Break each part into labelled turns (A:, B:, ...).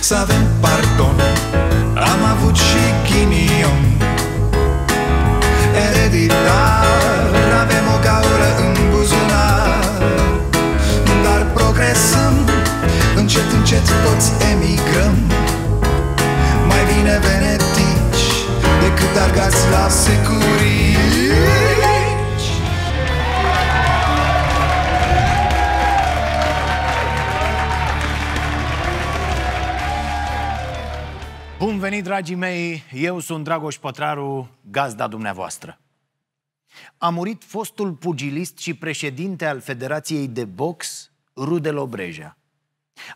A: să avem pardon Am avut și chinion Ereditar Avem o gaură în buzunar Dar progresăm Încet, încet toți emigrăm Mai bine venetici Decât argați la securii Bun venit, dragii mei! Eu sunt Dragoș Pătraru, gazda dumneavoastră. A murit fostul pugilist și președinte al Federației de Box, Rudel Obreja.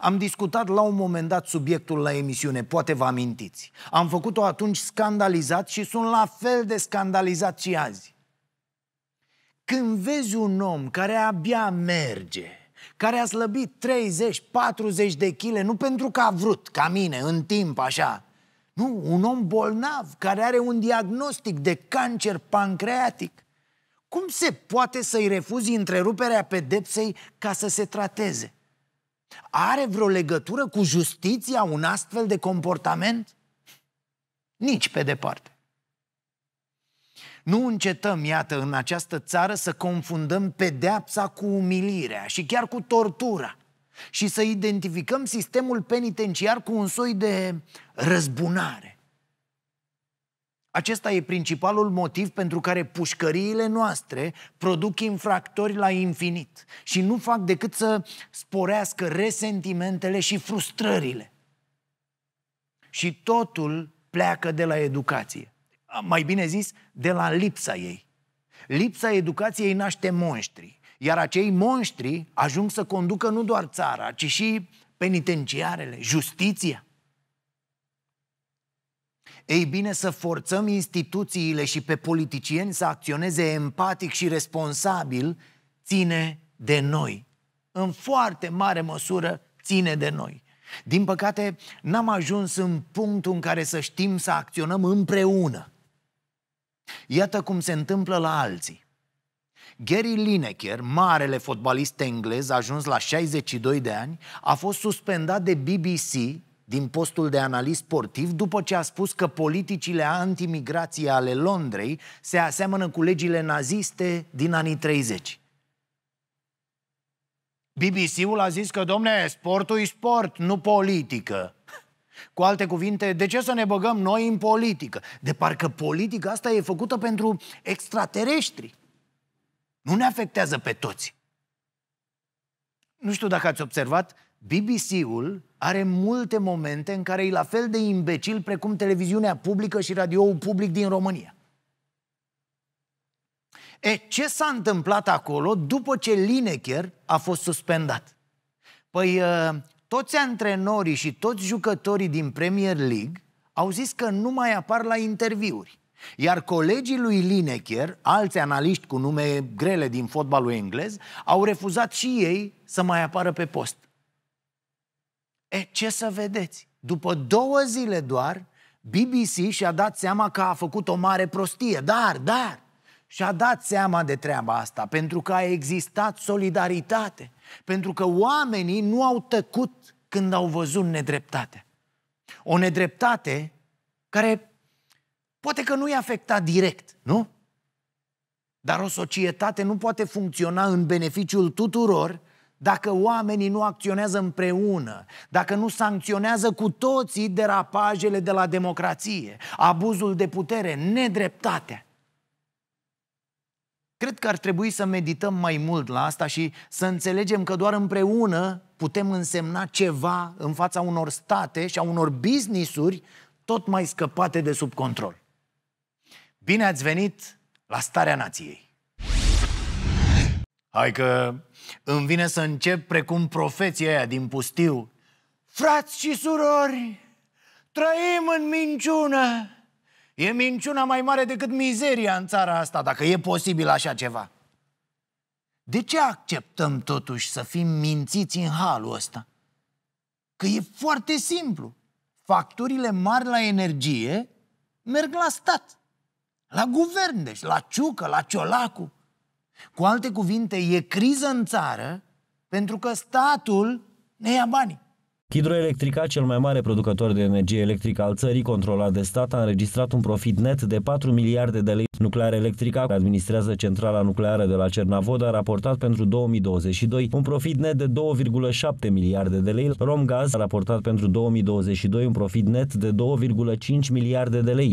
A: Am discutat la un moment dat subiectul la emisiune, poate vă amintiți. Am făcut-o atunci scandalizat și sunt la fel de scandalizat și azi. Când vezi un om care abia merge, care a slăbit 30-40 de chile, nu pentru că a vrut, ca mine, în timp, așa, nu, un om bolnav care are un diagnostic de cancer pancreatic. Cum se poate să-i refuzi întreruperea pedepsei ca să se trateze? Are vreo legătură cu justiția un astfel de comportament? Nici pe departe. Nu încetăm, iată, în această țară să confundăm pedeapsa cu umilirea și chiar cu tortura și să identificăm sistemul penitenciar cu un soi de răzbunare. Acesta e principalul motiv pentru care pușcăriile noastre produc infractori la infinit și nu fac decât să sporească resentimentele și frustrările. Și totul pleacă de la educație. Mai bine zis, de la lipsa ei. Lipsa educației naște monștrii. Iar acei monștri ajung să conducă nu doar țara, ci și penitenciarele, justiția. Ei bine, să forțăm instituțiile și pe politicieni să acționeze empatic și responsabil ține de noi. În foarte mare măsură ține de noi. Din păcate, n-am ajuns în punctul în care să știm să acționăm împreună. Iată cum se întâmplă la alții. Gary Lineker, marele fotbalist englez, ajuns la 62 de ani, a fost suspendat de BBC din postul de analist sportiv după ce a spus că politicile antimigrație ale Londrei se aseamănă cu legile naziste din anii 30. BBC-ul a zis că, domne, sportul e sport, nu politică. Cu alte cuvinte, de ce să ne băgăm noi în politică? De parcă politica asta e făcută pentru extraterestri. Nu ne afectează pe toți. Nu știu dacă ați observat, BBC-ul are multe momente în care e la fel de imbecil precum televiziunea publică și radioul public din România. E, ce s-a întâmplat acolo după ce Lineker a fost suspendat? Păi toți antrenorii și toți jucătorii din Premier League au zis că nu mai apar la interviuri. Iar colegii lui Lineker, alți analiști cu nume grele din fotbalul englez, au refuzat și ei să mai apară pe post. E, ce să vedeți? După două zile doar, BBC și-a dat seama că a făcut o mare prostie, dar, dar, și-a dat seama de treaba asta, pentru că a existat solidaritate, pentru că oamenii nu au tăcut când au văzut nedreptate. O nedreptate care Poate că nu e afectat direct, nu? Dar o societate nu poate funcționa în beneficiul tuturor dacă oamenii nu acționează împreună, dacă nu sancționează cu toții derapajele de la democrație, abuzul de putere, nedreptatea. Cred că ar trebui să medităm mai mult la asta și să înțelegem că doar împreună putem însemna ceva în fața unor state și a unor businessuri tot mai scăpate de sub control. Bine ați venit la Starea Nației! Hai că îmi vine să încep precum profeția aia din pustiu. Frați și surori, trăim în minciună! E minciuna mai mare decât mizeria în țara asta, dacă e posibil așa ceva. De ce acceptăm totuși să fim mințiți în halul ăsta? Că e foarte simplu. Facturile mari la energie merg la stat. La guvern, deci, la Ciucă, la Ciolacu. Cu alte cuvinte, e criză în țară pentru că statul ne ia banii. Hidroelectrica, cel mai mare producător de energie electrică al țării, controlat de stat, a înregistrat un profit net de 4 miliarde de lei. Nuclear Electrica administrează centrala nucleară de la Cernavod, a raportat pentru 2022 un profit net de 2,7 miliarde de lei. Romgaz a raportat pentru 2022 un profit net de 2,5 miliarde de lei.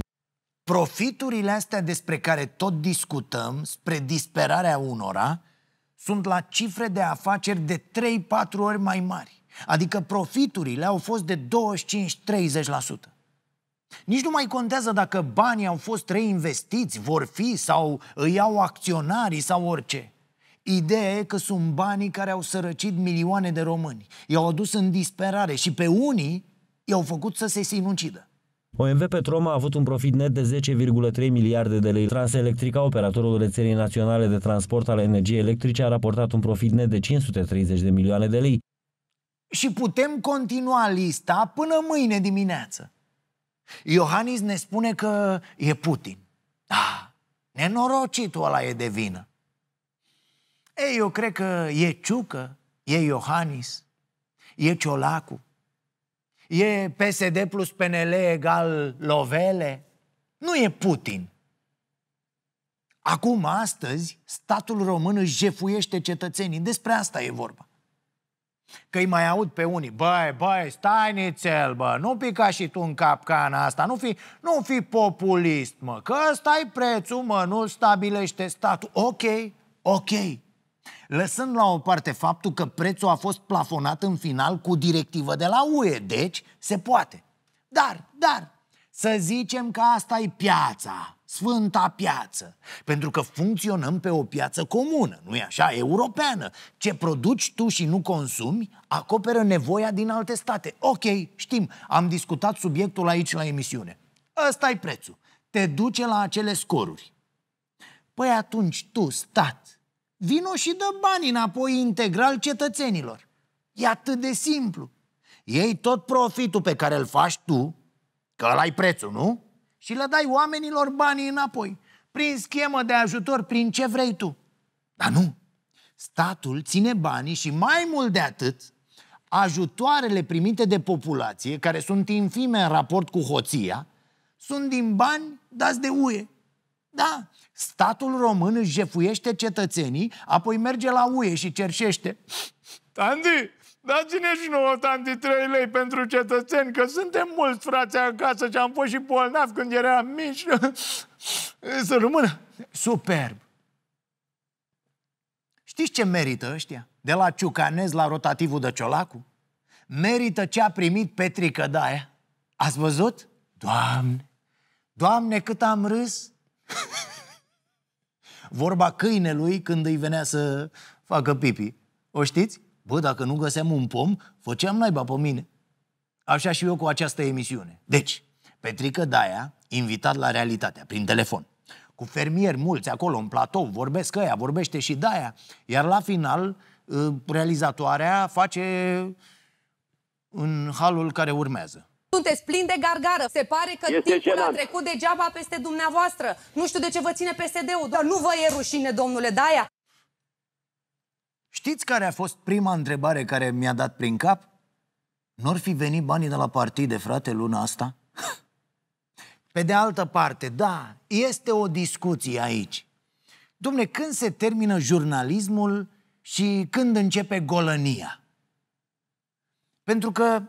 A: Profiturile astea despre care tot discutăm, spre disperarea unora, sunt la cifre de afaceri de 3-4 ori mai mari. Adică profiturile au fost de 25-30%. Nici nu mai contează dacă banii au fost reinvestiți, vor fi sau îi iau acționarii sau orice. Ideea e că sunt banii care au sărăcit milioane de români, i-au adus în disperare și pe unii i-au făcut să se sinucidă. OMV Petrom a avut un profit net de 10,3 miliarde de lei. Transelectrica, operatorul rețelei naționale de transport al energiei electrice, a raportat un profit net de 530 de milioane de lei. Și putem continua lista până mâine dimineață. Iohannis ne spune că e Putin. Da, nenorocitul ăla e de vină. Ei, eu cred că e Ciucă, e Iohannis, e Ciolacu, E PSD plus PNL egal lovele? Nu e Putin. Acum, astăzi, statul român își jefuiește cetățenii. Despre asta e vorba. Că îi mai aud pe unii, băi, băi, stai nițel, bă, nu pica și tu în capcana asta, nu fi, nu fi populist, mă, că ăsta e prețul, mă, nu stabilește statul. Ok, ok, lăsând la o parte faptul că prețul a fost plafonat în final cu directivă de la UE, deci se poate. Dar, dar, să zicem că asta e piața, sfânta piață, pentru că funcționăm pe o piață comună, nu e așa, europeană. Ce produci tu și nu consumi acoperă nevoia din alte state. Ok, știm, am discutat subiectul aici la emisiune. Ăsta e prețul. Te duce la acele scoruri. Păi atunci tu, stat, Vino și dă bani înapoi integral cetățenilor. E atât de simplu. Ei tot profitul pe care îl faci tu, că ăla ai prețul, nu? Și le dai oamenilor banii înapoi, prin schemă de ajutor, prin ce vrei tu. Dar nu. Statul ține banii și mai mult de atât, ajutoarele primite de populație, care sunt infime în raport cu hoția, sunt din bani dați de uie. Da, Statul român își jefuiește cetățenii, apoi merge la UE și cerșește. Tandi, dați-ne și nouă, tandi, 3 lei pentru cetățeni, că suntem mulți frați acasă și am fost și bolnavi când eram mici. Să rămână. Superb. Știți ce merită ăștia? De la Ciucanez la rotativul de Ciolacu? Merită ce a primit Petrică Daia. Ați văzut? Doamne! Doamne, cât am râs! vorba câinelui când îi venea să facă pipi. O știți? Bă, dacă nu găseam un pom, făceam naiba pe mine. Așa și eu cu această emisiune. Deci, Petrică Daia, invitat la realitatea, prin telefon. Cu fermieri mulți acolo, în platou, vorbesc ăia, vorbește și Daia. Iar la final, ă, realizatoarea face în halul care urmează. Sunteți plin de gargară. Se pare că este timpul genant. a trecut degeaba peste dumneavoastră. Nu știu de ce vă ține PSD-ul, dar nu vă e rușine, domnule Daia. Știți care a fost prima întrebare care mi-a dat prin cap? Nu-ar fi venit banii de la partide, frate, luna asta? Pe de altă parte, da, este o discuție aici. Dumne, când se termină jurnalismul și când începe golănia? Pentru că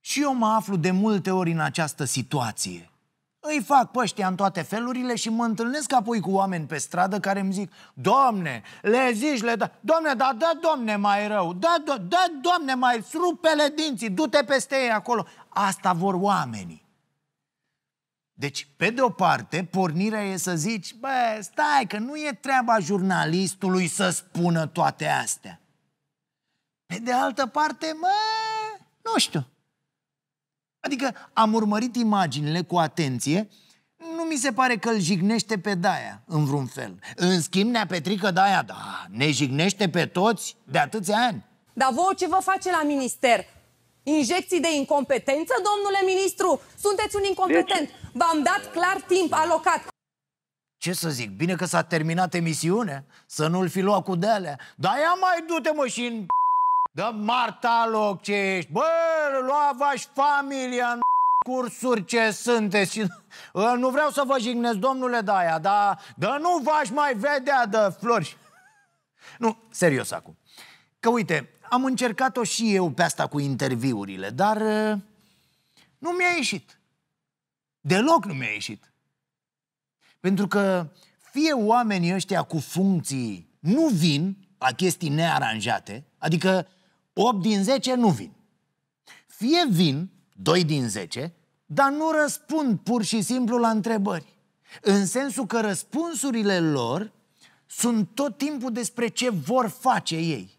A: și eu mă aflu de multe ori în această situație. Îi fac păștia în toate felurile și mă întâlnesc apoi cu oameni pe stradă care îmi zic Domne, le zici, le da... Domne, da, da, domne, mai rău, da, do, da, domne, mai srupele dinții, du-te peste ei acolo. Asta vor oamenii. Deci, pe de o parte, pornirea e să zici, bă, stai că nu e treaba jurnalistului să spună toate astea. Pe de altă parte, mă, nu știu, Adică am urmărit imaginile cu atenție, nu mi se pare că îl jignește pe Daia în vreun fel. În schimb, ne-a Petrică Daia, da, ne jignește pe toți de atâția ani. Dar voi ce vă face la minister? Injecții de incompetență, domnule ministru? Sunteți un incompetent. Deci- V-am dat clar timp alocat. Ce să zic, bine că s-a terminat emisiunea, să nu-l fi luat cu de alea. Dar ia mai du-te mă și în Dă Marta loc ce ești. Bă, luava familia în cursuri ce sunteți și... Ă, nu vreau să vă jignesc, domnule Daia, dar dă nu v-aș mai vedea de flori. Nu, serios acum. Că uite, am încercat-o și eu pe asta cu interviurile, dar ă, nu mi-a ieșit. Deloc nu mi-a ieșit. Pentru că fie oamenii ăștia cu funcții nu vin la chestii nearanjate, adică 8 din 10 nu vin. Fie vin 2 din 10, dar nu răspund pur și simplu la întrebări. În sensul că răspunsurile lor sunt tot timpul despre ce vor face ei.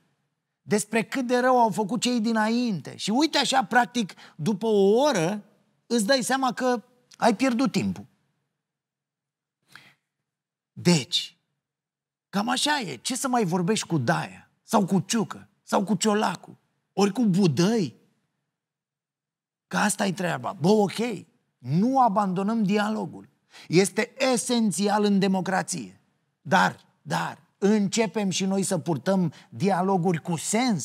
A: Despre cât de rău au făcut cei dinainte. Și uite așa, practic, după o oră, îți dai seama că ai pierdut timpul. Deci, cam așa e. Ce să mai vorbești cu Daia sau cu Ciucă? sau cu ciolacul, ori cu Budăi. Că asta e treaba. Bă, ok, nu abandonăm dialogul. Este esențial în democrație. Dar, dar, începem și noi să purtăm dialoguri cu sens.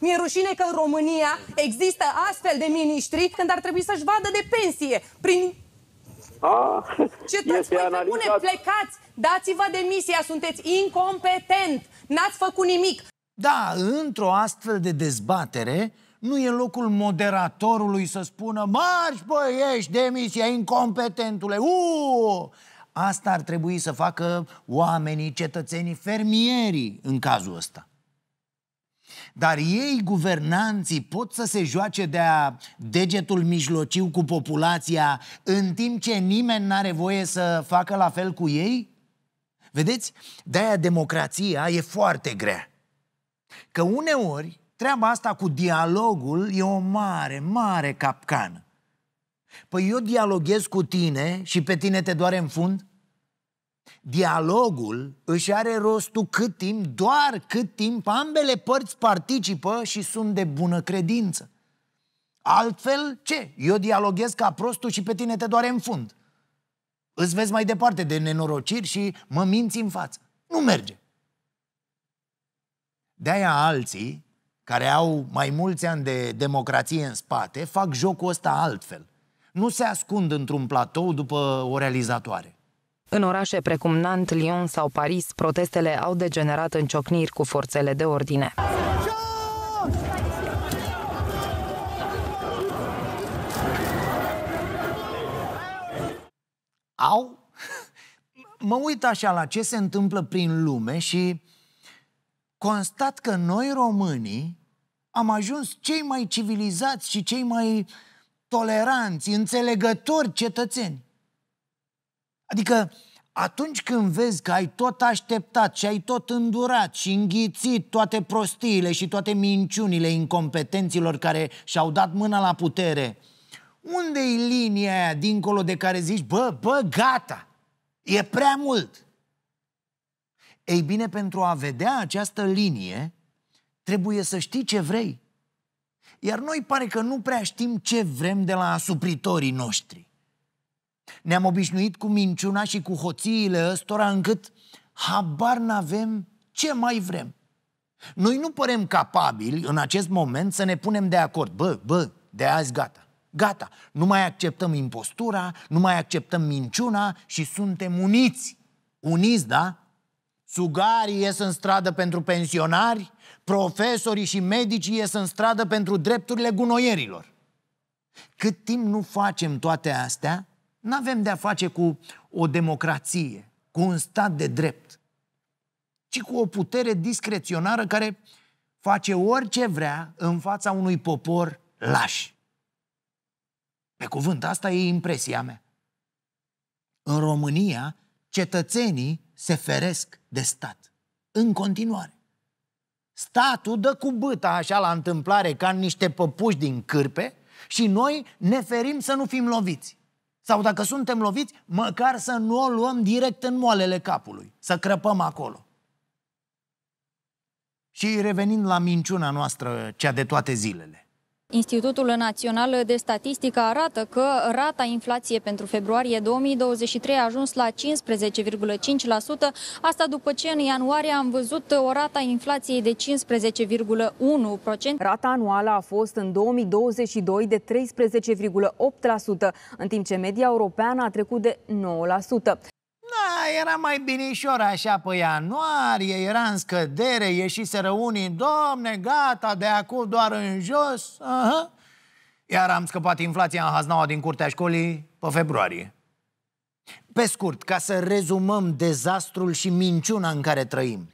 A: Mi-e rușine că în România există astfel de miniștri când ar trebui să-și vadă de pensie. Prin a, ah, Cetăți, voi pe bune, plecați, dați-vă demisia, sunteți incompetent, n-ați făcut nimic. Da, într-o astfel de dezbatere nu e locul moderatorului să spună Marci, băi, ești demisia, incompetentule, uuu! Asta ar trebui să facă oamenii, cetățenii, fermierii în cazul ăsta. Dar ei, guvernanții, pot să se joace de-a degetul mijlociu cu populația în timp ce nimeni n-are voie să facă la fel cu ei? Vedeți? De-aia democrația e foarte grea. Că uneori treaba asta cu dialogul e o mare, mare capcană. Păi eu dialoghez cu tine și pe tine te doare în fund? Dialogul își are rostul cât timp, doar cât timp ambele părți participă și sunt de bună credință. Altfel, ce? Eu dialoghez ca prostul și pe tine te doare în fund. Îți vezi mai departe de nenorociri și mă minți în față. Nu merge. De-aia alții, care au mai mulți ani de democrație în spate, fac jocul ăsta altfel. Nu se ascund într-un platou după o realizatoare. În orașe precum Nantes, Lyon sau Paris, protestele au degenerat în ciocniri cu forțele de ordine. Au? Mă uit așa la ce se întâmplă prin lume și constat că noi românii am ajuns cei mai civilizați și cei mai toleranți, înțelegători cetățeni. Adică atunci când vezi că ai tot așteptat și ai tot îndurat și înghițit toate prostiile și toate minciunile incompetenților care și-au dat mâna la putere, unde e linia aia dincolo de care zici, bă, bă, gata, e prea mult? Ei bine, pentru a vedea această linie, trebuie să știi ce vrei. Iar noi pare că nu prea știm ce vrem de la asupritorii noștri. Ne-am obișnuit cu minciuna și cu hoțiile ăstora încât habar n-avem ce mai vrem. Noi nu părem capabili în acest moment să ne punem de acord. Bă, bă, de azi gata. Gata, nu mai acceptăm impostura, nu mai acceptăm minciuna și suntem uniți. Uniți, da? Sugarii ies în stradă pentru pensionari, profesorii și medicii ies în stradă pentru drepturile gunoierilor. Cât timp nu facem toate astea, nu avem de-a face cu o democrație, cu un stat de drept, ci cu o putere discreționară care face orice vrea în fața unui popor laș. Pe cuvânt, asta e impresia mea. În România, cetățenii se feresc de stat. În continuare. Statul dă cu băta așa la întâmplare ca niște păpuși din cârpe și noi ne ferim să nu fim loviți. Sau dacă suntem loviți, măcar să nu o luăm direct în moalele capului, să crăpăm acolo. Și revenind la minciuna noastră, cea de toate zilele. Institutul Național de Statistică arată că rata inflației pentru februarie 2023 a ajuns la 15,5%, asta după ce în ianuarie am văzut o rata inflației de 15,1%. Rata anuală a fost în 2022 de 13,8%, în timp ce media europeană a trecut de 9%. Da, era mai binișor așa pe ianuarie, era în scădere, ieșiseră unii, domne, gata, de acum doar în jos. Aha. Iar am scăpat inflația în haznaua din curtea școlii pe februarie. Pe scurt, ca să rezumăm dezastrul și minciuna în care trăim.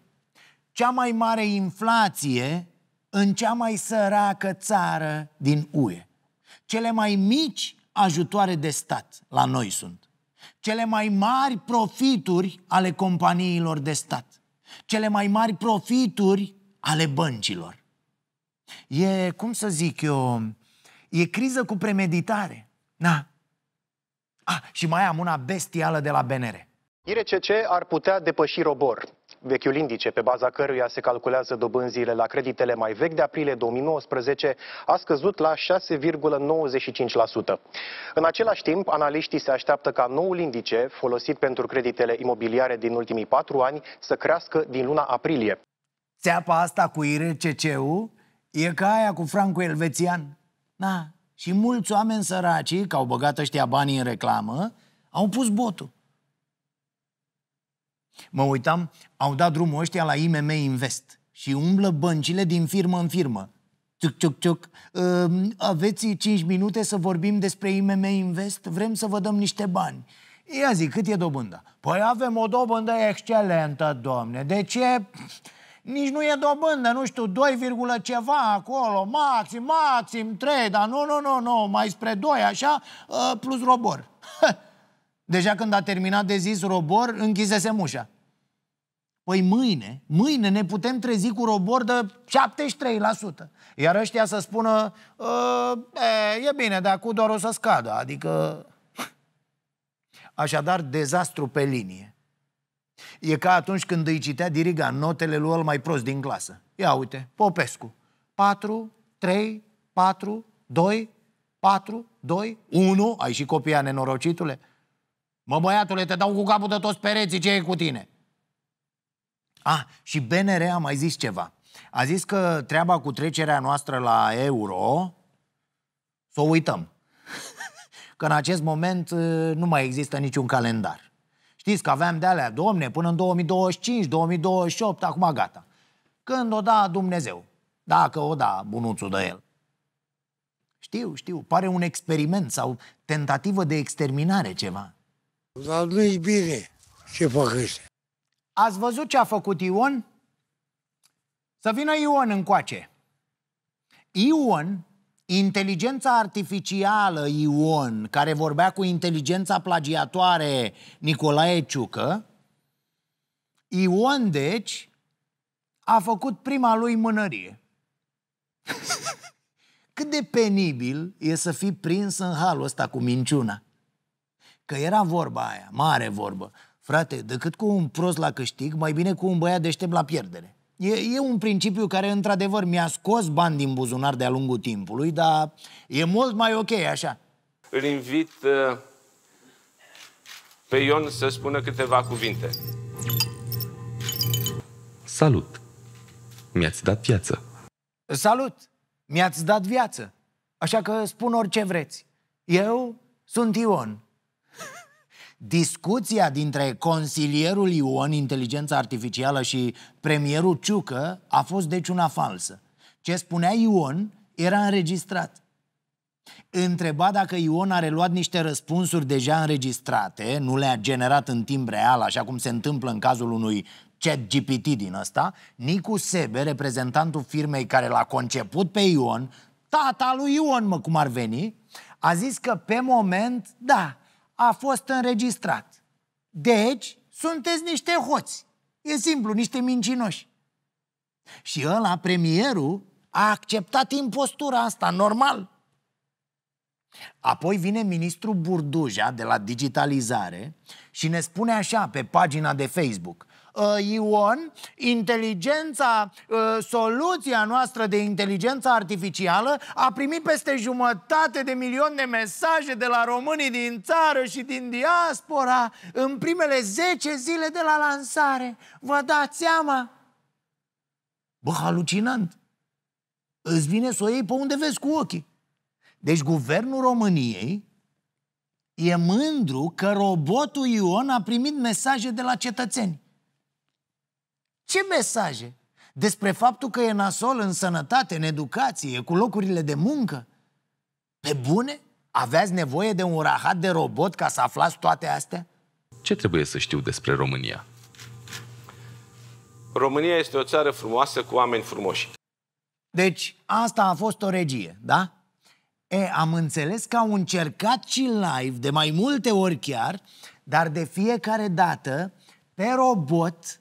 A: Cea mai mare inflație în cea mai săracă țară din UE. Cele mai mici ajutoare de stat la noi sunt cele mai mari profituri ale companiilor de stat, cele mai mari profituri ale băncilor. E, cum să zic eu, e criză cu premeditare. Da. Ah, și mai am una bestială de la BNR. IRCC ar putea depăși robor vechiul indice pe baza căruia se calculează dobânzile la creditele mai vechi de aprilie 2019 a scăzut la 6,95%. În același timp, analiștii se așteaptă ca noul indice folosit pentru creditele imobiliare din ultimii patru ani să crească din luna aprilie. Țeapa asta cu IRCC-ul e ca aia cu Franco Elvețian. Na, da. și mulți oameni săraci, că au băgat ăștia banii în reclamă, au pus botul. Mă uitam, au dat drumul ăștia la IMM Invest și umblă băncile din firmă în firmă. Ciuc, ciuc, ciuc. Ehm, aveți 5 minute să vorbim despre IMM Invest? Vrem să vă dăm niște bani. Ia zic, cât e dobânda? Păi avem o dobândă excelentă, domne. De deci ce? Nici nu e dobândă, nu știu, 2, ceva acolo, maxim, maxim 3, dar nu, nu, nu, nu, mai spre 2, așa, ă, plus robor. Deja când a terminat de zis robor, închisese mușa. Păi mâine, mâine ne putem trezi cu robor de 73%. Iar ăștia să spună, ă, e, e bine, dar cu doar o să scadă, adică... Așadar, dezastru pe linie. E ca atunci când îi citea diriga notele lui mai prost din clasă. Ia uite, Popescu. 4, 3, 4, 2, 4, 2, 1. Ai și copia nenorocitule? Mă, băiatule, te dau cu capul de toți pereții, ce e cu tine? Ah, și BNR a mai zis ceva. A zis că treaba cu trecerea noastră la euro, să o uităm. că în acest moment uh, nu mai există niciun calendar. Știți că aveam de alea, domne, până în 2025, 2028, acum gata. Când o da Dumnezeu, dacă o da bunuțul de el. Știu, știu, pare un experiment sau tentativă de exterminare ceva. Dar nu-i bine ce fac ăștia. Ați văzut ce a făcut Ion? Să vină Ion încoace. Ion, inteligența artificială Ion, care vorbea cu inteligența plagiatoare Nicolae Ciucă, Ion, deci, a făcut prima lui mânărie. Cât de penibil e să fii prins în halul ăsta cu minciuna. Că era vorba aia, mare vorbă. Frate, decât cu un prost la câștig, mai bine cu un băiat deștept la pierdere. E, e un principiu care, într-adevăr, mi-a scos bani din buzunar de-a lungul timpului, dar e mult mai ok așa. Îl invit uh, pe Ion să spună câteva cuvinte. Salut! Mi-ați dat viață. Salut! Mi-ați dat viață. Așa că spun orice vreți. Eu sunt Ion discuția dintre consilierul Ion, inteligența artificială și premierul Ciucă a fost deci una falsă. Ce spunea Ion era înregistrat. Întreba dacă Ion a reluat niște răspunsuri deja înregistrate, nu le-a generat în timp real, așa cum se întâmplă în cazul unui chat GPT din ăsta, Nicu Sebe, reprezentantul firmei care l-a conceput pe Ion, tata lui Ion, mă, cum ar veni, a zis că pe moment, da, a fost înregistrat. Deci, sunteți niște hoți. E simplu, niște mincinoși. Și ăla, premierul, a acceptat impostura asta, normal. Apoi vine ministrul Burduja de la digitalizare și ne spune așa pe pagina de Facebook – Uh, Ion, inteligența, uh, soluția noastră de inteligență artificială a primit peste jumătate de milion de mesaje de la românii din țară și din diaspora în primele 10 zile de la lansare. Vă dați seama? Bă, halucinant! Îți vine să o iei pe unde vezi cu ochii. Deci guvernul României e mândru că robotul Ion a primit mesaje de la cetățeni. Ce mesaje? Despre faptul că e nasol în sănătate, în educație, cu locurile de muncă? Pe bune? Aveați nevoie de un rahat de robot ca să aflați toate astea? Ce trebuie să știu despre România? România este o țară frumoasă cu oameni frumoși. Deci, asta a fost o regie, da? E, am înțeles că au încercat și live, de mai multe ori chiar, dar de fiecare dată, pe robot,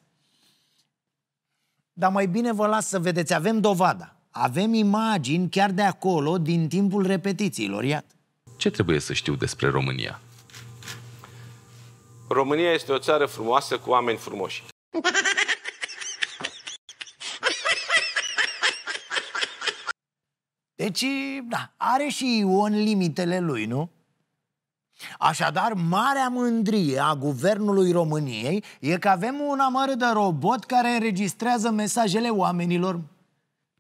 A: dar mai bine vă las să vedeți, avem dovada. Avem imagini chiar de acolo, din timpul repetițiilor, iată. Ce trebuie să știu despre România? România este o țară frumoasă cu oameni frumoși. Deci, da, are și Ion limitele lui, nu? Așadar, marea mândrie a guvernului României e că avem un amară de robot care înregistrează mesajele oamenilor.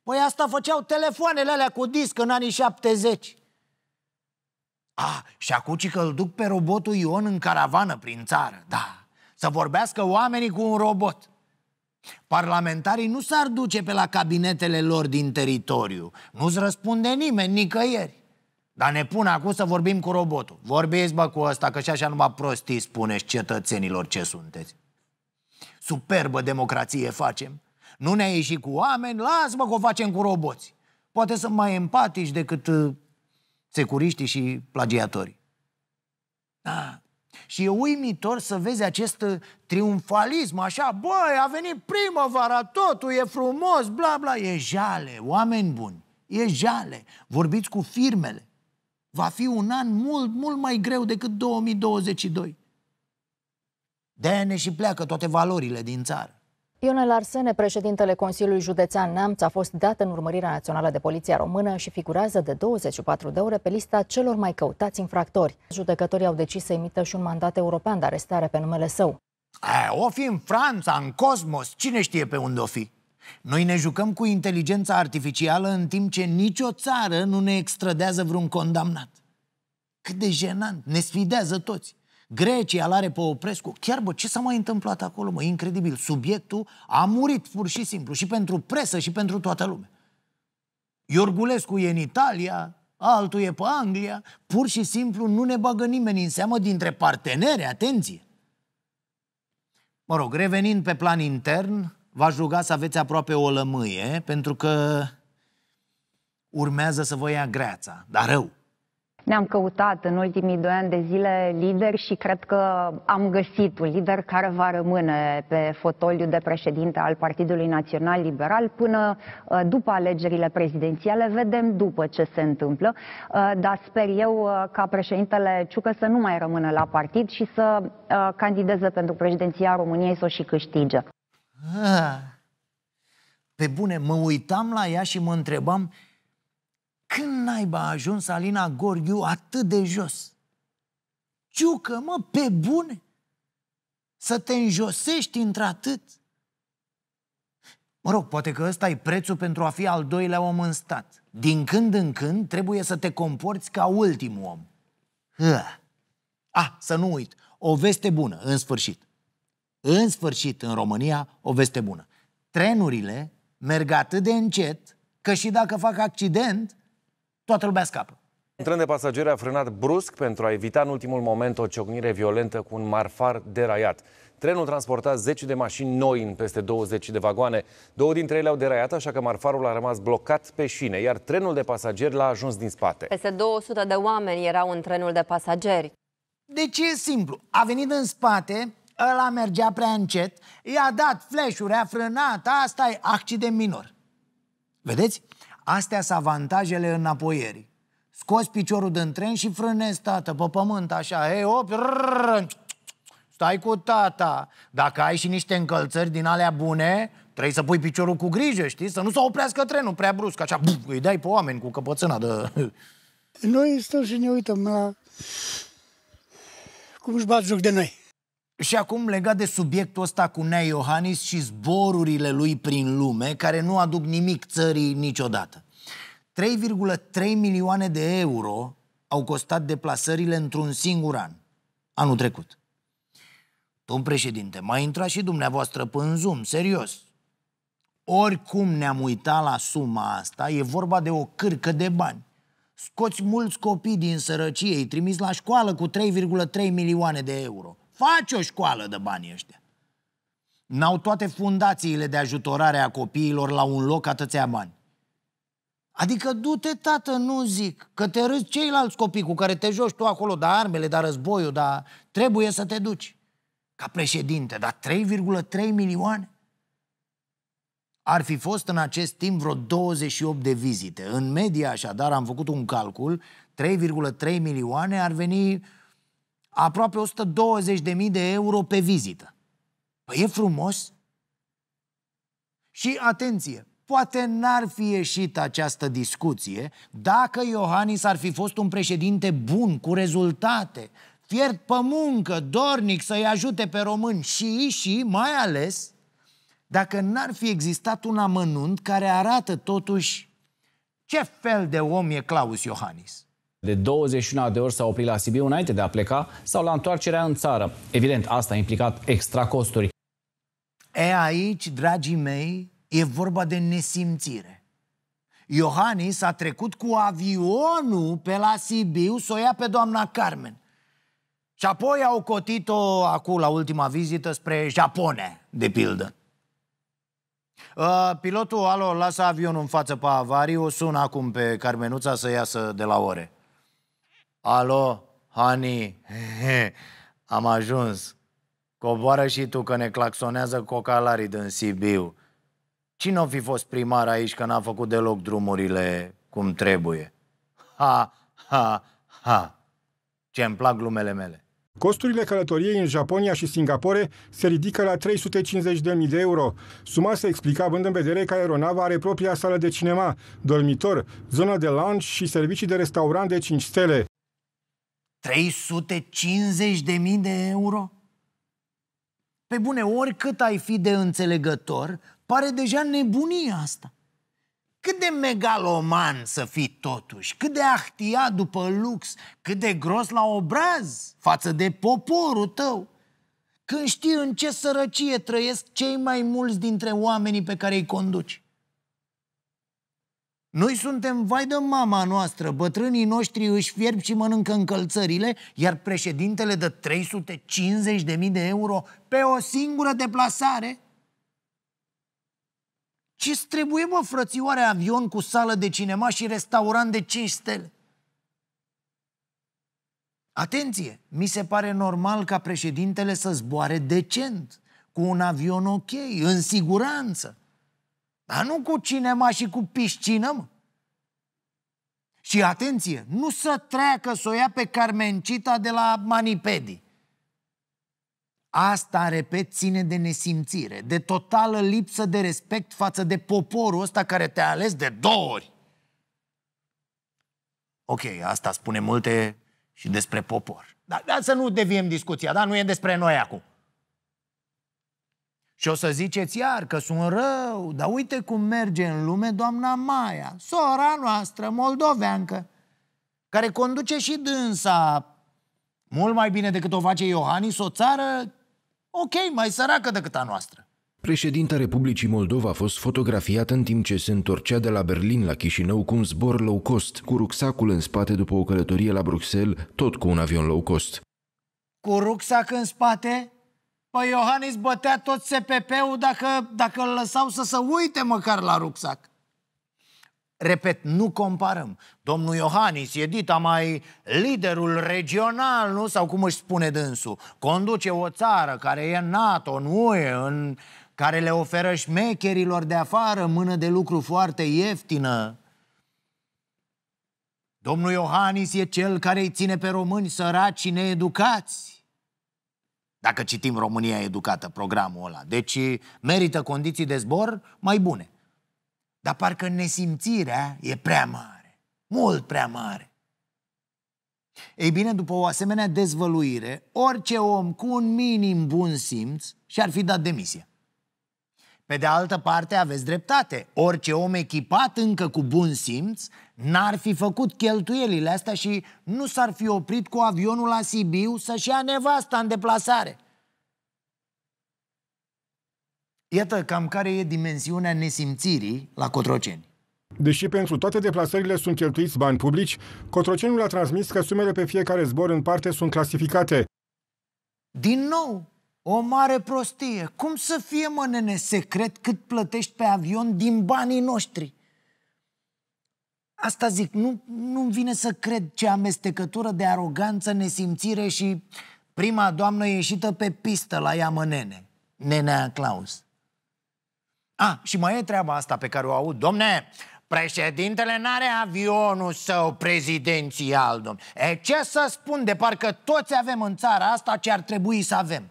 A: Păi asta făceau telefoanele alea cu disc în anii 70. A, și acum că îl duc pe robotul Ion în caravană prin țară, da. Să vorbească oamenii cu un robot. Parlamentarii nu s-ar duce pe la cabinetele lor din teritoriu. Nu-ți răspunde nimeni nicăieri. Dar ne pun acum să vorbim cu robotul. Vorbiți, bă, cu ăsta, că și așa numai prostii spuneți cetățenilor ce sunteți. Superbă democrație facem. Nu ne-a ieșit cu oameni, lasă-mă că o facem cu roboți. Poate sunt mai empatici decât uh, securiștii și plagiatorii. Da. Și e uimitor să vezi acest uh, triumfalism, așa, băi, a venit primăvara, totul e frumos, bla, bla, e jale, oameni buni, e jale. Vorbiți cu firmele, va fi un an mult, mult mai greu decât 2022. de ne și pleacă toate valorile din țară. Ionel Arsene, președintele Consiliului Județean Neamț, a fost dat în urmărirea națională de poliția română și figurează de 24 de ore pe lista celor mai căutați infractori. Judecătorii au decis să emită și un mandat european de arestare pe numele său. A, o fi în Franța, în Cosmos, cine știe pe unde o fi? Noi ne jucăm cu inteligența artificială în timp ce nicio țară nu ne extradează vreun condamnat. Cât de jenant, ne sfidează toți. Grecia l-are pe Oprescu. Chiar, bă, ce s-a mai întâmplat acolo, mă? Incredibil. Subiectul a murit pur și simplu și pentru presă și pentru toată lumea. Iorgulescu e în Italia, altul e pe Anglia. Pur și simplu nu ne bagă nimeni în seamă dintre parteneri, atenție. Mă rog, revenind pe plan intern, v-aș ruga să aveți aproape o lămâie, pentru că urmează să vă ia greața, dar rău. Ne-am căutat în ultimii doi ani de zile lider și cred că am găsit un lider care va rămâne pe fotoliu de președinte al Partidului Național Liberal până uh, după alegerile prezidențiale. Vedem după ce se întâmplă, uh, dar sper eu uh, ca președintele Ciucă să nu mai rămână la partid și să candideze pentru președinția României, să o și câștige. Ah. Pe bune, mă uitam la ea și mă întrebam când naiba a ajuns Alina Gorghiu atât de jos? Ciucă, mă, pe bune! Să te înjosești într-atât? Mă rog, poate că ăsta e prețul pentru a fi al doilea om în stat. Din când în când trebuie să te comporți ca ultimul om. Hă. Ah, să nu uit, o veste bună, în sfârșit în sfârșit în România o veste bună. Trenurile merg atât de încet că și dacă fac accident, toată lumea scapă. Un tren de pasageri a frânat brusc pentru a evita în ultimul moment o ciocnire violentă cu un marfar deraiat. Trenul transporta 10 de mașini noi în peste 20 de vagoane. Două dintre ele au deraiat, așa că marfarul a rămas blocat pe șine, iar trenul de pasageri l-a ajuns din spate. Peste 200 de oameni erau în trenul de pasageri. Deci e simplu. A venit în spate, ăla mergea prea încet, i-a dat flash a frânat, asta e accident minor. Vedeți? Astea sunt avantajele înapoierii. Scoți piciorul din tren și frânezi, tată, pe pământ, așa, ei, op, rrr, stai cu tata. Dacă ai și niște încălțări din alea bune, trebuie să pui piciorul cu grijă, știi? Să nu se oprească trenul prea brusc, așa, buf, îi dai pe oameni cu căpățâna de... Noi stăm și ne uităm la cum își bat joc de noi. Și acum legat de subiectul ăsta cu Nea Iohannis și zborurile lui prin lume, care nu aduc nimic țării niciodată. 3,3 milioane de euro au costat deplasările într-un singur an, anul trecut. Domn președinte, mai intra și dumneavoastră pe în Zoom, serios. Oricum ne-am uitat la suma asta, e vorba de o cârcă de bani. Scoți mulți copii din sărăcie, îi trimis la școală cu 3,3 milioane de euro – Faci o școală de bani, ăștia. N-au toate fundațiile de ajutorare a copiilor la un loc atâția bani. Adică du-te, tată, nu zic, că te râzi ceilalți copii cu care te joci tu acolo, dar armele, da războiul, da trebuie să te duci. Ca președinte, dar 3,3 milioane? Ar fi fost în acest timp vreo 28 de vizite. În media, așadar, am făcut un calcul, 3,3 milioane ar veni aproape 120.000 de euro pe vizită. Păi e frumos? Și atenție, poate n-ar fi ieșit această discuție dacă Iohannis ar fi fost un președinte bun, cu rezultate, fiert pe muncă, dornic să-i ajute pe români și, și, mai ales, dacă n-ar fi existat un amănunt care arată totuși ce fel de om e Claus Iohannis de 21 de ori s-a oprit la Sibiu înainte de a pleca sau la întoarcerea în țară. Evident, asta a implicat extra costuri. E aici, dragii mei, e vorba de nesimțire. Iohannis a trecut cu avionul pe la Sibiu să o ia pe doamna Carmen. Și apoi au cotit-o acum la ultima vizită spre Japonia, de pildă. Uh, pilotul, alo, lasă avionul în față pe avariu, o sun acum pe Carmenuța să iasă de la ore. Alo, Hani, am ajuns. Coboară și tu că ne claxonează cocalarii din Sibiu. Cine o fi fost primar aici că n-a făcut deloc drumurile cum trebuie? Ha, ha, ha. Ce îmi plac glumele mele. Costurile călătoriei în Japonia și Singapore se ridică la 350.000 de euro. Suma se explica având în vedere că aeronava are propria sală de cinema, dormitor, zonă de lounge și servicii de restaurant de 5 stele. 350.000 de euro? Pe bune, oricât ai fi de înțelegător, pare deja nebunia asta. Cât de megaloman să fii totuși, cât de ahtia după lux, cât de gros la obraz față de poporul tău. Când știi în ce sărăcie trăiesc cei mai mulți dintre oamenii pe care îi conduci. Noi suntem vai de mama noastră, bătrânii noștri își fierb și mănâncă încălțările, iar președintele dă 350.000 de euro pe o singură deplasare? Ce trebuie, mă, frățioare, avion cu sală de cinema și restaurant de 5 stele? Atenție! Mi se pare normal ca președintele să zboare decent, cu un avion ok, în siguranță. Dar nu cu cinema și cu piscină, mă. Și atenție, nu să treacă să o ia pe Carmencita de la Manipedi. Asta, repet, ține de nesimțire, de totală lipsă de respect față de poporul ăsta care te-a ales de două ori. Ok, asta spune multe și despre popor. Dar da, să nu deviem discuția, da? Nu e despre noi acum. Și o să ziceți iar că sunt rău, dar uite cum merge în lume doamna Maia, sora noastră moldoveancă, care conduce și dânsa mult mai bine decât o face Iohannis, o țară, ok, mai săracă decât a noastră. Președinta Republicii Moldova a fost fotografiată în timp ce se întorcea de la Berlin la Chișinău cu un zbor low cost, cu rucsacul în spate după o călătorie la Bruxelles, tot cu un avion low cost. Cu rucsac în spate? Păi Iohannis bătea tot SPP-ul dacă, dacă îl lăsau să se uite măcar la rucsac. Repet, nu comparăm. Domnul Iohannis e dita mai liderul regional, nu? Sau cum își spune dânsul. Conduce o țară care e NATO, nu e, în... care le oferă șmecherilor de afară mână de lucru foarte ieftină. Domnul Iohannis e cel care îi ține pe români săraci și needucați dacă citim România Educată, programul ăla. Deci merită condiții de zbor mai bune. Dar parcă nesimțirea e prea mare, mult prea mare. Ei bine, după o asemenea dezvăluire, orice om cu un minim bun simț și-ar fi dat demisia. Pe de altă parte, aveți dreptate. Orice om echipat încă cu bun simț n-ar fi făcut cheltuielile astea și nu s-ar fi oprit cu avionul la Sibiu să-și ia nevasta în deplasare. Iată cam care e dimensiunea nesimțirii la Cotroceni. Deși pentru toate deplasările sunt cheltuiți bani publici, Cotrocenul a transmis că sumele pe fiecare zbor în parte sunt clasificate. Din nou, o mare prostie. Cum să fie, mă nene, secret cât plătești pe avion din banii noștri? Asta zic, nu, nu-mi vine să cred ce amestecătură de aroganță, nesimțire și prima doamnă ieșită pe pistă la nene. Nenea Claus. A, și mai e treaba asta pe care o aud. Domne, președintele n-are avionul său prezidențial, domne. E, ce să spun de parcă toți avem în țara asta ce ar trebui să avem.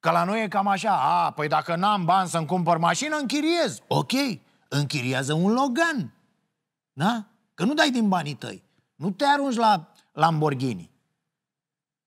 A: Că la noi e cam așa, a, păi dacă n-am bani să-mi cumpăr mașină, închiriez. Ok, închiriază un Logan. Da? Că nu dai din banii tăi. Nu te arunci la Lamborghini.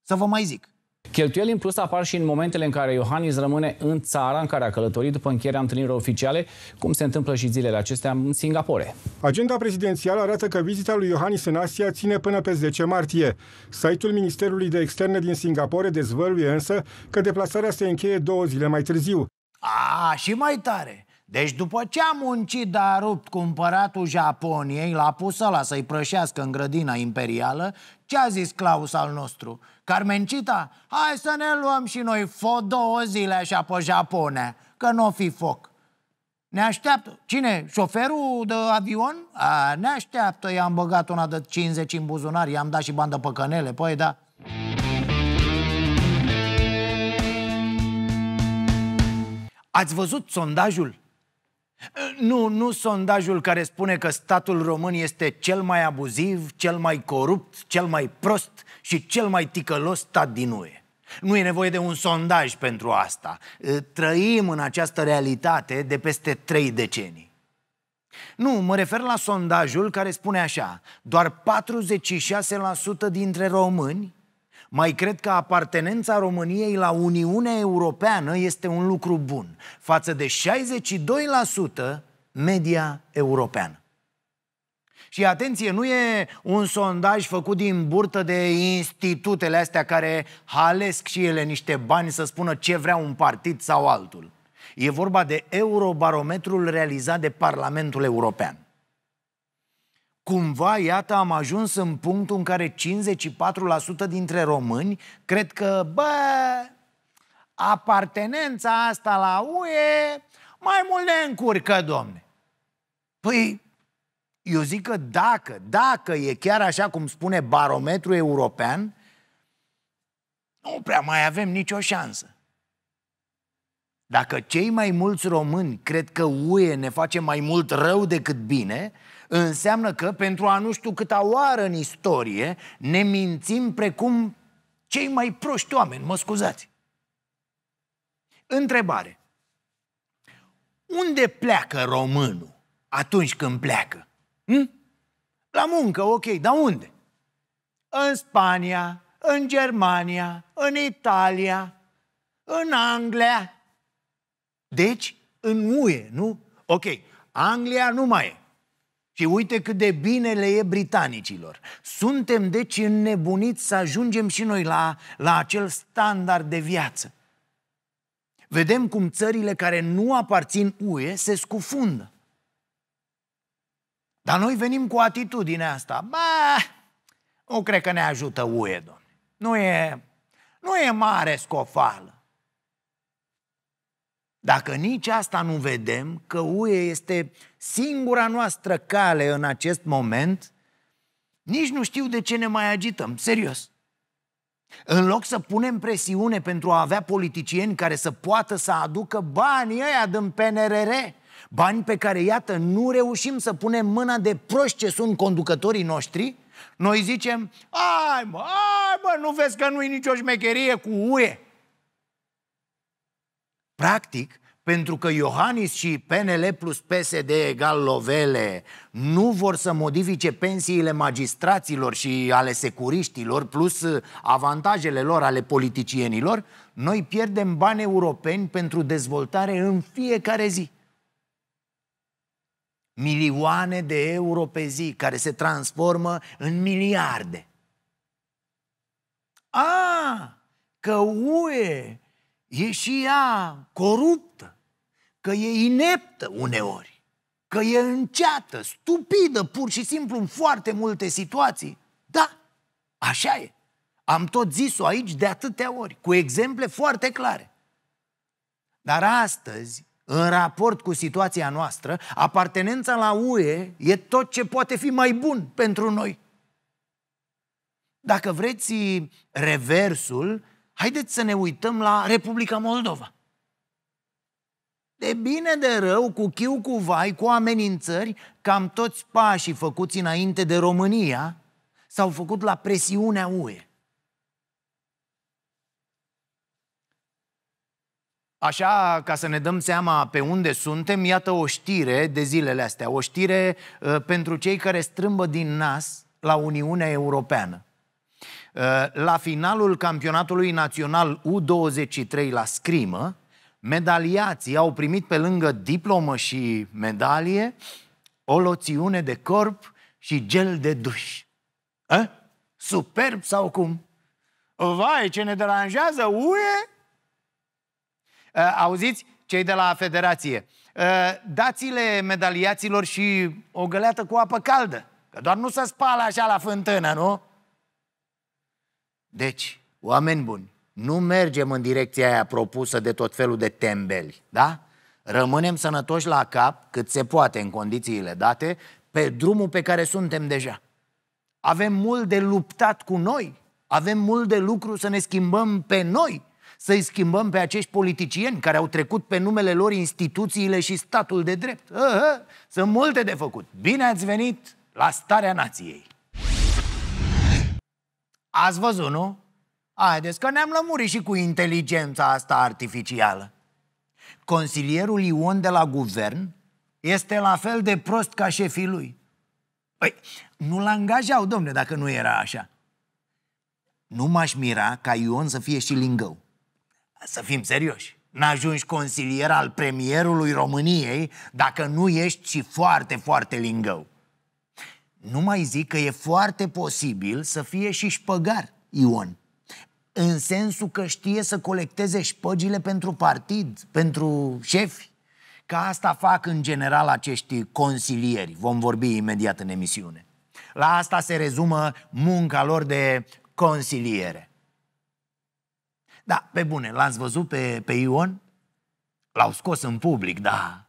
A: Să vă mai zic. Cheltuieli în plus apar și în momentele în care Iohannis rămâne în țara în care a călătorit după încheierea întâlnirilor oficiale, cum se întâmplă și zilele acestea în Singapore. Agenda prezidențială arată că vizita lui Iohannis în Asia ține până pe 10 martie. Site-ul Ministerului de Externe din Singapore dezvăluie însă că deplasarea se încheie două zile mai târziu. A, și mai tare! Deci după ce a muncit, dar a rupt cumpăratul Japoniei, l-a pus ăla să-i prășească în grădina imperială, ce a zis Claus al nostru? Carmencita, hai să ne luăm și noi fo două zile așa pe Japone, că nu o fi foc. Ne așteaptă. Cine? Șoferul de avion? A, ne așteaptă. I-am băgat una de 50 în buzunar, i-am dat și bandă pe cănele. Păi da. Ați văzut sondajul? Ă, nu, nu sondajul care spune că statul român este cel mai abuziv, cel mai corupt, cel mai prost și cel mai ticălos stat din UE. Nu e nevoie de un sondaj pentru asta. Ă, trăim în această realitate de peste trei decenii. Nu, mă refer la sondajul care spune așa, doar 46% dintre români mai cred că apartenența României la Uniunea Europeană este un lucru bun, față de 62% media europeană. Și atenție, nu e un sondaj făcut din burtă de institutele astea care halesc și ele niște bani să spună ce vrea un partid sau altul. E vorba de Eurobarometrul realizat de Parlamentul European cumva, iată, am ajuns în punctul în care 54% dintre români cred că, bă, apartenența asta la UE mai mult ne încurcă, domne. Păi, eu zic că dacă, dacă e chiar așa cum spune barometru european, nu prea mai avem nicio șansă. Dacă cei mai mulți români cred că UE ne face mai mult rău decât bine, înseamnă că pentru a nu știu câta oară în istorie ne mințim precum cei mai proști oameni, mă scuzați. Întrebare. Unde pleacă românul atunci când pleacă? Hm? La muncă, ok, dar unde? În Spania, în Germania, în Italia, în Anglia. Deci, în UE, nu? Ok, Anglia nu mai e. Și uite cât de bine le e britanicilor. Suntem deci înnebuniți să ajungem și noi la, la acel standard de viață. Vedem cum țările care nu aparțin UE se scufundă. Dar noi venim cu atitudinea asta. Ba, nu cred că ne ajută UE, domne. Nu e, nu e mare scofală. Dacă nici asta nu vedem, că UE este singura noastră cale în acest moment, nici nu știu de ce ne mai agităm, serios. În loc să punem presiune pentru a avea politicieni care să poată să aducă banii ăia din PNRR, bani pe care, iată, nu reușim să punem mâna de proști ce sunt conducătorii noștri, noi zicem, ai mă, ai mă, nu vezi că nu-i nicio șmecherie cu UE. Practic, pentru că Iohannis și PNL plus PSD egal lovele nu vor să modifice pensiile magistraților și ale securiștilor, plus uh, avantajele lor ale politicienilor, noi pierdem bani europeni pentru dezvoltare în fiecare zi. Milioane de euro pe zi care se transformă în miliarde. A, că UE e și ea coruptă, că e ineptă uneori, că e înceată, stupidă pur și simplu în foarte multe situații. Da, așa e. Am tot zis-o aici de atâtea ori, cu exemple foarte clare. Dar astăzi, în raport cu situația noastră, apartenența la UE e tot ce poate fi mai bun pentru noi. Dacă vreți reversul, Haideți să ne uităm la Republica Moldova. De bine de rău, cu chiu, cu vai, cu amenințări, cam toți pașii făcuți înainte de România s-au făcut la presiunea UE. Așa, ca să ne dăm seama pe unde suntem, iată o știre de zilele astea, o știre uh, pentru cei care strâmbă din nas la Uniunea Europeană. Uh, la finalul campionatului național U23 la scrimă, medaliații au primit pe lângă diplomă și medalie o loțiune de corp și gel de duș. A? Eh? Superb sau cum? Vai, ce ne deranjează, uie? Uh, auziți, cei de la federație, uh, dați-le medaliaților și o găleată cu apă caldă, că doar nu se spală așa la fântână, nu? Deci, oameni buni, nu mergem în direcția aia propusă de tot felul de tembeli, da? Rămânem sănătoși la cap cât se poate în condițiile date pe drumul pe care suntem deja. Avem mult de luptat cu noi, avem mult de lucru să ne schimbăm pe noi, să-i schimbăm pe acești politicieni care au trecut pe numele lor instituțiile și statul de drept. Aha, sunt multe de făcut. Bine ați venit la Starea Nației! Ați văzut, nu? Haideți că ne-am lămurit și cu inteligența asta artificială. Consilierul Ion de la guvern este la fel de prost ca șefii lui. Păi, nu l-angajau, domne, dacă nu era așa. Nu m-aș mira ca Ion să fie și lingău. Să fim serioși. N-ajungi consilier al premierului României dacă nu ești și foarte, foarte lingău. Nu mai zic că e foarte posibil să fie și șpăgar Ion. În sensul că știe să colecteze șpăgile pentru partid, pentru șefi. Ca asta fac în general acești consilieri. Vom vorbi imediat în emisiune. La asta se rezumă munca lor de consiliere. Da, pe bune, l-ați văzut pe, pe Ion? L-au scos în public, da.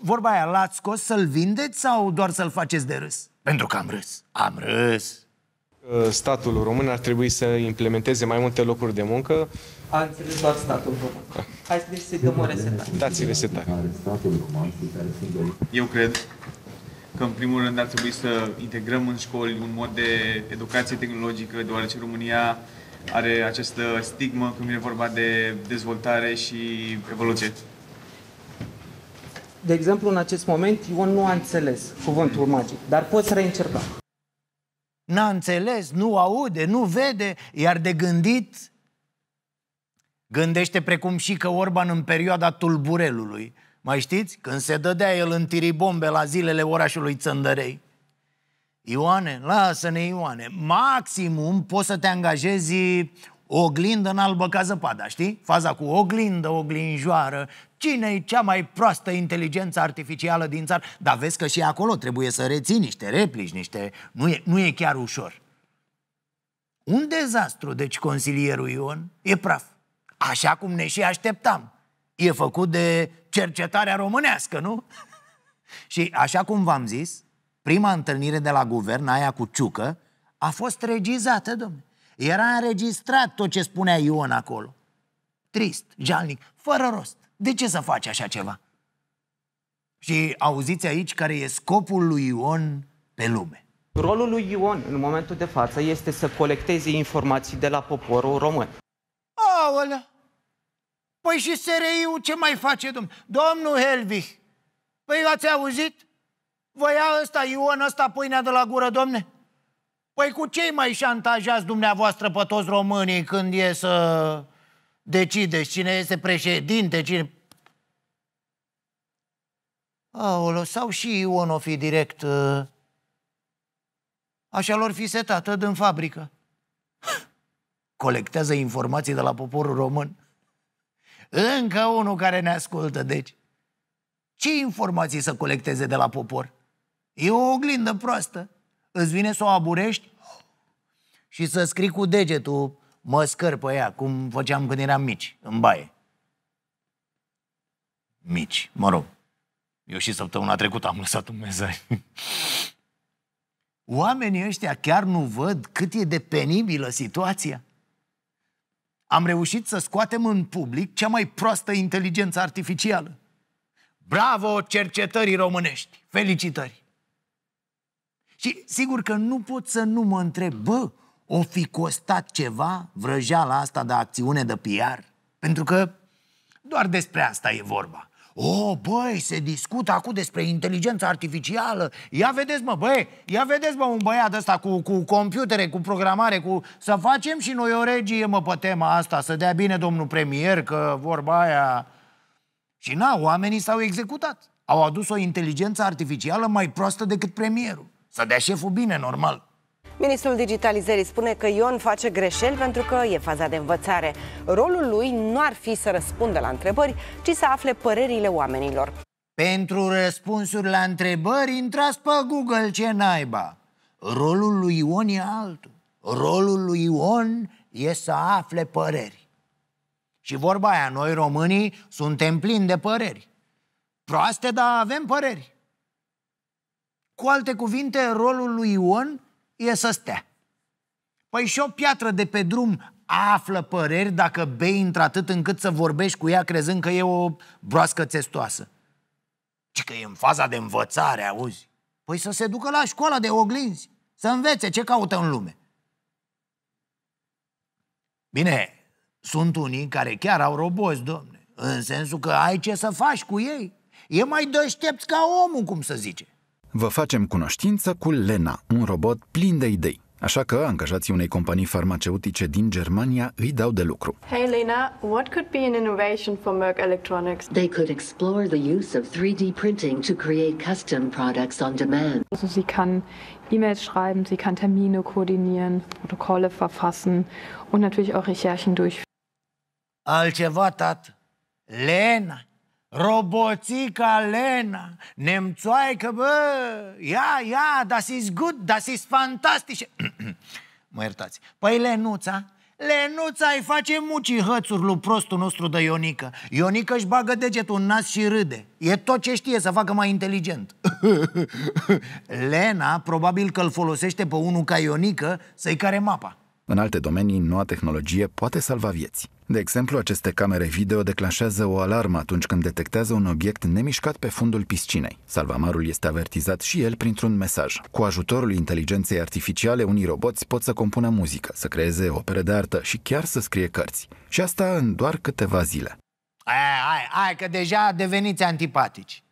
A: Vorba aia, l-ați scos să-l vindeți sau doar să-l faceți de râs? Pentru că am râs. Am râs. Statul român ar trebui să implementeze mai multe locuri de muncă. A înțeles doar statul român. Hai să să-i dăm o resetare. Dați resetare. Eu cred că, în primul rând, ar trebui să integrăm în școli un mod de educație tehnologică, deoarece România are această stigmă când vine vorba de dezvoltare și evoluție de exemplu, în acest moment, Ion nu a înțeles cuvântul magic, dar poți reîncerca. N-a înțeles, nu aude, nu vede, iar de gândit gândește precum și că Orban în perioada tulburelului. Mai știți? Când se dădea el în tiribombe la zilele orașului Țăndărei. Ioane, lasă-ne Ioane, maximum poți să te angajezi o oglindă în albă ca zăpada, știi? Faza cu oglindă, oglinjoară, cine e cea mai proastă inteligență artificială din țară? Dar vezi că și acolo trebuie să reții niște replici, niște... Nu e, nu e chiar ușor. Un dezastru, deci, consilierul Ion e praf. Așa cum ne și așteptam. E făcut de cercetarea românească, nu? și așa cum v-am zis, prima întâlnire de la guvern, aia cu Ciucă, a fost regizată, domnule. Era înregistrat tot ce spunea Ion acolo. Trist, jalnic, fără rost. De ce să faci așa ceva? Și auziți aici care e scopul lui Ion pe lume. Rolul lui Ion în momentul de față este să colecteze informații de la poporul român. Aolea! Păi și SRI-ul ce mai face, domn? Domnul Helvich, păi ați auzit? Vă ia ăsta Ion, ăsta pâinea de la gură, domne? Păi cu cei mai șantajați dumneavoastră pe toți românii când e să decideți cine este președinte, cine... Aolo, sau și Ion o fi direct... Uh, așa lor fi setată uh, din fabrică. Colectează informații de la poporul român. Încă unul care ne ascultă, deci. Ce informații să colecteze de la popor? E o oglindă proastă. Îți vine să o aburești și să scrii cu degetul mă scăr pe ea, cum făceam când eram mici, în baie. Mici, mă rog. Eu și săptămâna trecută am lăsat un mesaj. Oamenii ăștia chiar nu văd cât e de penibilă situația? Am reușit să scoatem în public cea mai proastă inteligență artificială. Bravo cercetării românești! Felicitări! Și sigur că nu pot să nu mă întreb, bă, o fi costat ceva vrăjeala asta de acțiune de PR? Pentru că doar despre asta e vorba. O, oh, băi, se discută acum despre inteligența artificială. Ia vedeți, mă, băi, ia vedeți, mă, un băiat ăsta cu, cu computere, cu programare, cu... Să facem și noi o regie, mă, pe tema asta, să dea bine domnul premier, că vorba aia... Și na, oamenii s-au executat. Au adus o inteligență artificială mai proastă decât premierul. Să dea șeful bine, normal. Ministrul Digitalizării spune că Ion face greșeli pentru că e faza de învățare. Rolul lui nu ar fi să răspundă la întrebări, ci să afle părerile oamenilor. Pentru răspunsuri la întrebări, intrați pe Google ce naiba. Rolul lui Ion e altul. Rolul lui Ion e să afle păreri. Și vorba aia, noi românii suntem plini de păreri. Proaste, dar avem păreri. Cu alte cuvinte, rolul lui Ion e să stea. Păi și o piatră de pe drum află păreri dacă bei într-atât încât să vorbești cu ea crezând că e o broască țestoasă. Ci că e în faza de învățare, auzi? Păi să se ducă la școala de oglinzi, să învețe ce caută în lume. Bine, sunt unii care chiar au roboți, domne, în sensul că ai ce să faci cu ei. E mai deștept ca omul, cum să zice vă facem cunoștință cu Lena, un robot plin de idei. Așa că angajații unei companii farmaceutice din Germania îi dau de lucru. Hey Lena, what could be an innovation for Merck Electronics? They could explore the use of 3D printing to create custom products on demand. Also sie kann E-Mails schreiben, sie kann Termine koordinieren, Protokolle verfassen und natürlich auch Recherchen durchführen. Altceva, tat. Lena. Roboțica Lena, nemțoaică, bă, ia, ia, das is good, das is fantastic. mă iertați. Păi Lenuța, Lenuța îi face mucii hățuri lui prostul nostru de Ionică. Ionică își bagă degetul în nas și râde. E tot ce știe să facă mai inteligent. Lena probabil că îl folosește pe unul ca Ionică să-i care mapa. În alte domenii, noua tehnologie poate salva vieți. De exemplu, aceste camere video declanșează o alarmă atunci când detectează un obiect nemișcat pe fundul piscinei. Salvamarul este avertizat și el printr-un mesaj. Cu ajutorul inteligenței artificiale, unii roboți pot să compună muzică, să creeze opere de artă și chiar să scrie cărți. Și asta în doar câteva zile. Ai, ai, ai, că deja deveniți antipatici.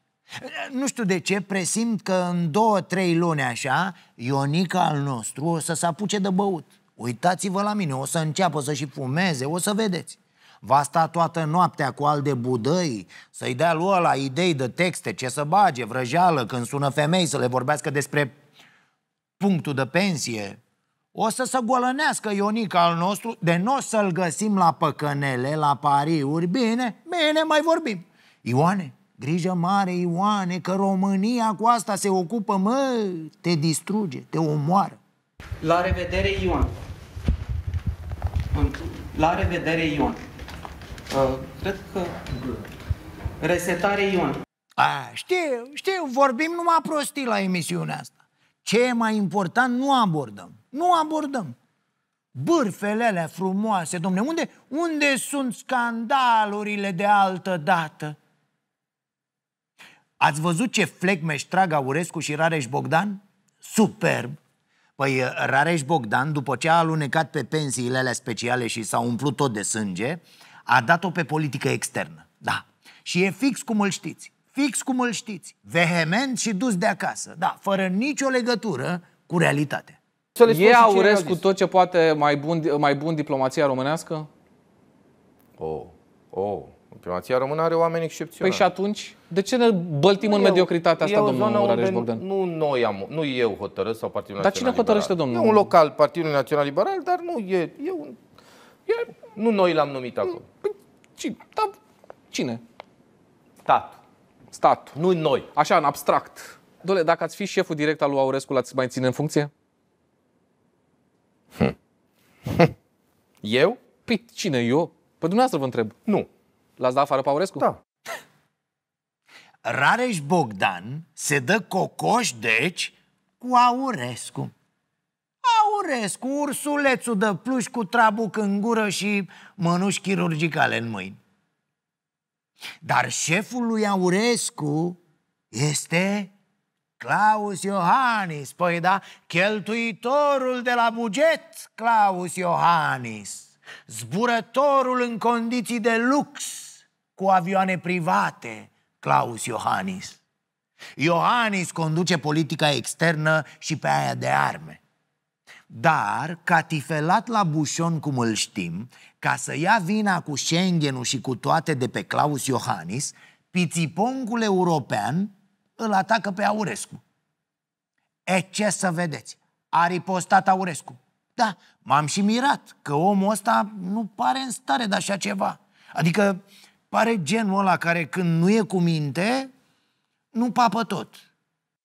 A: Nu știu de ce, presimt că în două, trei luni așa, Ionica al nostru o să se apuce de băut. Uitați-vă la mine, o să înceapă să și fumeze, o să vedeți. Va sta toată noaptea cu al de budăi, să-i dea lui la idei de texte, ce să bage, vrăjeală, când sună femei să le vorbească despre punctul de pensie. O să se golănească Ionica al nostru, de nu o să-l găsim la păcănele, la pariuri, bine, bine, mai vorbim. Ioane, grijă mare, Ioane, că România cu asta se ocupă, mă, te distruge, te omoară. La revedere, Ioan. La revedere, Ion. Uh, cred că... Resetare Ion. A, știu, știu, vorbim numai prostii la emisiunea asta. Ce e mai important, nu abordăm. Nu abordăm. Bârfele alea frumoase, domne, unde, unde sunt scandalurile de altă dată? Ați văzut ce flecmeș trag Aurescu și Rareș Bogdan? Superb! Păi uh, Rareș Bogdan, după ce a alunecat pe pensiile alea speciale și s-a umplut tot de sânge, a dat-o pe politică externă. Da. Și e fix cum îl știți. Fix cum îl știți. Vehement și dus de acasă. Da, fără nicio legătură cu realitatea. Să le e cu tot ce poate mai bun, mai bun diplomația românească? Oh, oh. Primația română are oameni excepționali. Păi și atunci, de ce ne băltim nu, în eu, mediocritatea asta, domnul Rareș Bogdan? Nu, noi am, nu eu hotărăsc sau Partidul Național Dar cine hotărăște, domnul? E un local Partidul Național Liberal, dar nu e, e, un, e nu noi l-am numit acolo. Păi, cine? Da, cine? Stat. Stat. Nu noi. Așa, în abstract. Dole, dacă ați fi șeful direct al lui Aurescu, l-ați mai ține în funcție? Hm. eu? Păi cine, eu? Pe dumneavoastră vă întreb. Nu. L-ați dat afară Paurescu? Da. Rareș Bogdan se dă cocoș, deci, cu Aurescu. Aurescu, ursulețul de pluș cu trabuc în gură și mănuși chirurgicale în mâini. Dar șeful lui Aurescu este Claus Iohannis, păi da, cheltuitorul de la buget Claus Iohannis zburătorul în condiții de lux cu avioane private, Claus Iohannis. Iohannis conduce politica externă și pe aia de arme. Dar, catifelat la bușon cum îl știm, ca să ia vina cu schengen și cu toate de pe Claus Iohannis, pițiponcul european îl atacă pe Aurescu. E ce să vedeți? A ripostat Aurescu. Da, m-am și mirat că omul ăsta nu pare în stare de așa ceva. Adică pare genul ăla care când nu e cu minte, nu papă tot.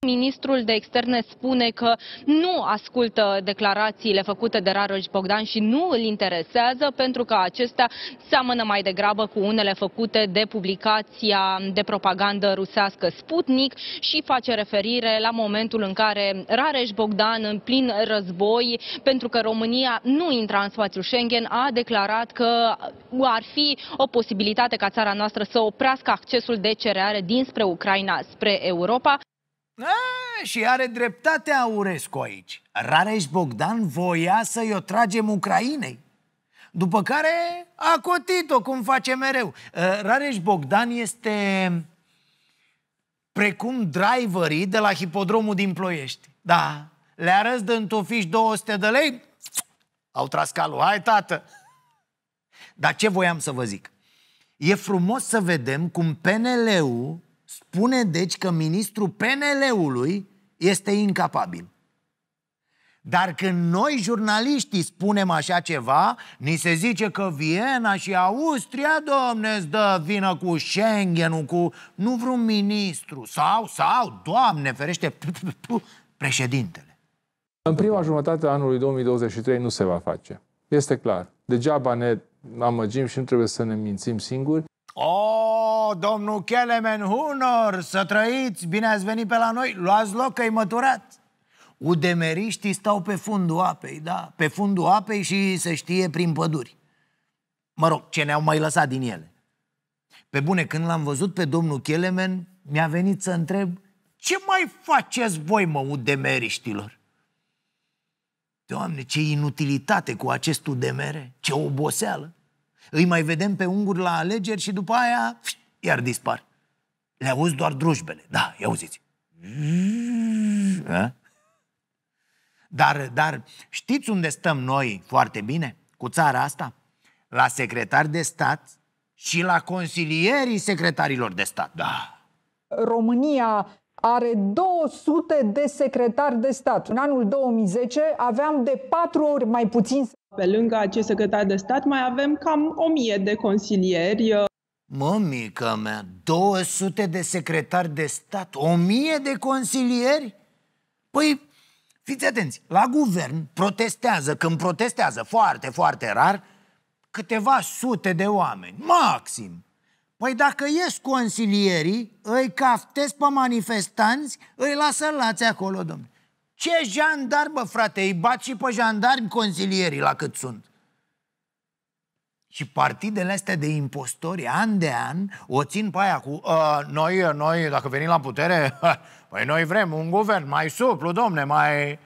A: Ministrul de Externe spune că nu ascultă declarațiile făcute de Raroș Bogdan și nu îl interesează pentru că acestea seamănă mai degrabă cu unele făcute de publicația de propagandă rusească Sputnik și face referire la momentul în care Rareș Bogdan în plin război, pentru că România nu intra în spațiul Schengen, a declarat că ar fi o posibilitate ca țara noastră să oprească accesul de cereare dinspre Ucraina spre Europa. A, și are dreptate Aurescu aici. Rareș Bogdan voia să-i o tragem Ucrainei. După care a cotit-o, cum face mereu. Rareș Bogdan este precum driverii de la hipodromul din Ploiești. Da, le arăți de tofiș 200 de lei, au tras calul. Hai, tată! Dar ce voiam să vă zic? E frumos să vedem cum PNL-ul Spune deci că ministrul PNL-ului este incapabil. Dar când noi, jurnaliștii, spunem așa ceva, ni se zice că Viena și Austria, domne, îți dă vină cu schengen cu nu vreun ministru, sau, sau, doamne, ferește, președintele. În prima jumătate a anului 2023 nu se va face. Este clar. Degeaba ne amăgim și nu trebuie să ne mințim singuri. O, oh, domnul Kelemen Hunor, să trăiți, bine ați venit pe la noi, luați loc că-i măturat. Udemeriștii stau pe fundul apei, da, pe fundul apei și se știe prin păduri. Mă rog, ce ne-au mai lăsat din ele. Pe bune, când l-am văzut pe domnul Kelemen, mi-a venit să întreb, ce mai faceți voi, mă, udemeriștilor? Doamne, ce inutilitate cu acest udemere, ce oboseală! Îi mai vedem pe unguri la alegeri și după aia iar dispar. Le auzi doar drujbele. Da, ia auziți. Eh? Dar, dar știți unde stăm noi foarte bine cu țara asta? La secretari de stat și la consilierii secretarilor de stat. Da. România are 200 de secretari de stat. În anul 2010 aveam de patru ori mai puțin. Pe lângă acești secretari de stat mai avem cam 1000 de consilieri. Uh, mica mea, 200 de secretari de stat, 1000 de consilieri? Păi, fiți atenți, la guvern protestează, când protestează foarte, foarte rar, câteva sute de oameni, maxim. Păi dacă ies consilierii, îi caftez pe manifestanți, îi lasă lați acolo, domnule. Ce jandarmi, bă, frate, îi bat și pe jandarmi consilierii la cât sunt. Și partidele astea de impostori, an de an, o țin pe aia cu uh, noi, noi, dacă venim la putere, păi noi vrem un guvern mai suplu, domne, mai...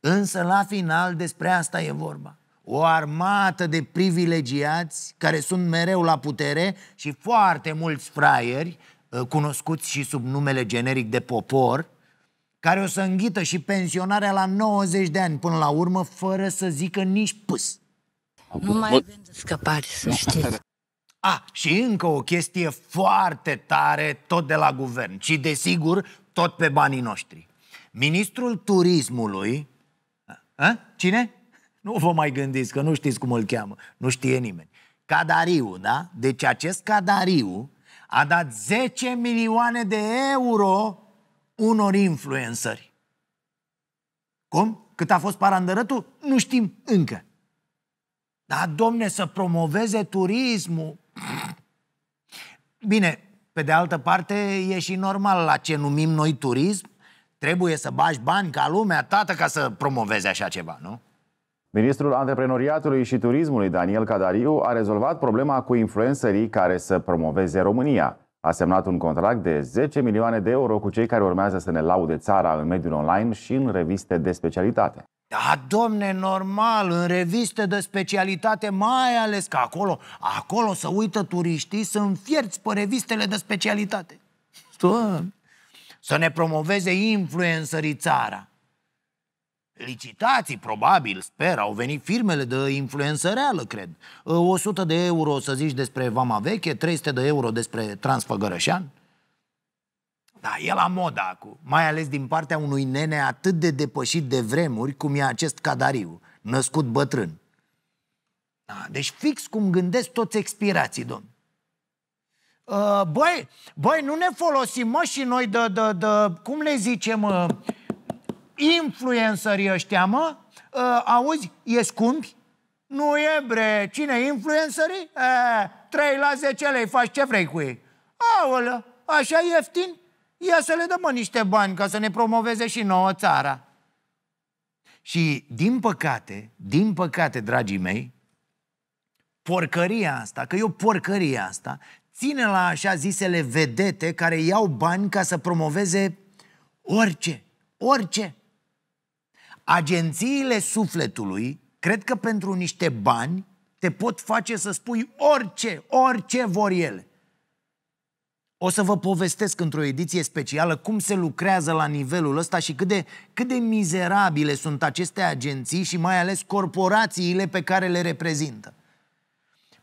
A: Însă la final despre asta e vorba o armată de privilegiați care sunt mereu la putere și foarte mulți fraieri, ă, cunoscuți și sub numele generic de popor, care o să înghită și pensionarea la 90 de ani până la urmă, fără să zică nici pâs. Nu mai avem de scăpare, să știți. A, și încă o chestie foarte tare, tot de la guvern și, desigur, tot pe banii noștri. Ministrul turismului... A? Cine? Nu vă mai gândiți că nu știți cum îl cheamă. Nu știe nimeni. Cadariu, da? Deci acest Cadariu a dat 10 milioane de euro unor influenceri. Cum? Cât a fost parandărătul? Nu știm încă. Da, domne, să promoveze turismul. Bine, pe de altă parte, e și normal la ce numim noi turism. Trebuie să bagi bani ca lumea, tată, ca să promoveze așa ceva, nu? Ministrul Antreprenoriatului și Turismului, Daniel Cadariu, a rezolvat problema cu influencerii care să promoveze România. A semnat un contract de 10 milioane de euro cu cei care urmează să ne laude țara în mediul online și în reviste de specialitate. Da, domne, normal, în reviste de specialitate, mai ales că acolo, acolo să uită turiștii, sunt fierți pe revistele de specialitate. Doamne. Să ne promoveze influencerii țara. Licitații, probabil, sper, au venit firmele de influență reală, cred. 100 ă, de euro, să zici, despre Vama Veche, 300 de euro despre Transfăgărășan. Da, e la moda acum, mai ales din partea unui nene atât de depășit de vremuri cum e acest cadariu, născut bătrân. Da, deci fix cum gândesc toți expirații, domn. Uh, băi, băi, nu ne folosim, mă, și noi de, de, de cum le zicem, uh, influencerii ăștia, mă, uh, auzi, e scumpi? Nu e, bre, cine, influencerii? Uh, 3 la 10 lei, faci ce vrei cu ei. Aolă, așa ieftin? Ia să le dăm niște bani ca să ne promoveze și nouă țara. Și din păcate, din păcate, dragii mei, porcăria asta, că eu porcăria asta, ține la așa zisele vedete care iau bani ca să promoveze orice, orice. Agențiile sufletului, cred că pentru niște bani, te pot face să spui orice, orice vor ele. O să vă povestesc într-o ediție specială cum se lucrează la nivelul ăsta și cât de, cât de mizerabile sunt aceste agenții și mai ales corporațiile pe care le reprezintă.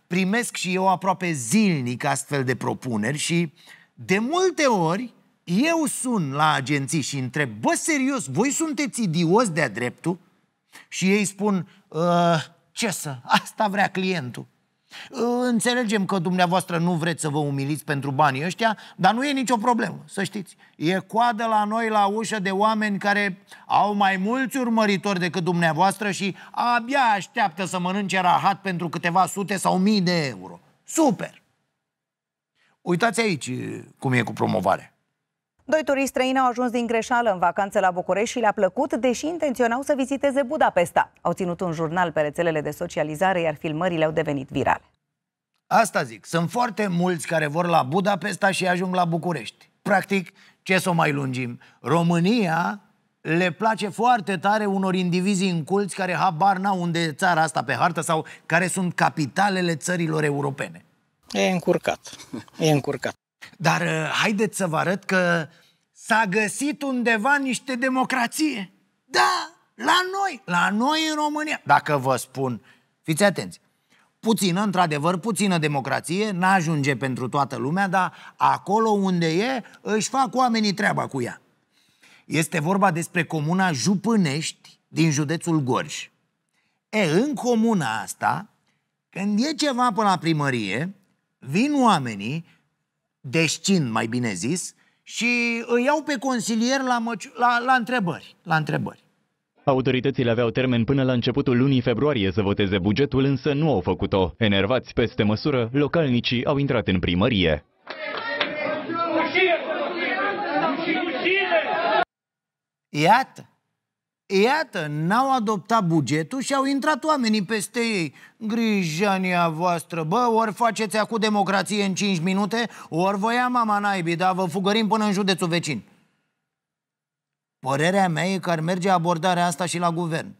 A: Primesc și eu aproape zilnic astfel de propuneri și de multe ori eu sun la agenții și întreb, bă, serios, voi sunteți idios de-a dreptul? Și ei spun, uh, ce să, asta vrea clientul. Uh, înțelegem că dumneavoastră nu vreți să vă umiliți pentru banii ăștia, dar nu e nicio problemă, să știți. E coadă la noi la ușă de oameni care au mai mulți urmăritori decât dumneavoastră și abia așteaptă să mănânce rahat pentru câteva sute sau mii de euro. Super! Uitați aici cum e cu promovarea. Doi turiști străini au ajuns din greșeală în vacanță la București și le-a plăcut, deși intenționau să viziteze Budapesta. Au ținut un jurnal pe rețelele de socializare, iar filmările au devenit virale. Asta zic, sunt foarte mulți care vor la Budapesta și ajung la București. Practic, ce să o mai lungim? România le place foarte tare unor indivizi inculți care habar n-au unde e țara asta pe hartă sau care sunt capitalele țărilor europene. E încurcat. E încurcat. Dar uh, haideți să vă arăt că S-a găsit undeva niște democrație. Da, la noi, la noi în România. Dacă vă spun, fiți atenți, puțină, într-adevăr, puțină democrație, n-ajunge pentru toată lumea, dar acolo unde e, își fac oamenii treaba cu ea. Este vorba despre comuna Jupânești din județul Gorj. E, în comuna asta, când e ceva până la primărie, vin oamenii, descind, mai bine zis, și îi iau pe consilier la, măci- la, la întrebări. La întrebări. Autoritățile aveau termen până la începutul lunii februarie să voteze bugetul, însă nu au făcut-o. Enervați peste măsură, localnicii au intrat în primărie. Iată! Iată, n-au adoptat bugetul și au intrat oamenii peste ei. Grijania voastră, bă, ori faceți acum democrație în 5 minute, ori vă ia mama naibii, dar vă fugărim până în județul vecin. Părerea mea e că ar merge abordarea asta și la guvern.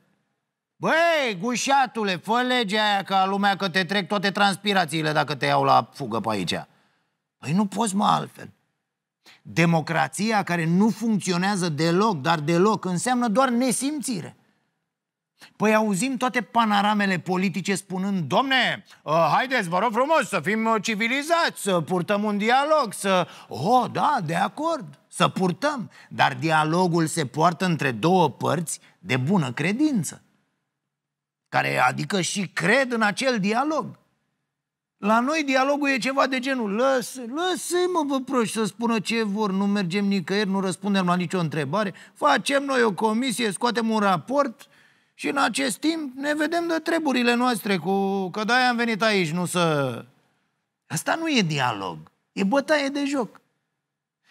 A: Băi, gușatule, fă legea aia ca lumea că te trec toate transpirațiile dacă te iau la fugă pe aici. Păi nu poți, mă, altfel. Democrația care nu funcționează deloc, dar deloc, înseamnă doar nesimțire. Păi auzim toate panoramele politice spunând, domne, ă, haideți, vă rog frumos, să fim ă, civilizați, să purtăm un dialog, să... Oh, da, de acord, să purtăm. Dar dialogul se poartă între două părți de bună credință, care adică și cred în acel dialog. La noi dialogul e ceva de genul, lăsă, lăsă-mă vă proști să spună ce vor, nu mergem nicăieri, nu răspundem la nicio întrebare, facem noi o comisie, scoatem un raport și în acest timp ne vedem de treburile noastre, cu că de am venit aici, nu să... Asta nu e dialog, e bătaie de joc.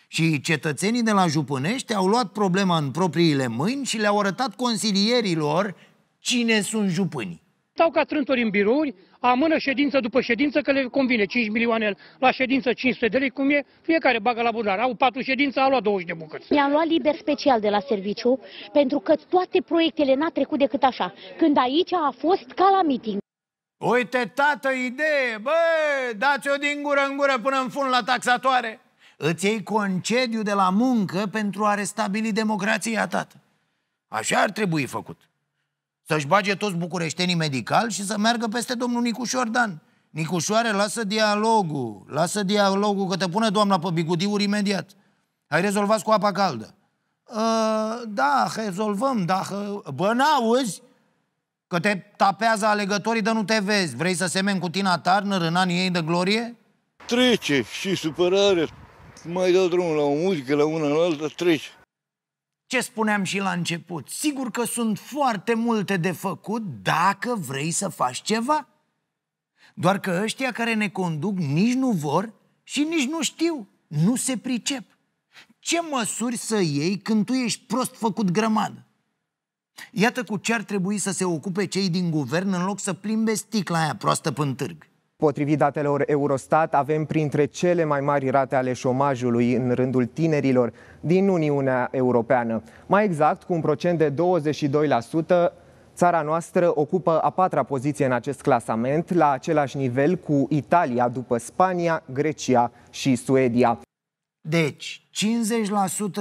A: Și cetățenii de la Jupânești au luat problema în propriile mâini și le-au arătat consilierilor cine sunt jupânii. Stau ca trântori în birouri, amână ședință după ședință că le convine 5 milioane la ședință 500 de lei, cum e, fiecare bagă la bunar. Au patru ședințe, au luat 20 de bucăți. Mi-am luat liber special de la serviciu, pentru că toate proiectele n-a trecut decât așa, când aici a fost ca la meeting. Uite, tată, idee! Bă, dați-o din gură în gură până în fund la taxatoare! Îți iei concediu de la muncă pentru a restabili democrația, tată. Așa ar trebui făcut. Să-și bage toți bucureștenii medical și să meargă peste domnul Nicușor Dan. Nicușoare, lasă dialogul, lasă dialogul, că te pune doamna pe bigudiuri imediat. Ă, da, hai rezolvați cu apa caldă. Uh, da, rezolvăm, dacă... Bă, n-auzi că te tapează alegătorii de nu te vezi. Vrei să semeni cu Tina Turner în anii ei de glorie? Trece și supărare. Mai dau drumul la o muzică, la una, la alta, trece ce spuneam și la început, sigur că sunt foarte multe de făcut dacă vrei să faci ceva. Doar că ăștia care ne conduc nici nu vor și nici nu știu, nu se pricep. Ce măsuri să iei când tu ești prost făcut grămadă? Iată cu ce ar trebui să se ocupe cei din guvern în loc să plimbe sticla aia proastă pe târg. Potrivit datelor Eurostat, avem printre cele mai mari rate ale șomajului în rândul tinerilor din Uniunea Europeană. Mai exact, cu un procent de 22%, țara noastră ocupă a patra poziție în acest clasament, la același nivel cu Italia, după Spania, Grecia și Suedia. Deci,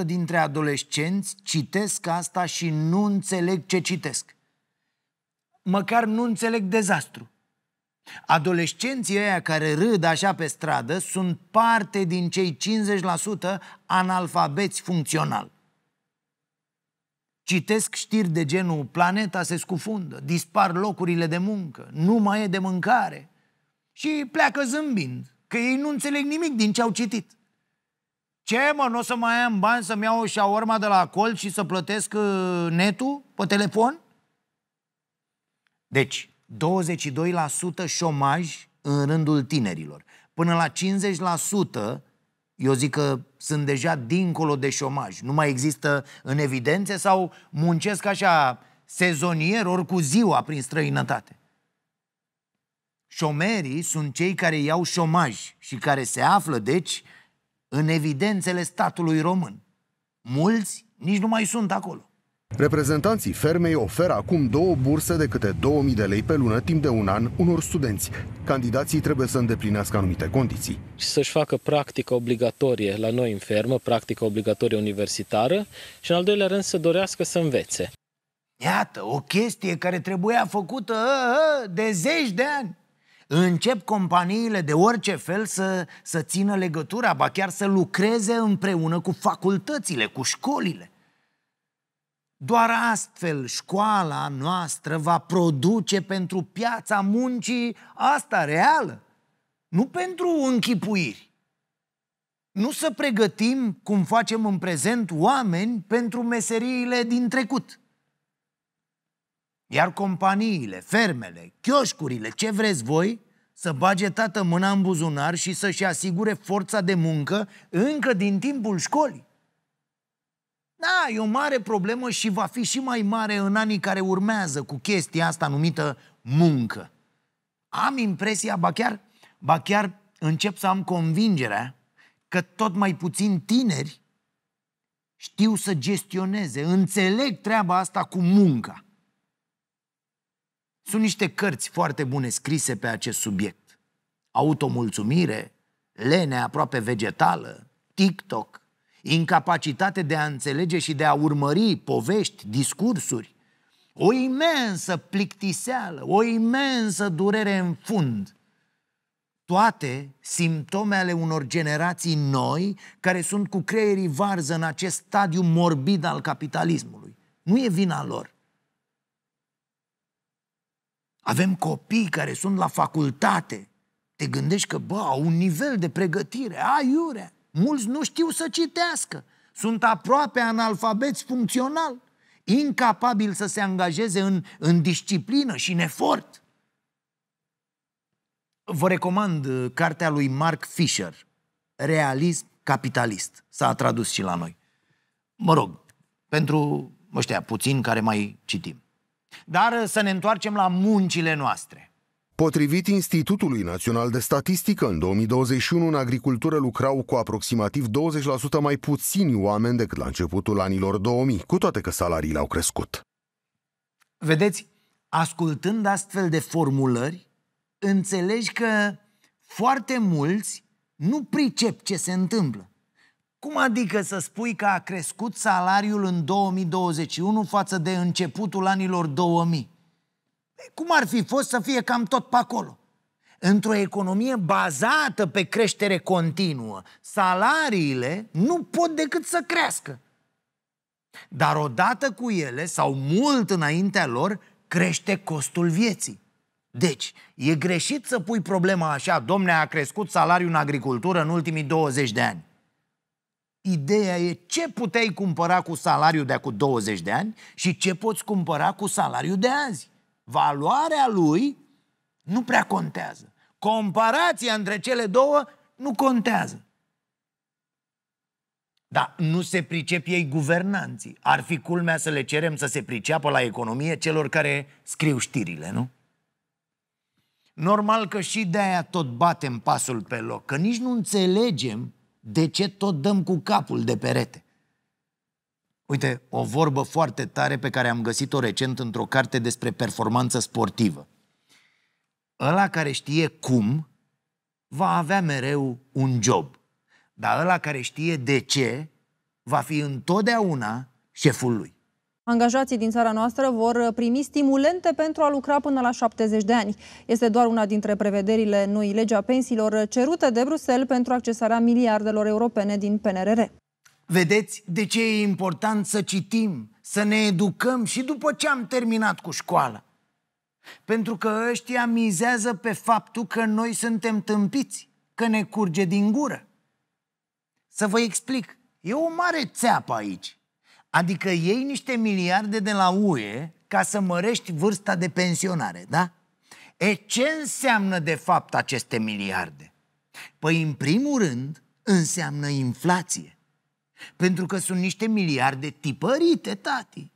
A: 50% dintre adolescenți citesc asta și nu înțeleg ce citesc. Măcar nu înțeleg dezastru. Adolescenții ăia care râd așa pe stradă sunt parte din cei 50% analfabeți funcțional. Citesc știri de genul planeta se scufundă, dispar locurile de muncă, nu mai e de mâncare și pleacă zâmbind, că ei nu înțeleg nimic din ce au citit. Ce, mă, nu o să mai am bani să-mi iau și urma de la col și să plătesc uh, netul pe telefon? Deci, 22% șomaj în rândul tinerilor. Până la 50%, eu zic că sunt deja dincolo de șomaj. Nu mai există în evidențe sau muncesc așa sezonier, ori cu ziua, prin străinătate. Șomerii sunt cei care iau șomaj și care se află, deci, în evidențele statului român. Mulți nici nu mai sunt acolo. Reprezentanții fermei oferă acum două burse de câte 2000 de lei pe lună timp de un an unor studenți. Candidații trebuie să îndeplinească anumite condiții. Și să-și facă practică obligatorie la noi în fermă, practică obligatorie universitară și în al doilea rând să dorească să învețe. Iată, o chestie care trebuia făcută a, ă, a, ă, de zeci de ani. Încep companiile de orice fel să, să țină legătura, ba chiar să lucreze împreună cu facultățile, cu școlile. Doar astfel școala noastră va produce pentru piața muncii asta reală, nu pentru închipuiri. Nu să pregătim, cum facem în prezent, oameni pentru meseriile din trecut. Iar companiile, fermele, chioșcurile, ce vreți voi, să bage tată mâna în buzunar și să-și asigure forța de muncă încă din timpul școlii. Da, e o mare problemă și va fi și mai mare în anii care urmează cu chestia asta numită muncă. Am impresia, ba chiar, ba chiar încep să am convingerea că tot mai puțin tineri știu să gestioneze, înțeleg treaba asta cu munca. Sunt niște cărți foarte bune scrise pe acest subiect. Automulțumire, lene aproape vegetală, TikTok, incapacitate de a înțelege și de a urmări povești, discursuri, o imensă plictiseală, o imensă durere în fund. Toate simptome ale unor generații noi care sunt cu creierii varză în acest stadiu morbid al capitalismului. Nu e vina lor. Avem copii care sunt la facultate. Te gândești că, bă, au un nivel de pregătire, aiurea Mulți nu știu să citească. Sunt aproape analfabeți funcțional, incapabil să se angajeze în, în disciplină și în efort. Vă recomand uh, cartea lui Mark Fisher, Realism capitalist. S-a tradus și la noi. Mă rog, pentru ăștia puțin care mai citim. Dar uh, să ne întoarcem la muncile noastre. Potrivit Institutului Național de Statistică, în 2021 în agricultură lucrau cu aproximativ 20% mai puțini oameni decât la începutul anilor 2000, cu toate că salariile au crescut. Vedeți, ascultând astfel de formulări, înțelegi că foarte mulți nu pricep ce se întâmplă. Cum adică să spui că a crescut salariul în 2021 față de începutul anilor 2000? Cum ar fi fost să fie cam tot pe acolo? Într-o economie bazată pe creștere continuă, salariile nu pot decât să crească. Dar odată cu ele, sau mult înaintea lor, crește costul vieții. Deci, e greșit să pui problema așa, domne, a crescut salariul în agricultură în ultimii 20 de ani. Ideea e ce puteai cumpăra cu salariul de acum 20 de ani și ce poți cumpăra cu salariul de azi. Valoarea lui nu prea contează. Comparația între cele două nu contează. Dar nu se pricep ei guvernanții. Ar fi culmea să le cerem să se priceapă la economie celor care scriu știrile, nu? Normal că și de-aia tot batem pasul pe loc, că nici nu înțelegem de ce tot dăm cu capul de perete. Uite, o vorbă foarte tare pe care am găsit-o recent într-o carte despre performanță sportivă. Ăla care știe cum va avea mereu un job, dar ăla care știe de ce va fi întotdeauna șeful lui. Angajații din țara noastră vor primi stimulente pentru a lucra până la 70 de ani. Este doar una dintre prevederile noi legea pensiilor cerută de Bruxelles pentru accesarea miliardelor europene din PNRR. Vedeți de ce e important să citim, să ne educăm și după ce am terminat cu școala. Pentru că ăștia mizează pe faptul că noi suntem tâmpiți, că ne curge din gură. Să vă explic, e o mare țeapă aici. Adică iei niște miliarde de la UE ca să mărești vârsta de pensionare, da? E ce înseamnă de fapt aceste miliarde? Păi în primul rând înseamnă inflație. Pentru că sunt niște miliarde tipărite, tati.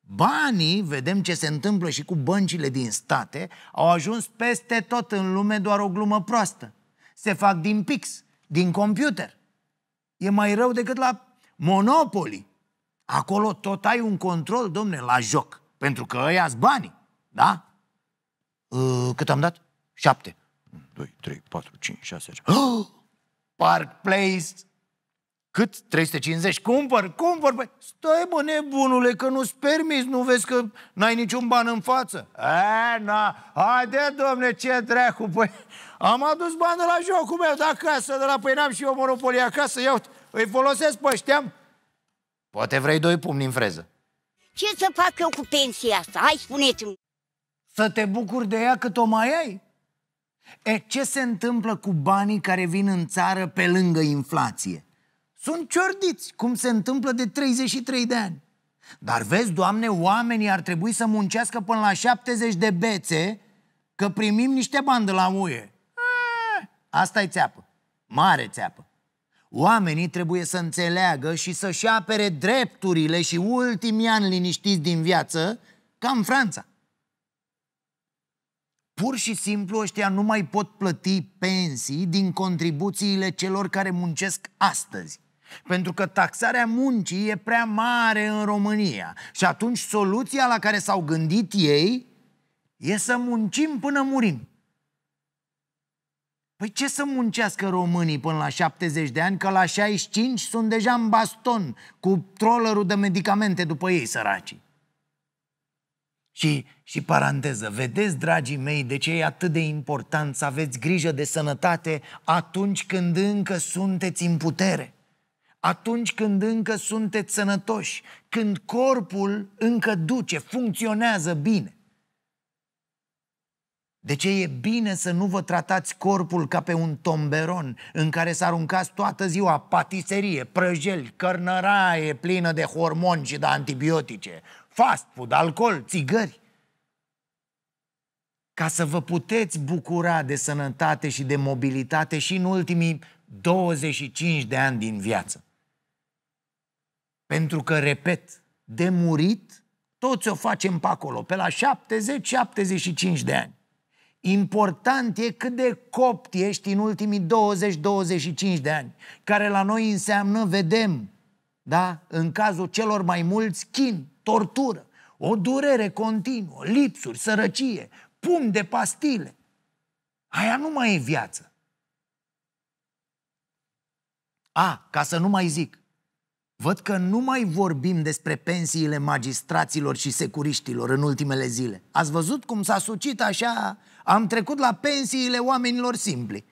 A: Banii, vedem ce se întâmplă și cu băncile din state, au ajuns peste tot în lume doar o glumă proastă. Se fac din pix, din computer. E mai rău decât la Monopoly. Acolo tot ai un control, domne, la joc. Pentru că ăia banii, da? Ă, cât am dat? Șapte. 2, 3, 4, 5, 6, 7. Park Place cât? 350? Cumpăr, cumpăr. Bă. Stai, bă, nebunule, că nu-ți permis, nu vezi că n-ai niciun ban în față. E, na, haide, domne, ce dracu, păi. Am adus bani de la jocul meu de acasă, de la păi n-am și eu monopolie acasă, iau, îi folosesc pe ăștia. Poate vrei doi pumni în freză. Ce să fac eu cu pensia asta? Hai, spuneți-mi. Să te bucuri de ea cât o mai ai. E, ce se întâmplă cu banii care vin în țară pe lângă inflație? Sunt ciordiți, cum se întâmplă de 33 de ani. Dar vezi, Doamne, oamenii ar trebui să muncească până la 70 de bețe că primim niște bani de la UE. Ah, asta e țeapă. Mare țeapă. Oamenii trebuie să înțeleagă și să-și apere drepturile și ultimii ani liniștiți din viață, ca în Franța. Pur și simplu ăștia nu mai pot plăti pensii din contribuțiile celor care muncesc astăzi. Pentru că taxarea muncii e prea mare în România. Și atunci soluția la care s-au gândit ei e să muncim până murim. Păi ce să muncească românii până la 70 de ani, că la 65 sunt deja în baston cu trollerul de medicamente după ei săraci. Și, și paranteză, vedeți, dragii mei, de ce e atât de important să aveți grijă de sănătate atunci când încă sunteți în putere atunci când încă sunteți sănătoși, când corpul încă duce, funcționează bine. De ce e bine să nu vă tratați corpul ca pe un tomberon în care să aruncați toată ziua patiserie, prăjeli, cărnăraie plină de hormoni și de antibiotice, fast food, alcool, țigări? Ca să vă puteți bucura de sănătate și de mobilitate și în ultimii 25 de ani din viață. Pentru că, repet, de murit, toți o facem pe acolo, pe la 70-75 de ani. Important e cât de copt ești în ultimii 20-25 de ani, care la noi înseamnă, vedem, da? în cazul celor mai mulți, chin, tortură, o durere continuă, lipsuri, sărăcie, pum de pastile. Aia nu mai e viață. A, ca să nu mai zic, Văd că nu mai vorbim despre pensiile magistraților și securiștilor în ultimele zile. Ați văzut cum s-a sucit așa? Am trecut la pensiile oamenilor simpli.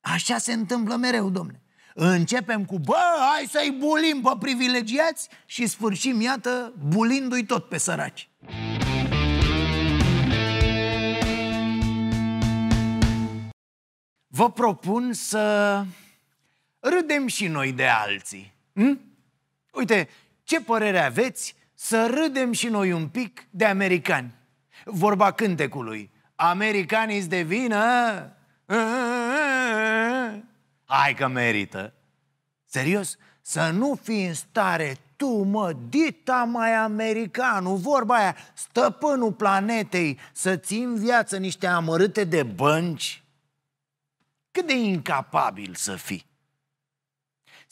A: Așa se întâmplă mereu, domne. Începem cu, bă, hai să-i bulim pe privilegiați și sfârșim, iată, bulindu-i tot pe săraci. Vă propun să râdem și noi de alții. Hm? Uite, ce părere aveți să râdem și noi un pic de americani? Vorba cântecului. Americanii de vină? Hai că merită. Serios? Să nu fii în stare tu, mă, dita mai americanul, vorba aia, stăpânul planetei, să țin viață niște amărâte de bănci? Cât de incapabil să fii?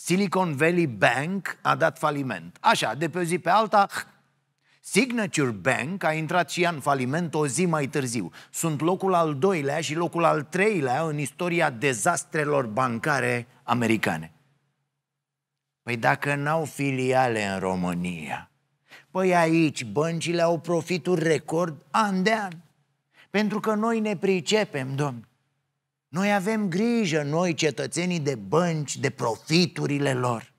A: Silicon Valley Bank a dat faliment. Așa, de pe o zi pe alta, Signature Bank a intrat și ea în faliment o zi mai târziu. Sunt locul al doilea și locul al treilea în istoria dezastrelor bancare americane. Păi dacă n-au filiale în România, păi aici băncile au profituri record an de an. Pentru că noi ne pricepem, domn. Noi avem grijă, noi cetățenii, de bănci, de profiturile lor.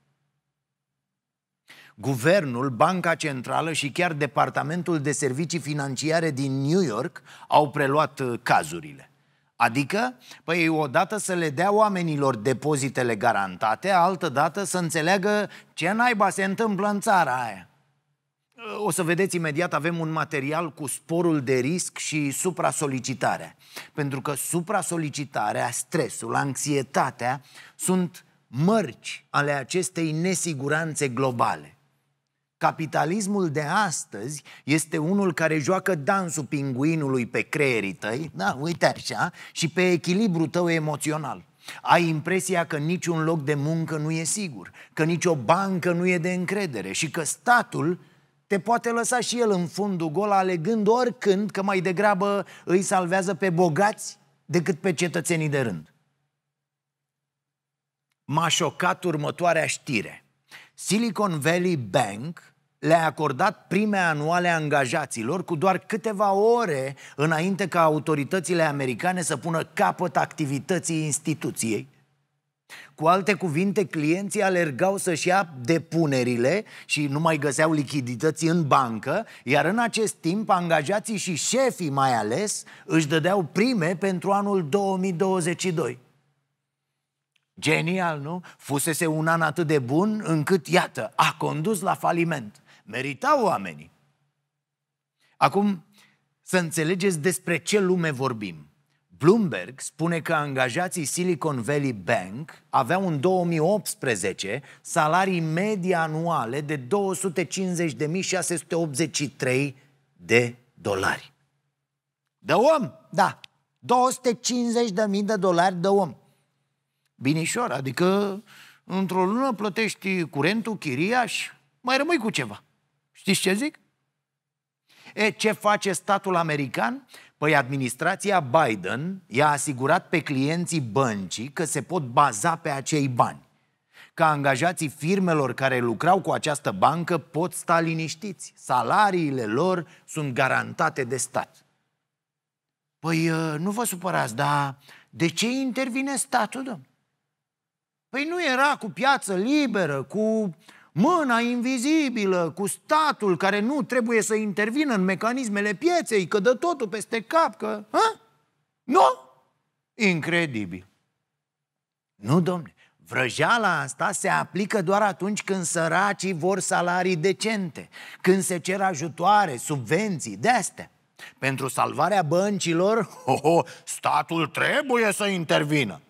A: Guvernul, Banca Centrală și chiar Departamentul de Servicii Financiare din New York au preluat uh, cazurile. Adică, păi odată să le dea oamenilor depozitele garantate, altă dată să înțeleagă ce naiba se întâmplă în țara aia. O să vedeți imediat, avem un material cu sporul de risc și supra-solicitarea, Pentru că supra-solicitarea, stresul, anxietatea sunt mărci ale acestei nesiguranțe globale. Capitalismul de astăzi este unul care joacă dansul pinguinului pe creierii tăi, da, uite așa, și pe echilibru tău emoțional. Ai impresia că niciun loc de muncă nu e sigur, că nicio bancă nu e de încredere și că statul te poate lăsa și el în fundul gol, alegând oricând că mai degrabă îi salvează pe bogați decât pe cetățenii de rând. M-a șocat următoarea știre. Silicon Valley Bank le-a acordat prime anuale angajaților cu doar câteva ore înainte ca autoritățile americane să pună capăt activității instituției cu alte cuvinte, clienții alergau să-și ia depunerile și nu mai găseau lichidități în bancă, iar în acest timp angajații și șefii mai ales își dădeau prime pentru anul 2022. Genial, nu? Fusese un an atât de bun încât, iată, a condus la faliment. Meritau oamenii. Acum, să înțelegeți despre ce lume vorbim. Bloomberg spune că angajații Silicon Valley Bank aveau în 2018 salarii medii anuale de 250.683 de dolari. De om, da. 250.000 de dolari de om. Binișor, adică într-o lună plătești curentul, chiria și mai rămâi cu ceva. Știți ce zic? E, ce face statul american? Păi administrația Biden i-a asigurat pe clienții băncii că se pot baza pe acei bani. Că angajații firmelor care lucrau cu această bancă pot sta liniștiți. Salariile lor sunt garantate de stat. Păi uh, nu vă supărați, dar de ce intervine statul, domnule? Păi nu era cu piață liberă, cu mâna invizibilă cu statul care nu trebuie să intervină în mecanismele pieței, că dă totul peste cap, că... Ha? Nu? Incredibil. Nu, domne. Vrăjeala asta se aplică doar atunci când săracii vor salarii decente, când se cer ajutoare, subvenții, de-astea. Pentru salvarea băncilor, ho, ho, statul trebuie să intervină.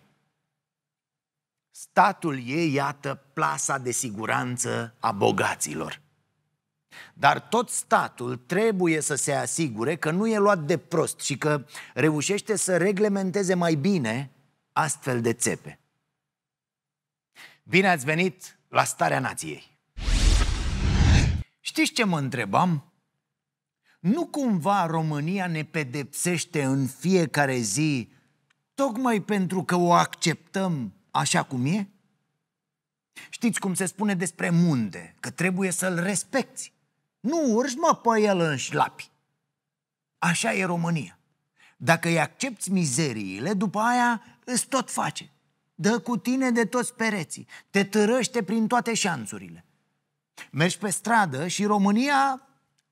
A: Statul e, iată, plasa de siguranță a bogaților. Dar tot statul trebuie să se asigure că nu e luat de prost și că reușește să reglementeze mai bine astfel de țepe. Bine ați venit la Starea Nației! Știți ce mă întrebam? Nu cumva România ne pedepsește în fiecare zi tocmai pentru că o acceptăm așa cum e? Știți cum se spune despre munte, că trebuie să-l respecti. Nu urci, mă, pe el în șlapi. Așa e România. Dacă îi accepti mizeriile, după aia îți tot face. Dă cu tine de toți pereții. Te târăște prin toate șanțurile. Mergi pe stradă și România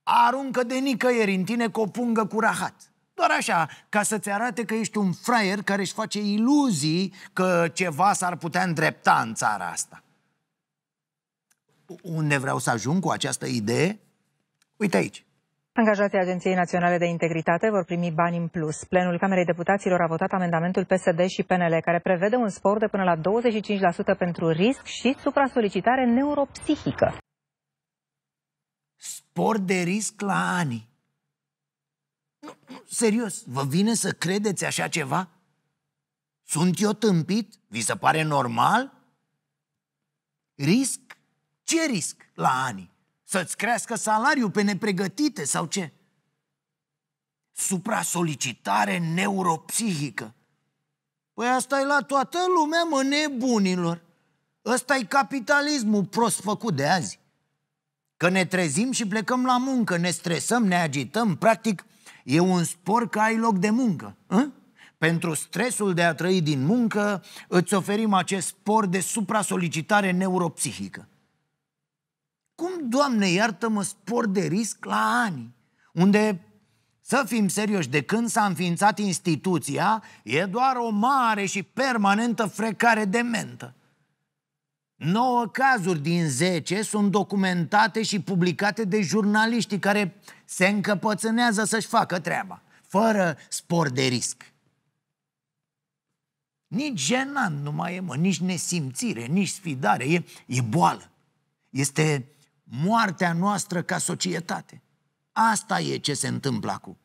A: aruncă de nicăieri în tine cu o pungă cu rahat. Doar așa, ca să-ți arate că ești un fraier care își face iluzii că ceva s-ar putea îndrepta în țara asta. Unde vreau să ajung cu această idee? Uite aici. Angajații Agenției Naționale de Integritate vor primi bani în plus. Plenul Camerei Deputaților a votat amendamentul PSD și PNL, care prevede un spor de până la 25% pentru risc și supra solicitare neuropsihică. Spor de risc la ani. Nu, nu, serios, vă vine să credeți așa ceva? Sunt eu tâmpit? Vi se pare normal? Risc? Ce risc la ani? Să-ți crească salariul pe nepregătite sau ce? Supra-solicitare neuropsihică. Păi asta e la toată lumea, mă, nebunilor. ăsta e capitalismul prost făcut de azi. Că ne trezim și plecăm la muncă, ne stresăm, ne agităm, practic E un spor că ai loc de muncă. Hă? Pentru stresul de a trăi din muncă, îți oferim acest spor de supra-solicitare neuropsihică. Cum, Doamne, iartă-mă, spor de risc la ani, unde să fim serioși, de când s-a înființat instituția, e doar o mare și permanentă frecare de mentă. 9 cazuri din 10 sunt documentate și publicate de jurnaliștii care se încăpățânează să-și facă treaba, fără spor de risc. Nici genan nu mai e, mă, nici nesimțire, nici sfidare, e, e boală. Este moartea noastră ca societate. Asta e ce se întâmplă acum.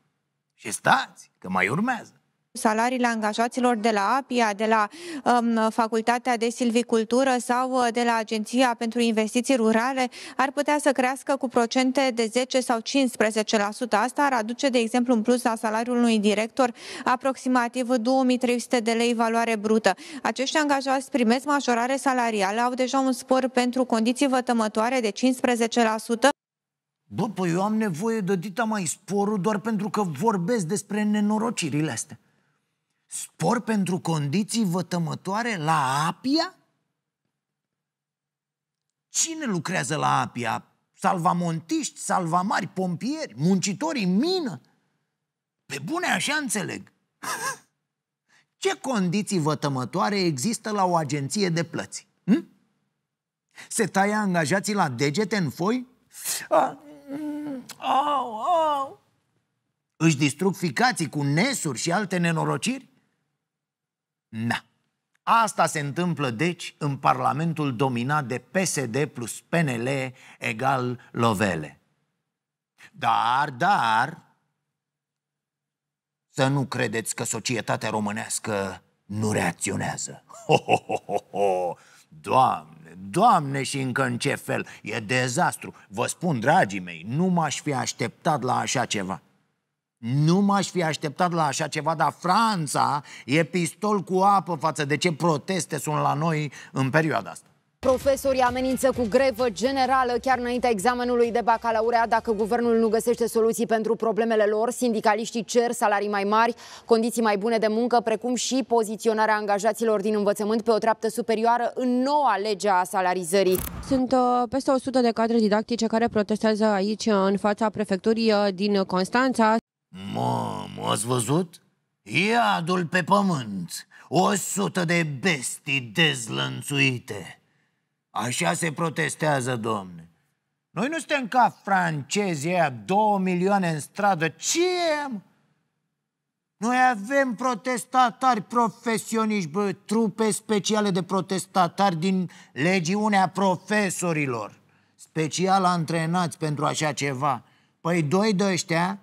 A: Și stați, că mai urmează salariile angajaților de la APIA, de la um, Facultatea de Silvicultură sau uh, de la Agenția pentru Investiții Rurale ar putea să crească cu procente de 10 sau 15%. Asta ar aduce, de exemplu, un plus la salariul unui director aproximativ 2300 de lei valoare brută. Acești angajați primesc majorare salarială, au deja un spor pentru condiții vătămătoare de 15%. Bă, păi eu am nevoie de dita mai sporul doar pentru că vorbesc despre nenorocirile astea. Spor pentru condiții vătămătoare la Apia? Cine lucrează la Apia? Salvamontiști, salvamari, pompieri, muncitori în mină? Pe bune așa înțeleg. Ce condiții vătămătoare există la o agenție de plăți? Hm? Se taie angajații la degete în foi? au, au. Își distrug ficații cu nesuri și alte nenorociri? Na. Asta se întâmplă, deci, în Parlamentul dominat de PSD plus PNL egal lovele. Dar, dar, să nu credeți că societatea românească nu reacționează. Ho, ho, ho, ho, ho. Doamne, doamne și încă în ce fel, e dezastru. Vă spun, dragii mei, nu m-aș fi așteptat la așa ceva. Nu m-aș fi așteptat la așa ceva, dar Franța e pistol cu apă față de ce proteste sunt la noi în perioada asta. Profesorii amenință cu grevă generală chiar înaintea examenului de bacalaureat dacă guvernul nu găsește soluții pentru problemele lor. Sindicaliștii cer salarii mai mari, condiții mai bune de muncă, precum și poziționarea angajaților din învățământ pe o treaptă superioară în noua lege a salarizării. Sunt uh, peste 100 de cadre didactice care protestează aici în fața prefecturii uh, din Constanța. Mamă, ați văzut? Iadul pe pământ, o sută de bestii dezlănțuite. Așa se protestează, domne. Noi nu suntem ca francezii aia, două milioane în stradă. Ce am? Noi avem protestatari profesioniști, bă, trupe speciale de protestatari din legiunea profesorilor, special antrenați pentru așa ceva. Păi doi de ăștia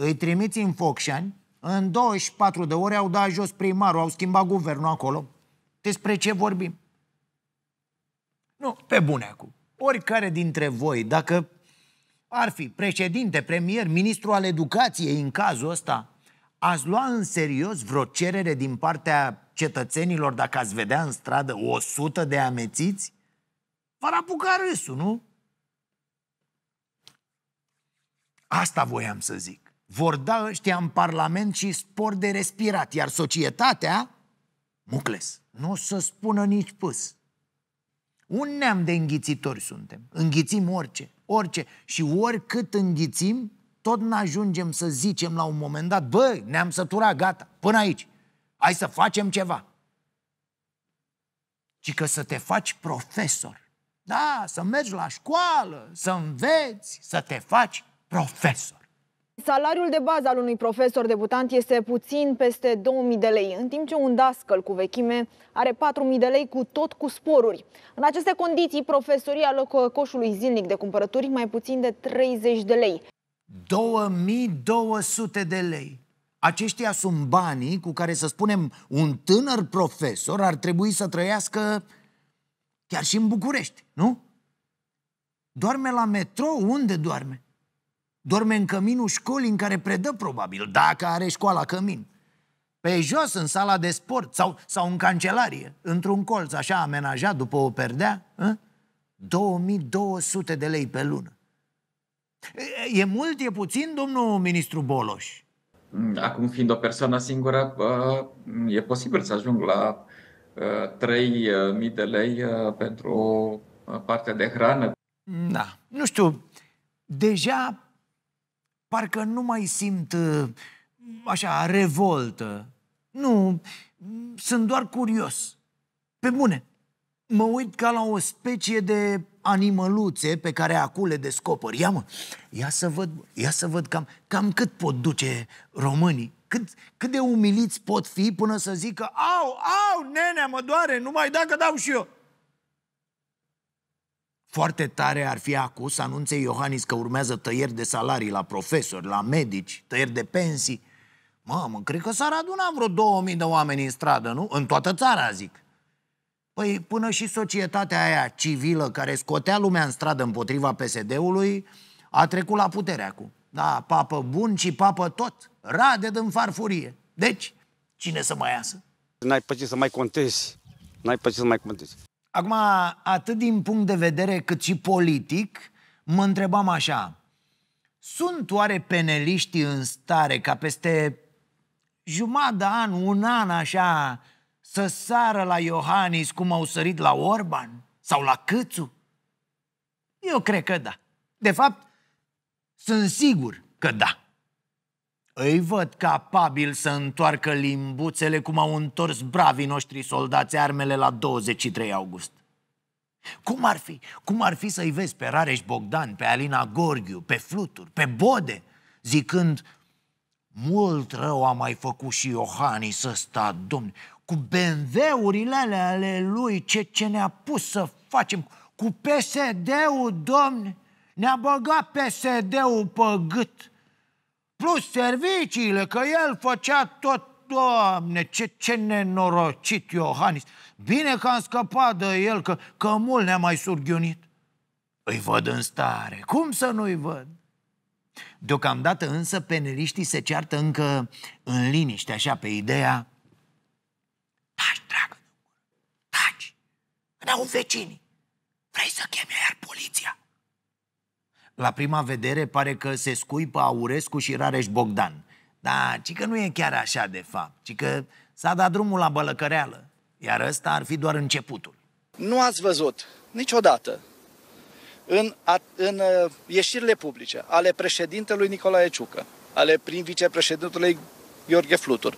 A: îi trimiți în Focșani, în 24 de ore au dat jos primarul, au schimbat guvernul acolo. Despre ce vorbim? Nu, pe bune acum. Oricare dintre voi, dacă ar fi președinte, premier, ministru al educației în cazul ăsta, ați lua în serios vreo cerere din partea cetățenilor dacă ați vedea în stradă 100 de amețiți? V-ar apuca râsul, nu? Asta voiam să zic vor da ăștia în Parlament și spor de respirat, iar societatea, mucles, nu o să spună nici pus. Un neam de înghițitori suntem. Înghițim orice, orice. Și oricât înghițim, tot n-ajungem să zicem la un moment dat, bă, ne-am săturat, gata, până aici. Hai să facem ceva. Ci că să te faci profesor. Da, să mergi la școală, să înveți, să te faci profesor. Salariul de bază al unui profesor debutant este puțin peste 2000 de lei, în timp ce un dascăl cu vechime are 4000 de lei cu tot cu sporuri. În aceste condiții, profesorii alocă coșului zilnic de cumpărături mai puțin de 30 de lei. 2200 de lei. Aceștia sunt banii cu care, să spunem, un tânăr profesor ar trebui să trăiască chiar și în București, nu? Doarme la metro? Unde doarme? Dorme în căminul școlii în care predă probabil, dacă are școala cămin. Pe jos, în sala de sport sau, sau în cancelarie, într-un colț așa amenajat după o perdea, a? Ă? 2200 de lei pe lună. E mult, e puțin, domnul ministru Boloș? Acum, fiind o persoană singură, ă, e posibil să ajung la 3.000 ă, de lei pentru o parte de hrană. Da, nu știu, deja parcă nu mai simt uh, așa revoltă. Nu, sunt doar curios. Pe bune, mă uit ca la o specie de animăluțe pe care acum le descopăr. Ia mă, ia să văd, ia să văd cam, cam cât pot duce românii. Cât, cât de umiliți pot fi până să zică Au, au, nenea, mă doare, numai dacă dau și eu. Foarte tare ar fi acus să anunțe Iohannis că urmează tăieri de salarii la profesori, la medici, tăieri de pensii. Mamă, cred că s-ar aduna vreo 2000 de oameni în stradă, nu? În toată țara, zic. Păi până și societatea aia civilă care scotea lumea în stradă împotriva PSD-ului a trecut la putere acum. Da, papă bun și papă tot. Rade din farfurie. Deci, cine să mai iasă? N-ai pe ce să mai contezi. N-ai pe ce să mai contezi. Acum, atât din punct de vedere cât și politic, mă întrebam așa, sunt oare peneliștii în stare ca peste jumătate de an, un an așa, să sară la Iohannis cum au sărit la Orban sau la Câțu? Eu cred că da. De fapt, sunt sigur că da. Îi văd capabil să întoarcă limbuțele cum au întors bravii noștri soldați armele la 23 august. Cum ar fi? Cum ar fi să-i vezi pe Rareș Bogdan, pe Alina Gorghiu, pe Flutur, pe Bode, zicând mult rău a mai făcut și Iohannis ăsta, domn, cu BMW-urile alea ale lui, ce, ce ne-a pus să facem, cu PSD-ul, domn, ne-a băgat PSD-ul pe gât. Plus serviciile, că el făcea tot Doamne, ce, ce nenorocit Iohannis! Bine că am scăpat de el, că, că mult ne-a mai surghiunit. Îi văd în stare, cum să nu-i văd? Deocamdată însă peneliștii se ceartă încă în liniște, așa, pe ideea Taci, dragă, taci, ne-au vecinii, vrei să chemi iar poliția? la prima vedere pare că se scuipă Aurescu și Rareș Bogdan. da, ci că nu e chiar așa de fapt, ci că s-a dat drumul la bălăcăreală, iar ăsta ar fi doar începutul. Nu ați văzut niciodată în, în uh, ieșirile publice ale președintelui Nicolae Ciucă, ale prim vicepreședintelui Gheorghe Flutur,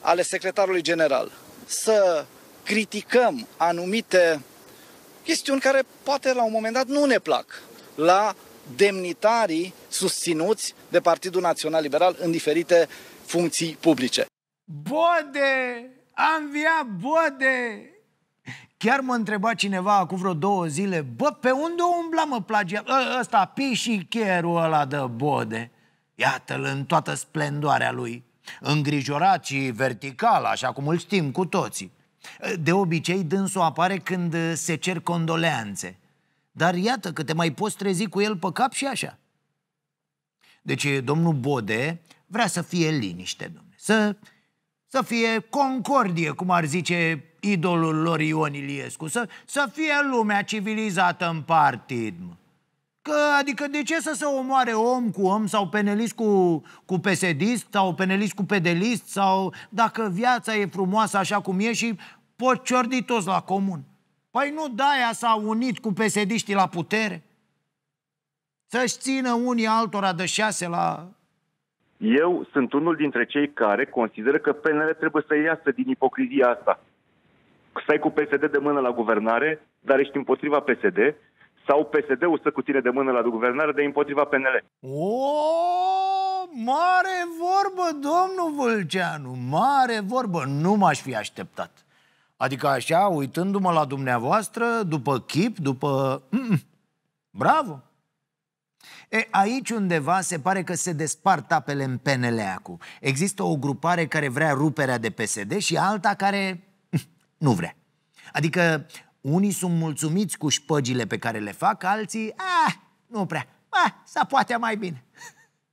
A: ale secretarului general, să criticăm anumite chestiuni care poate la un moment dat nu ne plac la demnitarii susținuți de Partidul Național Liberal în diferite funcții publice. Bode! Am via bode! Chiar mă întreba cineva acum vreo două zile, bă, pe unde umbla mă plagia? Ă, ăsta, pișicherul ăla de bode. Iată-l în toată splendoarea lui. Îngrijorat și vertical, așa cum îl știm cu toții. De obicei, dânsul apare când se cer condoleanțe dar iată că te mai poți trezi cu el pe cap și așa. Deci domnul Bode vrea să fie liniște, domnule. Să, să fie concordie, cum ar zice idolul lor Ion Iliescu. Să, să fie lumea civilizată în partid, mă. Că, adică de ce să se omoare om cu om sau penelist cu, cu pesedist sau penelist cu pedelist sau dacă viața e frumoasă așa cum e și pot ciordi toți la comun. Păi nu daia s-a unit cu psd la putere? Să-și țină unii altora de șase la... Eu sunt unul dintre cei care consideră că PNL trebuie să iasă din ipocrizia asta. ai cu PSD de mână la guvernare, dar ești împotriva PSD, sau PSD-ul stă cu tine de mână la guvernare, de împotriva PNL. O, mare vorbă, domnul Vâlceanu, mare vorbă, nu m-aș fi așteptat. Adică așa, uitându-mă la dumneavoastră, după chip, după... Mm-mm. Bravo! E, aici undeva se pare că se despart apele în PNL acum. Există o grupare care vrea ruperea de PSD și alta care mm, nu vrea. Adică unii sunt mulțumiți cu șpăgile pe care le fac, alții, ah, nu prea, ah, s-a poate mai bine.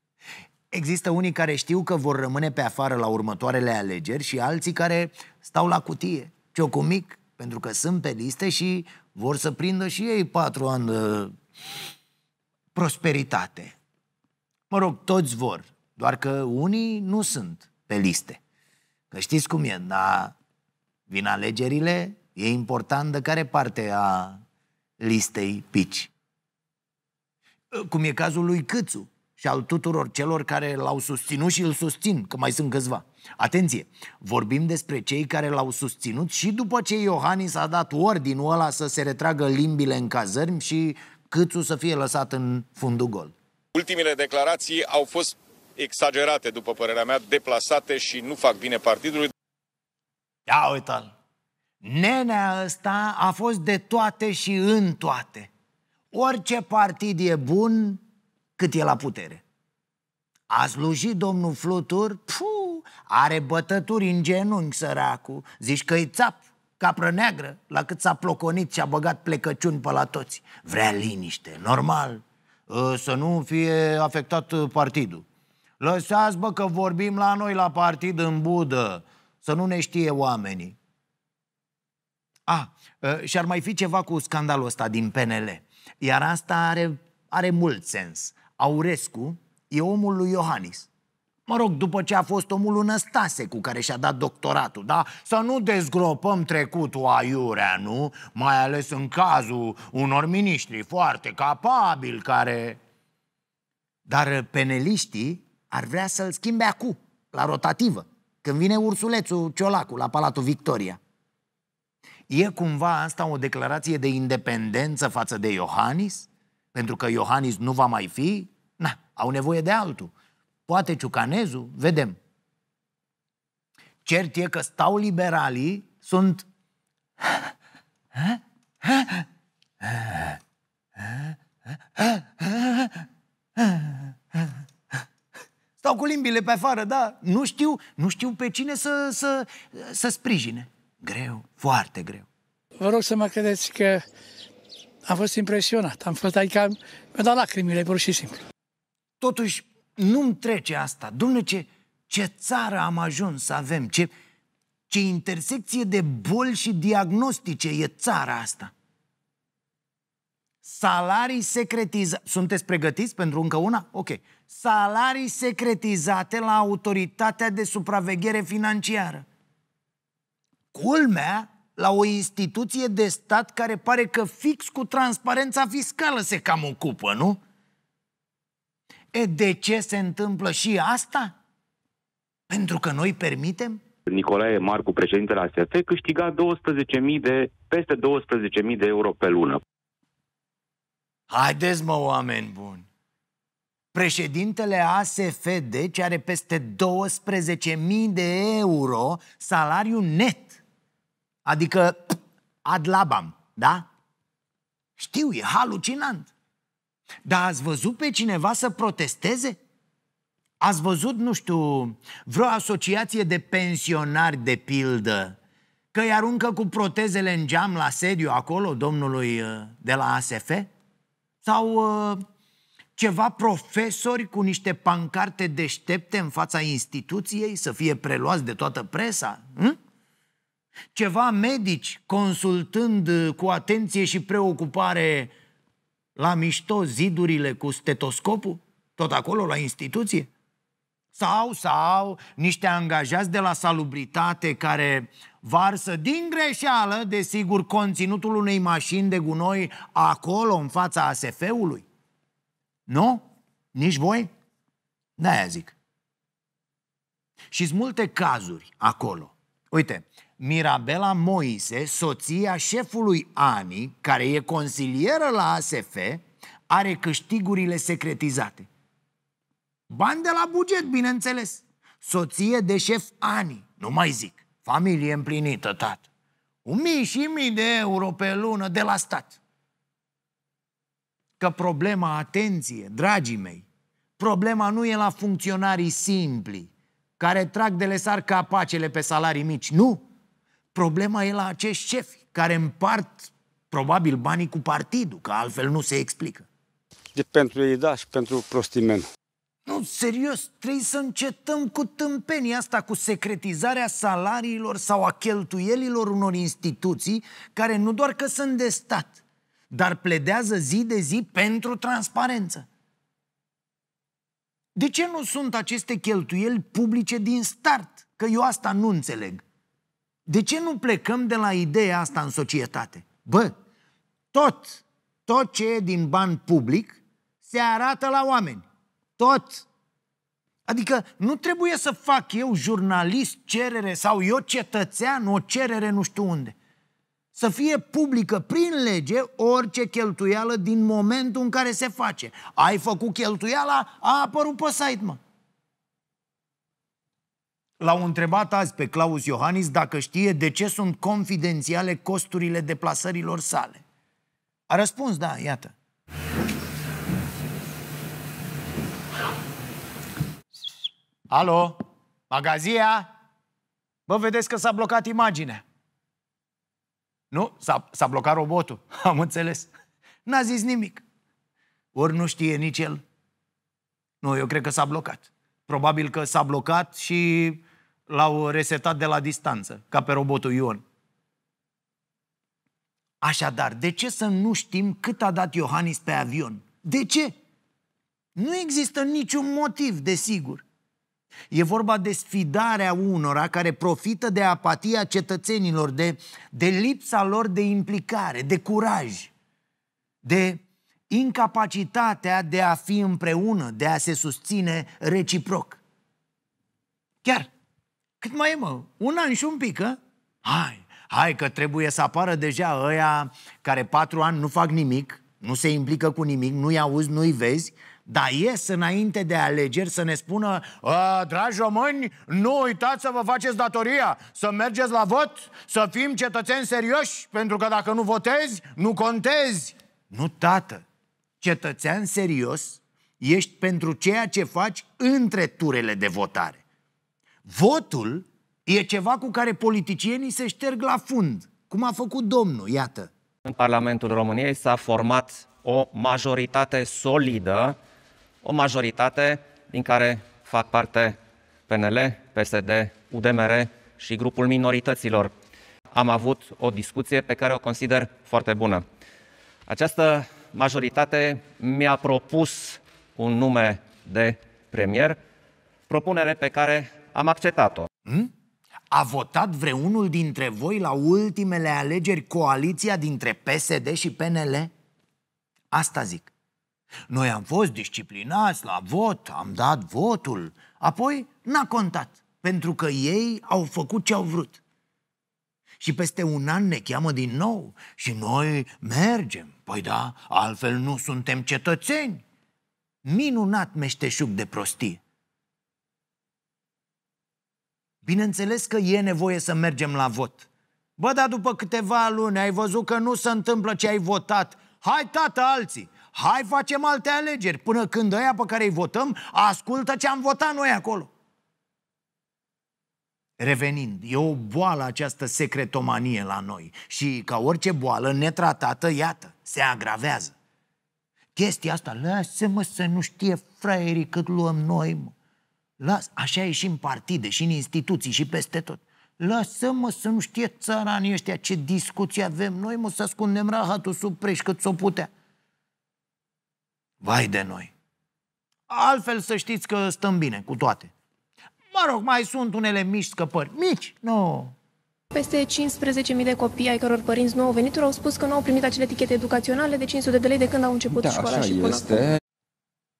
A: Există unii care știu că vor rămâne pe afară la următoarele alegeri și alții care stau la cutie. Ciocumic, pentru că sunt pe liste și vor să prindă și ei patru ani de prosperitate. Mă rog, toți vor, doar că unii nu sunt pe liste. Că știți cum e, dar vin alegerile, e important de care parte a listei pici. Cum e cazul lui Câțu și al tuturor celor care l-au susținut și îl susțin, că mai sunt câțiva. Atenție! Vorbim despre cei care l-au susținut și după ce Iohannis a dat ordinul ăla să se retragă limbile în cazărmi și câțu să fie lăsat în fundul gol. Ultimile declarații au fost exagerate, după părerea mea, deplasate și nu fac bine partidului. Ia uite-l! Nenea ăsta a fost de toate și în toate. Orice partid e bun cât e la putere. A slujit domnul Flutur, pfu, are bătături în genunchi săracu. zici că-i țap, capră neagră, la cât s-a ploconit și a băgat plecăciuni pe la toți. Vrea liniște, normal, ă, să nu fie afectat partidul. Lăsați, bă, că vorbim la noi la partid în budă, să nu ne știe oamenii. A, ă, și ar mai fi ceva cu scandalul ăsta din PNL. Iar asta are, are mult sens. Aurescu, e omul lui Iohannis. Mă rog, după ce a fost omul Năstase cu care și-a dat doctoratul, da? Să nu dezgropăm trecutul aiurea, nu? Mai ales în cazul unor miniștri foarte capabili care... Dar peneliștii ar vrea să-l schimbe acum, la rotativă, când vine ursulețul Ciolacu la Palatul Victoria. E cumva asta o declarație de independență față de Iohannis? Pentru că Iohannis nu va mai fi au nevoie de altul. Poate Ciucanezul, vedem. Cert e că stau liberalii, sunt... Stau cu limbile pe afară, da, nu știu, nu știu pe cine să, să, să sprijine. Greu, foarte greu. Vă rog să mă credeți că am fost impresionat, am fost, adică mi a dat lacrimile, pur și simplu. Totuși, nu-mi trece asta. Domnule, ce, ce țară am ajuns să avem, ce, ce intersecție de boli și diagnostice e țara asta. Salarii secretizate. Sunteți pregătiți pentru încă una? Ok. Salarii secretizate la autoritatea de supraveghere financiară. Culmea, la o instituție de stat care pare că fix cu transparența fiscală se cam ocupă, nu? E de ce se întâmplă și asta? Pentru că noi permitem? Nicolae Marcu, președintele ASF, câștiga 12.000 de, peste 12.000 de euro pe lună. Haideți, mă, oameni buni! Președintele ASF, deci, are peste 12.000 de euro salariu net. Adică ad labam, da? Știu, e halucinant. Dar ați văzut pe cineva să protesteze? Ați văzut, nu știu, vreo asociație de pensionari de pildă că îi aruncă cu protezele în geam la sediu acolo domnului uh, de la ASF? Sau uh, ceva profesori cu niște pancarte deștepte în fața instituției să fie preluați de toată presa? Hm? Ceva medici consultând uh, cu atenție și preocupare la mișto zidurile cu stetoscopul? Tot acolo, la instituție? Sau, sau, niște angajați de la salubritate care varsă din greșeală, desigur, conținutul unei mașini de gunoi acolo, în fața ASF-ului? Nu? Nici voi? Da, zic. Și sunt multe cazuri acolo. Uite, Mirabela Moise, soția șefului Ani, care e consilieră la ASF, are câștigurile secretizate. Bani de la buget, bineînțeles. Soție de șef Ani, nu mai zic. Familie împlinită, tată. Un mii și mii de euro pe lună de la stat. Că problema, atenție, dragii mei, problema nu e la funcționarii simpli, care trag de lesar capacele pe salarii mici. Nu! Problema e la acești șefi care împart probabil banii cu partidul, că altfel nu se explică. De pentru ei, da, și pentru prostimen. Nu, serios, trebuie să încetăm cu tâmpenia asta, cu secretizarea salariilor sau a cheltuielilor unor instituții care nu doar că sunt de stat, dar pledează zi de zi pentru transparență. De ce nu sunt aceste cheltuieli publice din start? Că eu asta nu înțeleg. De ce nu plecăm de la ideea asta în societate? Bă, tot, tot ce e din ban public se arată la oameni. Tot. Adică nu trebuie să fac eu jurnalist cerere sau eu cetățean o cerere nu știu unde. Să fie publică prin lege orice cheltuială din momentul în care se face. Ai făcut cheltuiala, a apărut pe site, mă. L-au întrebat azi pe Claus Iohannis dacă știe de ce sunt confidențiale costurile deplasărilor sale. A răspuns, da, iată. Alo, magazia? Bă, vedeți că s-a blocat imaginea. Nu? S-a, s-a blocat robotul. Am înțeles. N-a zis nimic. Ori nu știe nici el. Nu, eu cred că s-a blocat. Probabil că s-a blocat și l-au resetat de la distanță, ca pe robotul Ion. Așadar, de ce să nu știm cât a dat Iohannis pe avion? De ce? Nu există niciun motiv, desigur. E vorba de sfidarea unora care profită de apatia cetățenilor, de, de lipsa lor de implicare, de curaj, de incapacitatea de a fi împreună, de a se susține reciproc. Chiar cât mai e, mă? Un an și un pic, a? Ă? Hai, hai că trebuie să apară deja ăia care patru ani nu fac nimic, nu se implică cu nimic, nu-i auzi, nu-i vezi, dar ies înainte de alegeri să ne spună ă, Dragi români, nu uitați să vă faceți datoria Să mergeți la vot, să fim cetățeni serioși Pentru că dacă nu votezi, nu contezi Nu, tată, cetățean serios ești pentru ceea ce faci între turele de votare Votul e ceva cu care politicienii se șterg la fund, cum a făcut domnul, iată. În Parlamentul României s-a format o majoritate solidă, o majoritate din care fac parte PNL, PSD, UDMR și grupul minorităților. Am avut o discuție pe care o consider foarte bună. Această majoritate mi-a propus un nume de premier, propunere pe care am acceptat-o. Hmm? A votat vreunul dintre voi la ultimele alegeri coaliția dintre PSD și PNL? Asta zic. Noi am fost disciplinați la vot, am dat votul, apoi n-a contat, pentru că ei au făcut ce au vrut. Și peste un an ne cheamă din nou și noi mergem. Păi da, altfel nu suntem cetățeni. Minunat meșteșug de prostie. Bineînțeles că e nevoie să mergem la vot. Bă, dar după câteva luni ai văzut că nu se întâmplă ce ai votat. Hai, tată, alții! Hai, facem alte alegeri, până când ăia pe care îi votăm ascultă ce am votat noi acolo. Revenind, e o boală această secretomanie la noi și ca orice boală netratată, iată, se agravează. Chestia asta, lasă-mă să nu știe fraierii cât luăm noi, mă. Las, așa e și în partide, și în instituții, și peste tot. Lasă-mă să nu știe țăranii ăștia ce discuții avem noi, mă, să ascundem rahatul sub preș cât s-o putea. Vai de noi! Altfel să știți că stăm bine cu toate. Mă rog, mai sunt unele mici scăpări. Mici? Nu. No. Peste 15.000 de copii ai căror părinți nu au venit au spus că nu au primit acele etichete educaționale de 500 de lei de când au început da, școala așa și până este. Acum.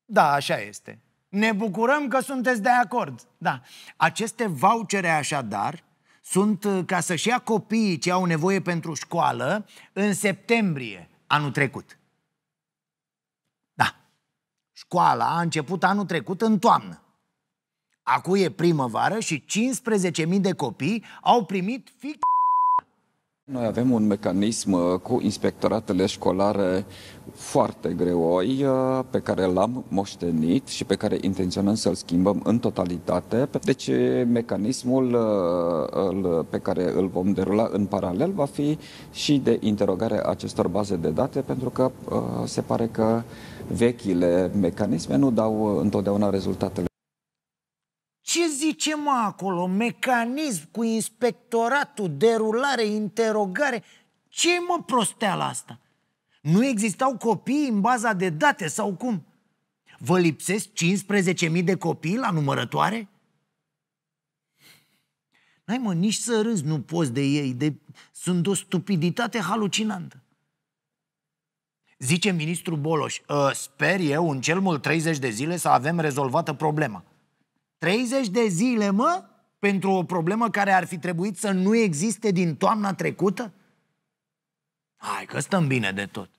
A: Da, așa este. Ne bucurăm că sunteți de acord. Da. Aceste vouchere așadar sunt uh, ca să-și ia copiii ce au nevoie pentru școală în septembrie anul trecut. Da. Școala a început anul trecut în toamnă. Acum e primăvară și 15.000 de copii au primit fix noi avem un mecanism uh, cu inspectoratele școlare foarte greoi uh, pe care l-am moștenit și pe care intenționăm să-l schimbăm în totalitate. Deci mecanismul uh, pe care îl vom derula în paralel va fi și de interogare a acestor baze de date pentru că se pare că vechile mecanisme nu dau întotdeauna rezultatele. Ce zice mă acolo? Mecanism cu inspectoratul, derulare, interogare. Ce mă prosteala asta? Nu existau copii în baza de date sau cum? Vă lipsesc 15.000 de copii la numărătoare? N-ai mă, nici să râzi nu poți de ei, de... sunt o stupiditate halucinantă. Zice ministrul Boloș, ă, sper eu în cel mult 30 de zile să avem rezolvată problema. 30 de zile, mă, pentru o problemă care ar fi trebuit să nu existe din toamna trecută? Hai că stăm bine de tot.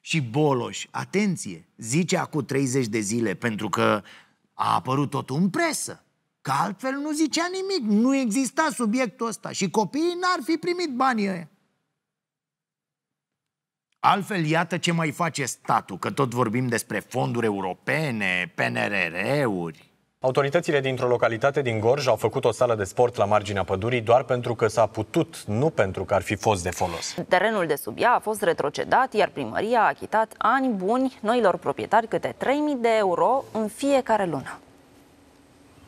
A: Și Boloș, atenție, zice acum 30 de zile, pentru că a apărut tot în presă. Că altfel nu zicea nimic, nu exista subiectul ăsta și copiii n-ar fi primit banii ăia. Altfel, iată ce mai face statul, că tot vorbim despre fonduri europene, PNRR-uri. Autoritățile dintr-o localitate din Gorj au făcut o sală de sport la marginea pădurii doar pentru că s-a putut, nu pentru că ar fi fost de folos. Terenul de sub ea a fost retrocedat, iar primăria a achitat ani buni noilor proprietari câte 3.000 de euro în fiecare lună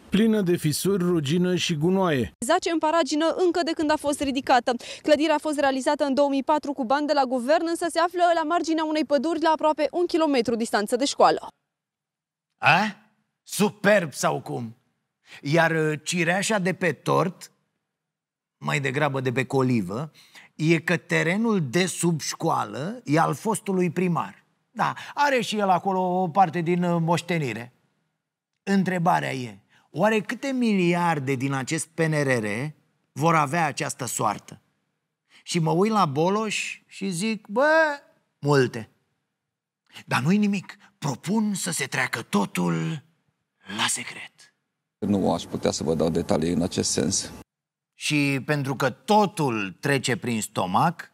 A: plină de fisuri, rugină și gunoaie. Zace în paragină încă de când a fost ridicată. Clădirea a fost realizată în 2004 cu bani de la guvern, însă se află la marginea unei păduri la aproape un kilometru distanță de școală. A? superb sau cum. Iar uh, cireașa de pe tort, mai degrabă de pe colivă, e că terenul de sub școală e al fostului primar. Da, are și el acolo o parte din uh, moștenire. Întrebarea e, oare câte miliarde din acest PNRR vor avea această soartă? Și mă uit la Boloș și zic, bă, multe. Dar nu-i nimic, propun să se treacă totul la secret. Nu aș putea să vă dau detalii în acest sens. Și pentru că totul trece prin stomac,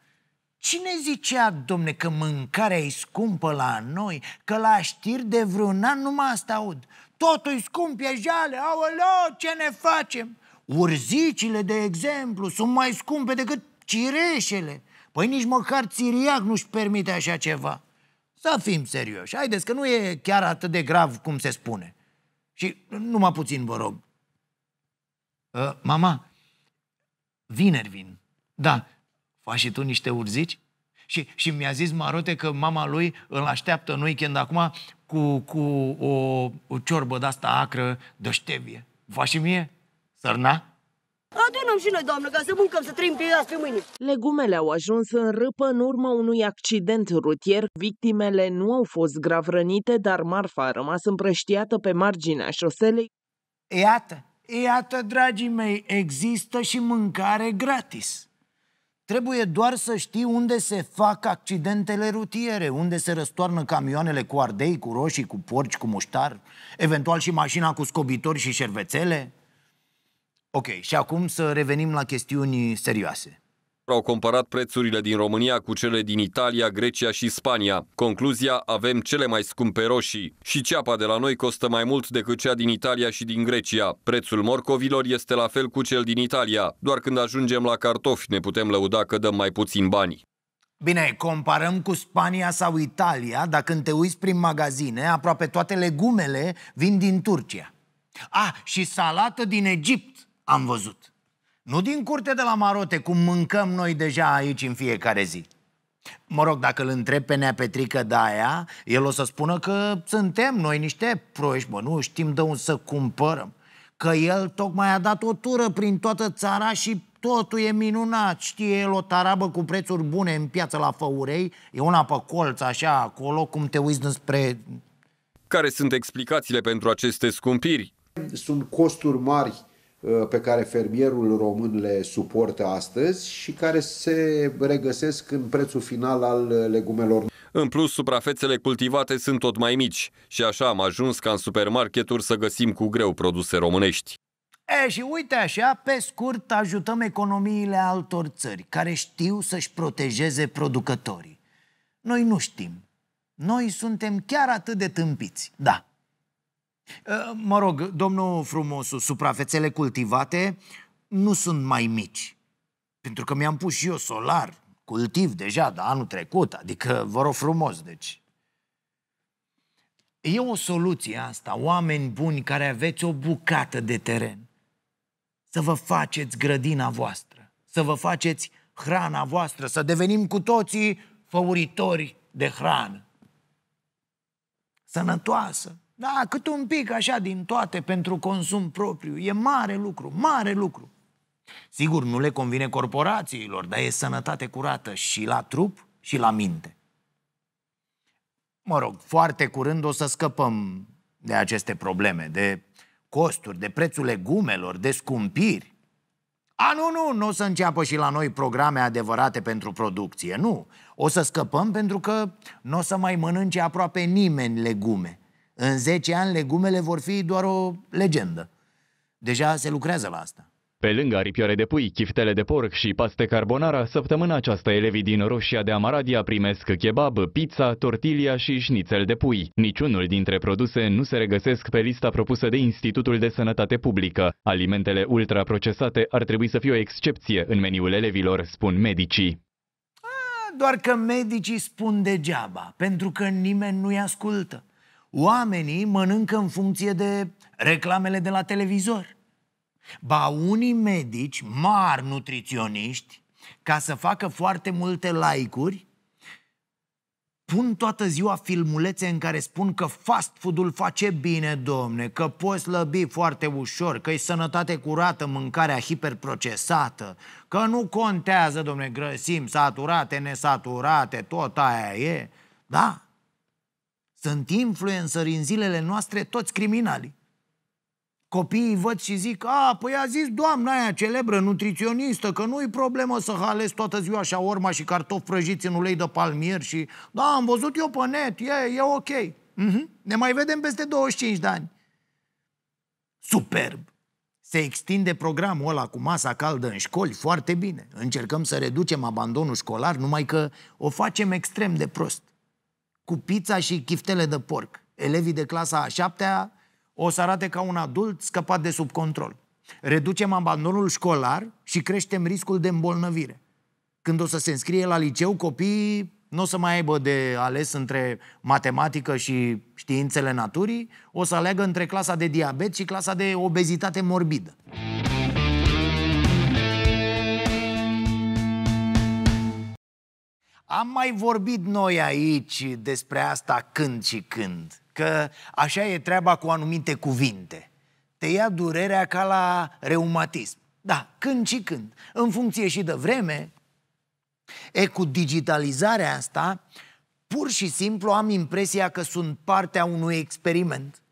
A: cine zicea, domne, că mâncarea e scumpă la noi, că la știri de vreun an numai asta aud. Totul e scump, e jale, aoleo, ce ne facem? Urzicile, de exemplu, sunt mai scumpe decât cireșele. Păi nici măcar țiriac nu-și permite așa ceva. Să fim serioși, haideți că nu e chiar atât de grav cum se spune. Și numai puțin vă rog. Uh, mama, vineri vin. Da, faci și tu niște urzici? Și, și mi-a zis Marote că mama lui îl așteaptă în weekend acum cu, cu o, o ciorbă de-asta acră de ștevie. Faci și mie? Sărna? Adunăm și noi, doamnă, ca să mâncăm, să trăim pe azi pe mâine. Legumele au ajuns în râpă în urma unui accident rutier. Victimele nu au fost grav rănite, dar marfa a rămas împrăștiată pe marginea șoselei. Iată, iată, dragii mei, există și mâncare gratis. Trebuie doar să știi unde se fac accidentele rutiere, unde se răstoarnă camioanele cu ardei, cu roșii, cu porci, cu muștar, eventual și mașina cu scobitori și șervețele. Ok, și acum să revenim la chestiuni serioase. Au comparat prețurile din România cu cele din Italia, Grecia și Spania. Concluzia, avem cele mai scumpe roșii. Și ceapa de la noi costă mai mult decât cea din Italia și din Grecia. Prețul morcovilor este la fel cu cel din Italia, doar când ajungem la cartofi ne putem lăuda că dăm mai puțin bani. Bine, comparăm cu Spania sau Italia, dar când te uiți prin magazine, aproape toate legumele vin din Turcia. Ah, și salată din Egipt am văzut. Nu din curte de la Marote, cum mâncăm noi deja aici în fiecare zi. Mă rog, dacă îl întreb pe Nea Petrică de aia, el o să spună că suntem noi niște proști, mă, nu știm de unde să cumpărăm. Că el tocmai a dat o tură prin toată țara și totul e minunat. Știe el o tarabă cu prețuri bune în piață la Făurei, e una pe colț, așa, acolo, cum te uiți despre... Care sunt explicațiile pentru aceste scumpiri? Sunt costuri mari Uh, pe care fermierul român le suportă astăzi și care se regăsesc în prețul final al uh, legumelor. În plus, suprafețele cultivate sunt tot mai mici și așa am ajuns ca în supermarketuri să găsim cu greu produse românești. E, și uite așa, pe scurt, ajutăm economiile altor țări care știu să-și protejeze producătorii. Noi nu știm. Noi suntem chiar atât de tâmpiți, da. Ă, mă rog, domnul frumos, suprafețele cultivate nu sunt mai mici. Pentru că mi-am pus și eu solar, cultiv deja, dar anul trecut, adică vă rog frumos, deci. E o soluție asta, oameni buni care aveți o bucată de teren. Să vă faceți grădina voastră, să vă faceți hrana voastră, să devenim cu toții făuritori de hrană. Sănătoasă, da, cât un pic așa din toate pentru consum propriu. E mare lucru, mare lucru. Sigur, nu le convine corporațiilor, dar e sănătate curată și la trup și la minte. Mă rog, foarte curând o să scăpăm de aceste probleme, de costuri, de prețul legumelor, de scumpiri. A, nu, nu, nu o să înceapă și la noi programe adevărate pentru producție, nu. O să scăpăm pentru că nu o să mai mănânce aproape nimeni legume. În 10 ani legumele vor fi doar o legendă. Deja se lucrează la asta. Pe lângă aripioare de pui, chiftele de porc și paste carbonara, săptămâna aceasta elevii din Roșia de Amaradia primesc kebab, pizza, tortilia și șnițel de pui. Niciunul dintre produse nu se regăsesc pe lista propusă de Institutul de Sănătate Publică. Alimentele ultraprocesate ar trebui să fie o excepție în meniul elevilor, spun medicii. A, doar că medicii spun degeaba, pentru că nimeni nu-i ascultă. Oamenii mănâncă în funcție de reclamele de la televizor. Ba unii medici, mari nutriționiști, ca să facă foarte multe like-uri, pun toată ziua filmulețe în care spun că fast food-ul face bine, domne, că poți slăbi foarte ușor, că e sănătate curată mâncarea hiperprocesată, că nu contează, domne, grăsim, saturate, nesaturate, tot aia e. Da, sunt influențări în zilele noastre toți criminali. Copiii văd și zic, a, păi a zis doamna aia celebră, nutriționistă, că nu-i problemă să halezi toată ziua așa orma și cartofi prăjiți în ulei de palmier și, da, am văzut eu pe net, e, e ok. Mm-hmm. Ne mai vedem peste 25 de ani. Superb! Se extinde programul ăla cu masa caldă în școli foarte bine. Încercăm să reducem abandonul școlar, numai că o facem extrem de prost cu pizza și chiftele de porc. Elevii de clasa a șaptea o să arate ca un adult scăpat de sub control. Reducem abandonul școlar și creștem riscul de îmbolnăvire. Când o să se înscrie la liceu, copiii nu o să mai aibă de ales între matematică și științele naturii, o să aleagă între clasa de diabet și clasa de obezitate morbidă. Am mai vorbit noi aici despre asta când și când, că așa e treaba cu anumite cuvinte. Te ia durerea ca la reumatism. Da, când și când, în funcție și de vreme. E, cu digitalizarea asta, pur și simplu am impresia că sunt partea unui experiment.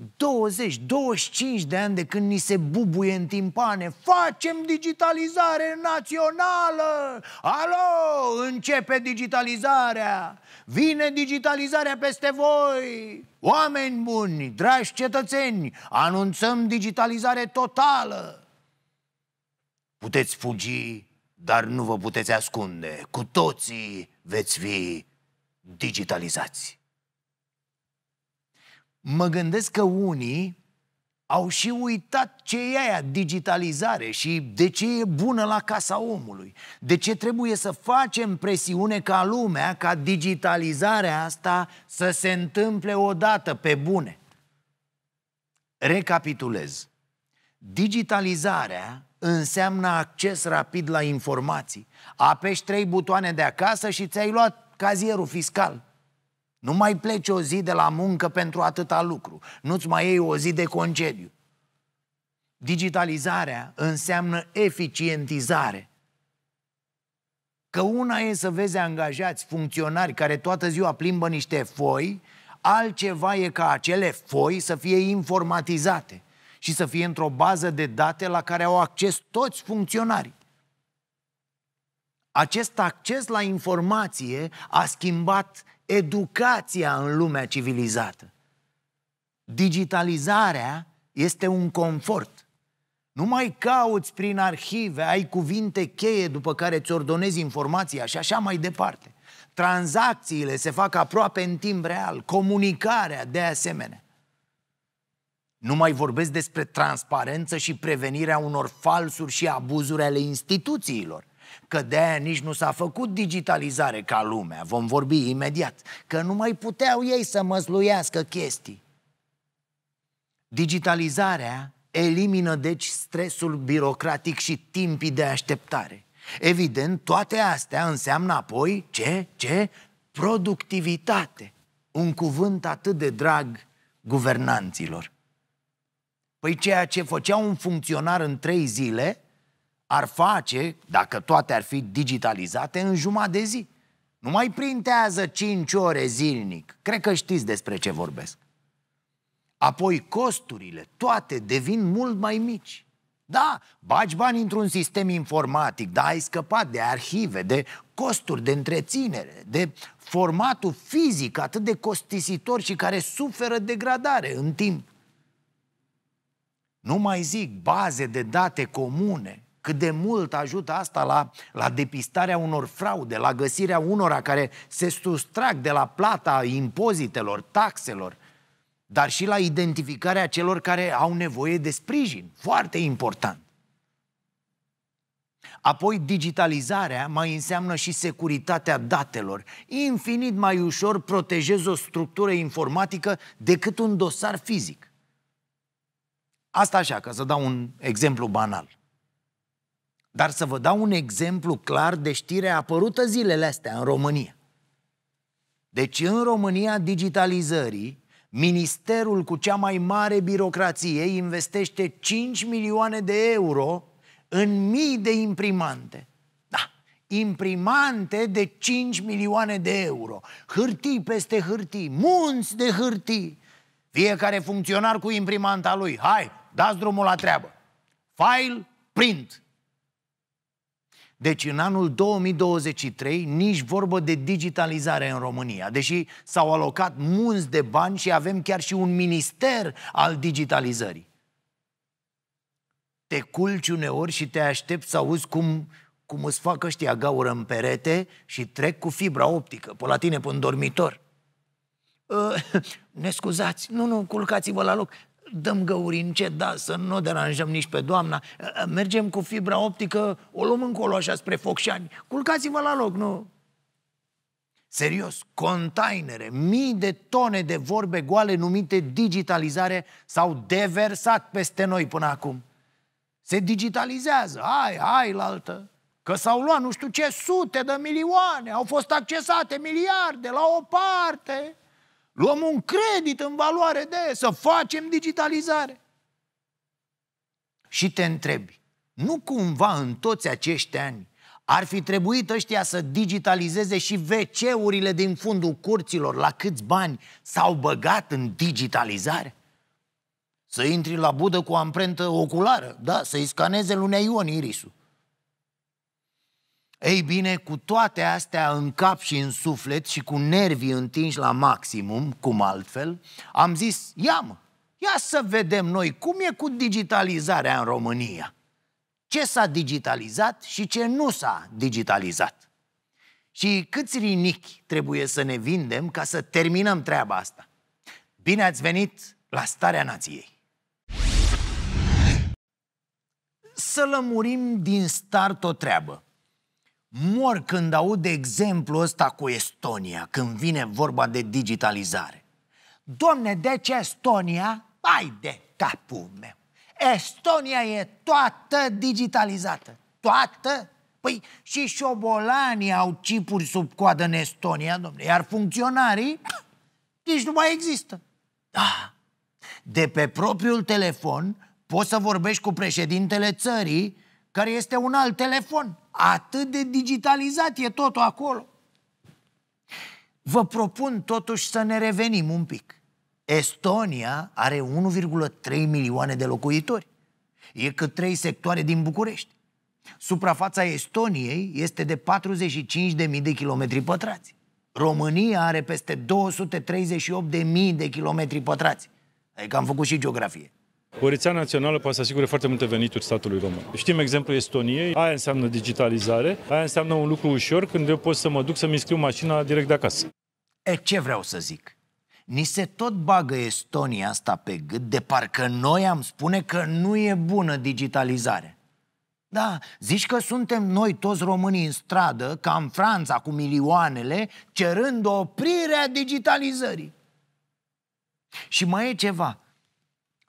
A: 20-25 de ani de când ni se bubuie în timpane Facem digitalizare națională Alo, începe digitalizarea Vine digitalizarea peste voi Oameni buni, dragi cetățeni Anunțăm digitalizare totală Puteți fugi, dar nu vă puteți ascunde Cu toții veți fi digitalizați mă gândesc că unii au și uitat ce e aia digitalizare și de ce e bună la casa omului. De ce trebuie să facem presiune ca lumea ca digitalizarea asta să se întâmple odată pe bune. Recapitulez. Digitalizarea înseamnă acces rapid la informații. Apeși trei butoane de acasă și ți-ai luat cazierul fiscal. Nu mai pleci o zi de la muncă pentru atâta lucru. Nu-ți mai iei o zi de concediu. Digitalizarea înseamnă eficientizare. Că una e să vezi angajați, funcționari care toată ziua plimbă niște foi, altceva e ca acele foi să fie informatizate și să fie într-o bază de date la care au acces toți funcționarii. Acest acces la informație a schimbat educația în lumea civilizată. Digitalizarea este un confort. Nu mai cauți prin arhive, ai cuvinte cheie după care îți ordonezi informația și așa mai departe. Tranzacțiile se fac aproape în timp real, comunicarea de asemenea. Nu mai vorbesc despre transparență și prevenirea unor falsuri și abuzuri ale instituțiilor că de-aia nici nu s-a făcut digitalizare ca lumea, vom vorbi imediat, că nu mai puteau ei să măsluiască chestii. Digitalizarea elimină deci stresul birocratic și timpii de așteptare. Evident, toate astea înseamnă apoi ce? Ce? Productivitate. Un cuvânt atât de drag guvernanților. Păi ceea ce făcea un funcționar în trei zile, ar face, dacă toate ar fi digitalizate, în jumătate de zi. Nu mai printează 5 ore zilnic. Cred că știți despre ce vorbesc. Apoi costurile, toate devin mult mai mici. Da, bagi bani într-un sistem informatic, dar ai scăpat de arhive, de costuri de întreținere, de formatul fizic atât de costisitor și care suferă degradare în timp. Nu mai zic baze de date comune, cât de mult ajută asta la, la depistarea unor fraude, la găsirea unora care se sustrag de la plata impozitelor, taxelor, dar și la identificarea celor care au nevoie de sprijin. Foarte important. Apoi, digitalizarea mai înseamnă și securitatea datelor. Infinit mai ușor protejezi o structură informatică decât un dosar fizic. Asta așa, ca să dau un exemplu banal. Dar să vă dau un exemplu clar de știre apărută zilele astea în România. Deci în România digitalizării, ministerul cu cea mai mare birocrație investește 5 milioane de euro în mii de imprimante. Da, imprimante de 5 milioane de euro. Hârtii peste hârtii, munți de hârtii. Fiecare funcționar cu imprimanta lui. Hai, dați drumul la treabă. File, print. Deci în anul 2023 nici vorbă de digitalizare în România, deși s-au alocat munți de bani și avem chiar și un minister al digitalizării. Te culci uneori și te aștepți să auzi cum, cum îți fac ăștia gaură în perete și trec cu fibra optică pe la tine pe dormitor. Ă, ne scuzați, nu, nu, culcați-vă la loc dăm găuri încet, da, să nu deranjăm nici pe doamna, mergem cu fibra optică, o luăm încolo așa spre Focșani, culcați-vă la loc, nu? Serios, containere, mii de tone de vorbe goale numite digitalizare s-au deversat peste noi până acum. Se digitalizează, hai, hai la altă. Că s-au luat nu știu ce sute de milioane, au fost accesate miliarde la o parte. Luăm un credit în valoare de să facem digitalizare. Și te întrebi, nu cumva în toți acești ani ar fi trebuit ăștia să digitalizeze și WC-urile din fundul curților la câți bani s-au băgat în digitalizare? Să intri la budă cu amprentă oculară, da, să-i scaneze lunea Ion irisul. Ei bine, cu toate astea în cap și în suflet și cu nervii întinși la maximum, cum altfel, am zis, ia ia să vedem noi cum e cu digitalizarea în România. Ce s-a digitalizat și ce nu s-a digitalizat. Și câți rinichi trebuie să ne vindem ca să terminăm treaba asta. Bine ați venit la Starea Nației! Să lămurim din start o treabă mor când aud de exemplu ăsta cu Estonia, când vine vorba de digitalizare. Domne, de ce Estonia, ai de capul meu. Estonia e toată digitalizată. Toată? Păi și șobolanii au chipuri sub coadă în Estonia, domne, iar funcționarii nici nu mai există. Da. De pe propriul telefon poți să vorbești cu președintele țării, care este un alt telefon. Atât de digitalizat e totul acolo. Vă propun totuși să ne revenim un pic. Estonia are 1,3 milioane de locuitori. E cât trei sectoare din București. Suprafața Estoniei este de 45.000 de kilometri pătrați. România are peste 238.000 de kilometri pătrați. Adică am făcut și geografie. O rețea națională poate să asigure foarte multe venituri statului român. Știm exemplul Estoniei, aia înseamnă digitalizare, aia înseamnă un lucru ușor când eu pot să mă duc să-mi înscriu mașina direct de acasă. E, ce vreau să zic? Ni se tot bagă Estonia asta pe gât de parcă noi am spune că nu e bună digitalizare. Da, zici că suntem noi toți românii în stradă, ca în Franța cu milioanele, cerând oprirea digitalizării. Și mai e ceva.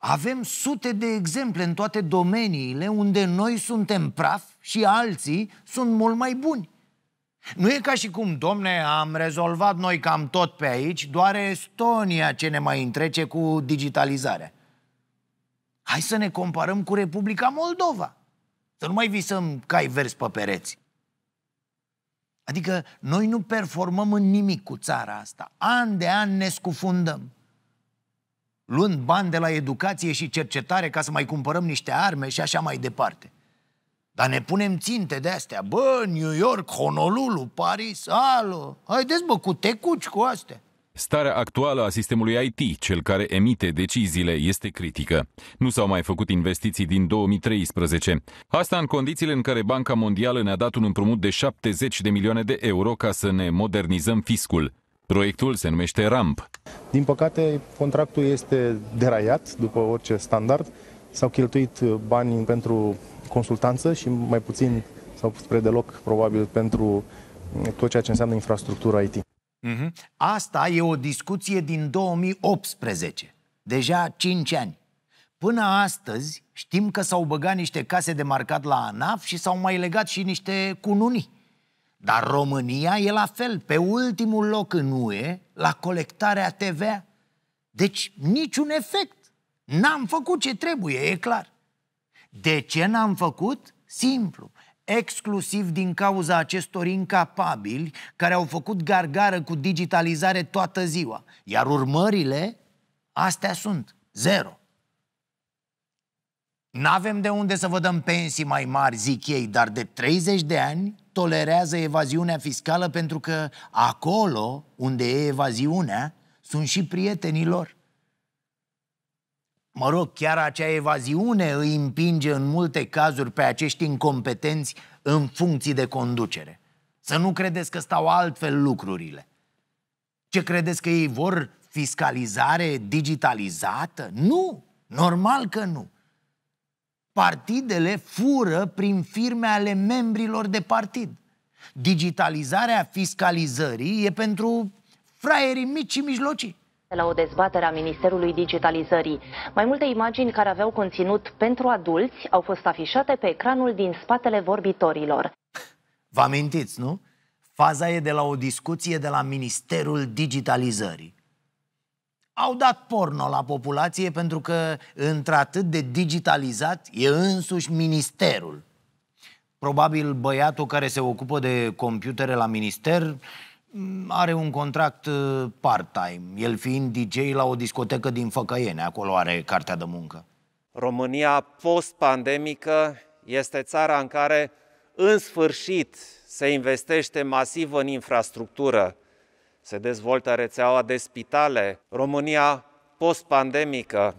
A: Avem sute de exemple în toate domeniile unde noi suntem praf și alții sunt mult mai buni. Nu e ca și cum, domne, am rezolvat noi cam tot pe aici, doar Estonia ce ne mai întrece cu digitalizarea. Hai să ne comparăm cu Republica Moldova. Să nu mai visăm cai verzi pe pereți. Adică noi nu performăm în nimic cu țara asta. An de an ne scufundăm luând bani de la educație și cercetare ca să mai cumpărăm niște arme și așa mai departe. Dar ne punem ținte de astea. Bă, New York, Honolulu, Paris, alo. Haideți, bă, cu tecuci cu astea. Starea actuală a sistemului IT, cel care emite deciziile, este critică. Nu s-au mai făcut investiții din 2013. Asta în condițiile în care Banca Mondială ne-a dat un împrumut de 70 de milioane de euro ca să ne modernizăm fiscul. Proiectul se numește RAMP. Din păcate, contractul este deraiat după orice standard. S-au cheltuit bani pentru consultanță și mai puțin sau spre deloc, probabil, pentru tot ceea ce înseamnă infrastructura IT. Mm-hmm. Asta e o discuție din 2018, deja 5 ani. Până astăzi știm că s-au băgat niște case de marcat la ANAF și s-au mai legat și niște cununii. Dar România e la fel, pe ultimul loc în UE, la colectarea TVA. Deci niciun efect. N-am făcut ce trebuie, e clar. De ce n-am făcut? Simplu exclusiv din cauza acestor incapabili care au făcut gargară cu digitalizare toată ziua. Iar urmările, astea sunt zero. N-avem de unde să vă dăm pensii mai mari, zic ei, dar de 30 de ani tolerează evaziunea fiscală pentru că acolo unde e evaziunea sunt și prietenii lor. Mă rog, chiar acea evaziune îi împinge în multe cazuri pe acești incompetenți în funcții de conducere. Să nu credeți că stau altfel lucrurile. Ce credeți că ei vor fiscalizare digitalizată? Nu, normal că nu. Partidele fură prin firme ale membrilor de partid. Digitalizarea fiscalizării e pentru fraierii mici și mijlocii la o dezbatere a Ministerului Digitalizării. Mai multe imagini care aveau conținut pentru adulți au fost afișate pe ecranul din spatele vorbitorilor. Vă amintiți, nu? Faza e de la o discuție de la Ministerul Digitalizării au dat porno la populație pentru că, într-atât de digitalizat, e însuși ministerul. Probabil băiatul care se ocupă de computere la minister mm, are un contract uh, part-time, el fiind DJ la o discotecă din Făcăiene, acolo are cartea de muncă. România post-pandemică este țara în care, în sfârșit, se investește masiv în infrastructură, se dezvoltă rețeaua de spitale. România post-pandemică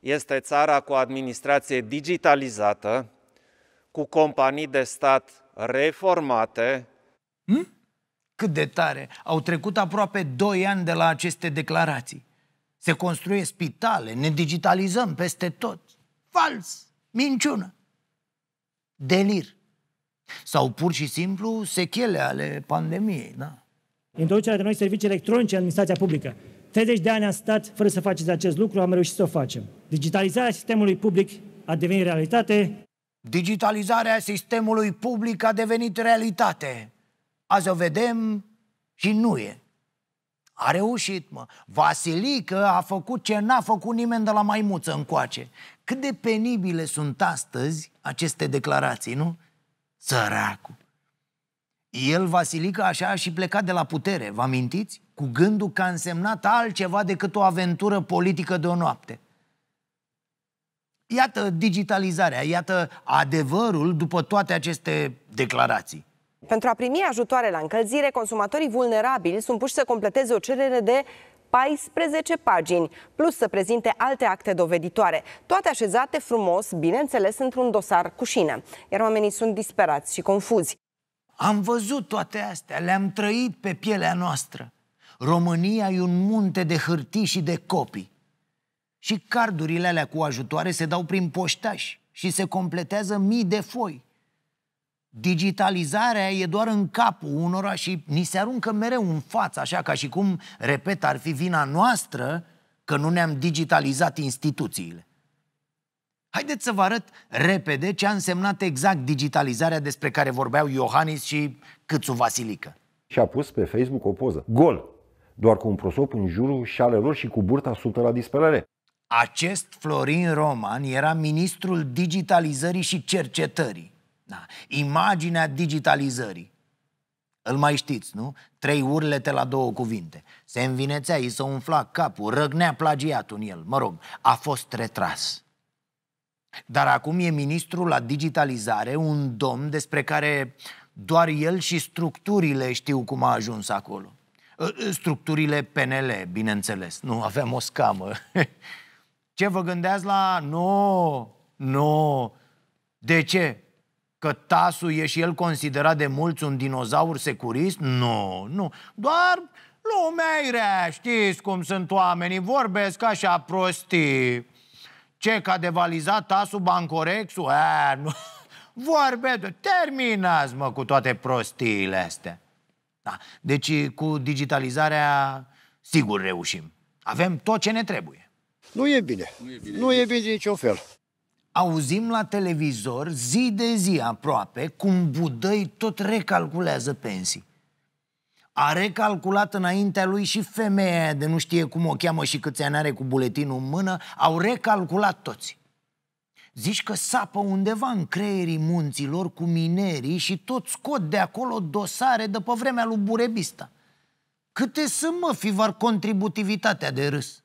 A: este țara cu administrație digitalizată, cu companii de stat reformate. Hmm? Cât de tare! Au trecut aproape 2 ani de la aceste declarații. Se construie spitale, ne digitalizăm peste tot. Fals! Minciună! Delir! Sau pur și simplu sechele ale pandemiei, da? Introducerea de noi servicii electronice în administrația publică. 30 de ani am stat fără să faceți acest lucru, am reușit să o facem. Digitalizarea sistemului public a devenit realitate. Digitalizarea sistemului public a devenit realitate. Azi o vedem și nu e. A reușit, mă. Vasilică a făcut ce n-a făcut nimeni de la maimuță încoace. Cât de penibile sunt astăzi aceste declarații, nu? Săracul. El, Vasilica, așa a și plecat de la putere, vă amintiți? Cu gândul că a însemnat altceva decât o aventură politică de o noapte. Iată digitalizarea, iată adevărul după toate aceste declarații. Pentru a primi ajutoare la încălzire, consumatorii vulnerabili sunt puși să completeze o cerere de 14 pagini, plus să prezinte alte acte doveditoare, toate așezate frumos, bineînțeles, într-un dosar cu șină. Iar oamenii sunt disperați și confuzi. Am văzut toate astea, le-am trăit pe pielea noastră. România e un munte de hârtii și de copii. Și cardurile alea cu ajutoare se dau prin poștași și se completează mii de foi. Digitalizarea e doar în capul unora și ni se aruncă mereu în față, așa ca și cum, repet, ar fi vina noastră că nu ne-am digitalizat instituțiile. Haideți să vă arăt repede ce a însemnat exact digitalizarea despre care vorbeau Iohannis și Câțu Vasilică. Și a pus pe Facebook o poză. Gol! Doar cu un prosop în jurul șalelor și cu burta sută la disperare. Acest Florin Roman era ministrul digitalizării și cercetării. Da. Imaginea digitalizării. Îl mai știți, nu? Trei urlete la două cuvinte. Se învinețea, i s-a umflat capul, răgnea plagiatul în el. Mă rog, a fost retras. Dar acum e ministru la digitalizare, un domn despre care doar el și structurile știu cum a ajuns acolo. Ă, ă, structurile PNL, bineînțeles. Nu, aveam o scamă. Ce vă gândeați la... Nu, no, nu. No. De ce? Că Tasu e și el considerat de mulți un dinozaur securist? Nu, no, nu. Doar lumea e rea, știți cum sunt oamenii, vorbesc așa prostii. Ce, că a devalizat tasul Bancorexul? A, nu. Vorbe de... Terminați, mă, cu toate prostiile astea. Da. Deci cu digitalizarea sigur reușim. Avem tot ce ne trebuie. Nu e bine. Nu e bine, nu e bine niciun fel. Auzim la televizor zi de zi aproape cum budăi tot recalculează pensii a recalculat înaintea lui și femeia de nu știe cum o cheamă și câți ani are cu buletinul în mână, au recalculat toți. Zici că sapă undeva în creierii munților cu minerii și tot scot de acolo dosare de pe vremea lui Burebista. Câte să mă, var contributivitatea de râs?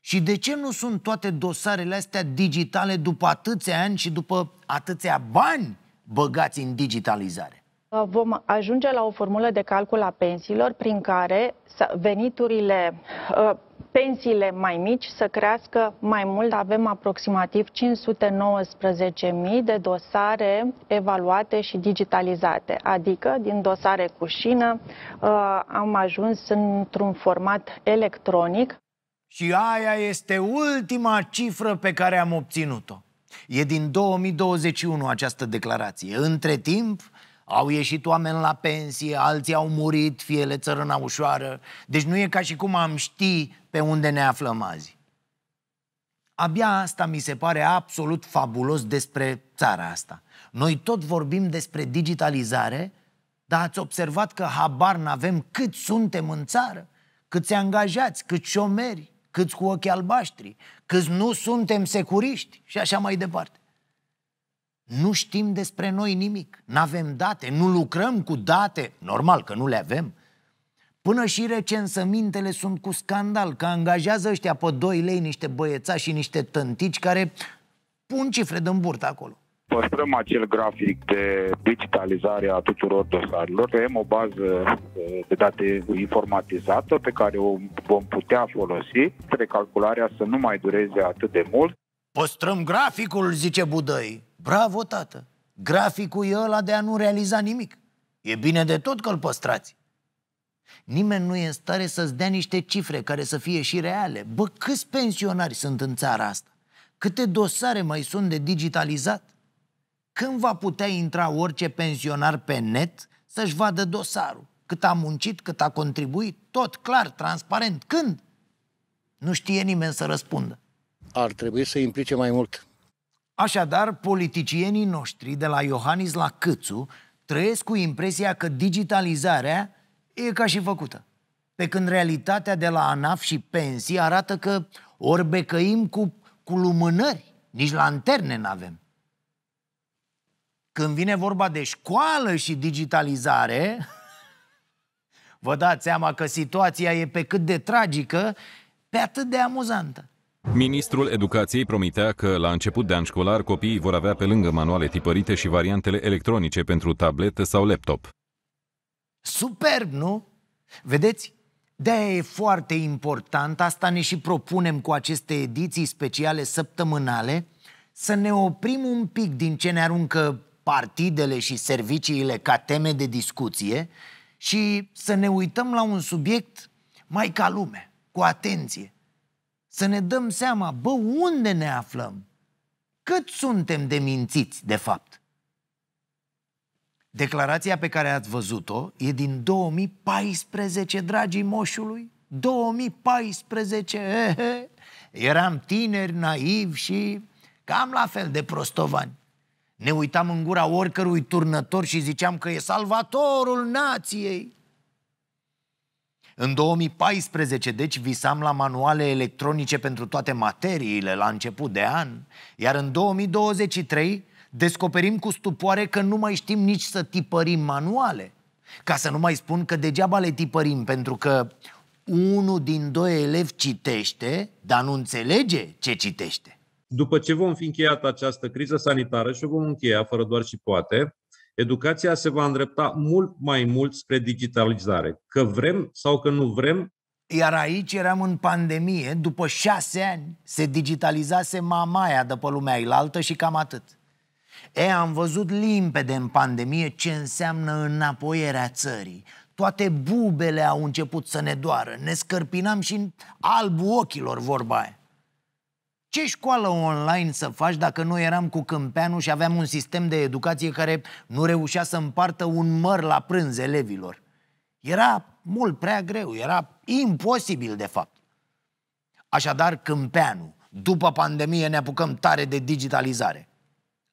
A: Și de ce nu sunt toate dosarele astea digitale după atâția ani și după atâția bani băgați în digitalizare? Uh, vom ajunge la o formulă de calcul a pensiilor prin care veniturile, uh, pensiile mai mici să crească mai mult. Avem aproximativ 519.000 de dosare evaluate și digitalizate, adică din dosare cu șină uh, am ajuns într-un format electronic. Și aia este ultima cifră pe care am obținut-o. E din 2021 această declarație. Între timp, au ieșit oameni la pensie, alții au murit, fiele țărâna ușoară. Deci nu e ca și cum am ști pe unde ne aflăm azi. Abia asta mi se pare absolut fabulos despre țara asta. Noi tot vorbim despre digitalizare, dar ați observat că habar n-avem cât suntem în țară, câți angajați, câți șomeri, câți cu ochii albaștri, câți nu suntem securiști și așa mai departe. Nu știm despre noi nimic, nu avem date, nu lucrăm cu date, normal că nu le avem. Până și recensămintele sunt cu scandal, că angajează ăștia pe 2 lei niște băiețași și niște tântici care pun cifre de burtă acolo. Păstrăm acel grafic de digitalizare a tuturor dosarilor. Avem o bază eh, de date informatizată pe care o vom putea folosi. Recalcularea să nu mai dureze atât de mult. Păstrăm graficul, zice Budăi. Bravo, tată! Graficul e ăla de a nu realiza nimic. E bine de tot că îl păstrați. Nimeni nu e în stare să-ți dea niște cifre care să fie și reale. Bă, câți pensionari sunt în țara asta? Câte dosare mai sunt de digitalizat? Când va putea intra orice pensionar pe net să-și vadă dosarul? Cât a muncit, cât a contribuit, tot clar, transparent. Când? Nu știe nimeni să răspundă. Ar trebui să implice mai mult Așadar, politicienii noștri, de la Iohannis la Câțu, trăiesc cu impresia că digitalizarea e ca și făcută. Pe când realitatea de la ANAF și pensii arată că ori becăim cu, cu lumânări, nici lanterne n-avem. Când vine vorba de școală și digitalizare, vă dați seama că situația e pe cât de tragică, pe atât de amuzantă. Ministrul Educației promitea că la început de an școlar copiii vor avea pe lângă manuale tipărite și variantele electronice pentru tabletă sau laptop. Superb, nu? Vedeți? de e foarte important, asta ne și propunem cu aceste ediții speciale săptămânale, să ne oprim un pic din ce ne aruncă partidele și serviciile ca teme de discuție și să ne uităm la un subiect mai ca lume, cu atenție, să ne dăm seama, bă, unde ne aflăm? Cât suntem de mințiți, de fapt? Declarația pe care ați văzut-o e din 2014, dragii moșului. 2014, he. Eh, eh. eram tineri, naivi și cam la fel de prostovani. Ne uitam în gura oricărui turnător și ziceam că e salvatorul nației. În 2014, deci, visam la manuale electronice pentru toate materiile la început de an, iar în 2023 descoperim cu stupoare că nu mai știm nici să tipărim manuale. Ca să nu mai spun că degeaba le tipărim, pentru că unul din doi elevi citește, dar nu înțelege ce citește. După ce vom fi încheiat această criză sanitară și o vom încheia fără doar și poate, educația se va îndrepta mult mai mult spre digitalizare. Că vrem sau că nu vrem, iar aici eram în pandemie, după șase ani se digitalizase mamaia de pe lumea ilaltă și cam atât. E, am văzut limpede în pandemie ce înseamnă înapoierea țării. Toate bubele au început să ne doară, ne scărpinam și în albul ochilor vorba aia. Ce școală online să faci dacă noi eram cu Câmpeanu și aveam un sistem de educație care nu reușea să împartă un măr la prânz elevilor? Era mult prea greu, era imposibil de fapt. Așadar, Câmpeanu, după pandemie ne apucăm tare de digitalizare.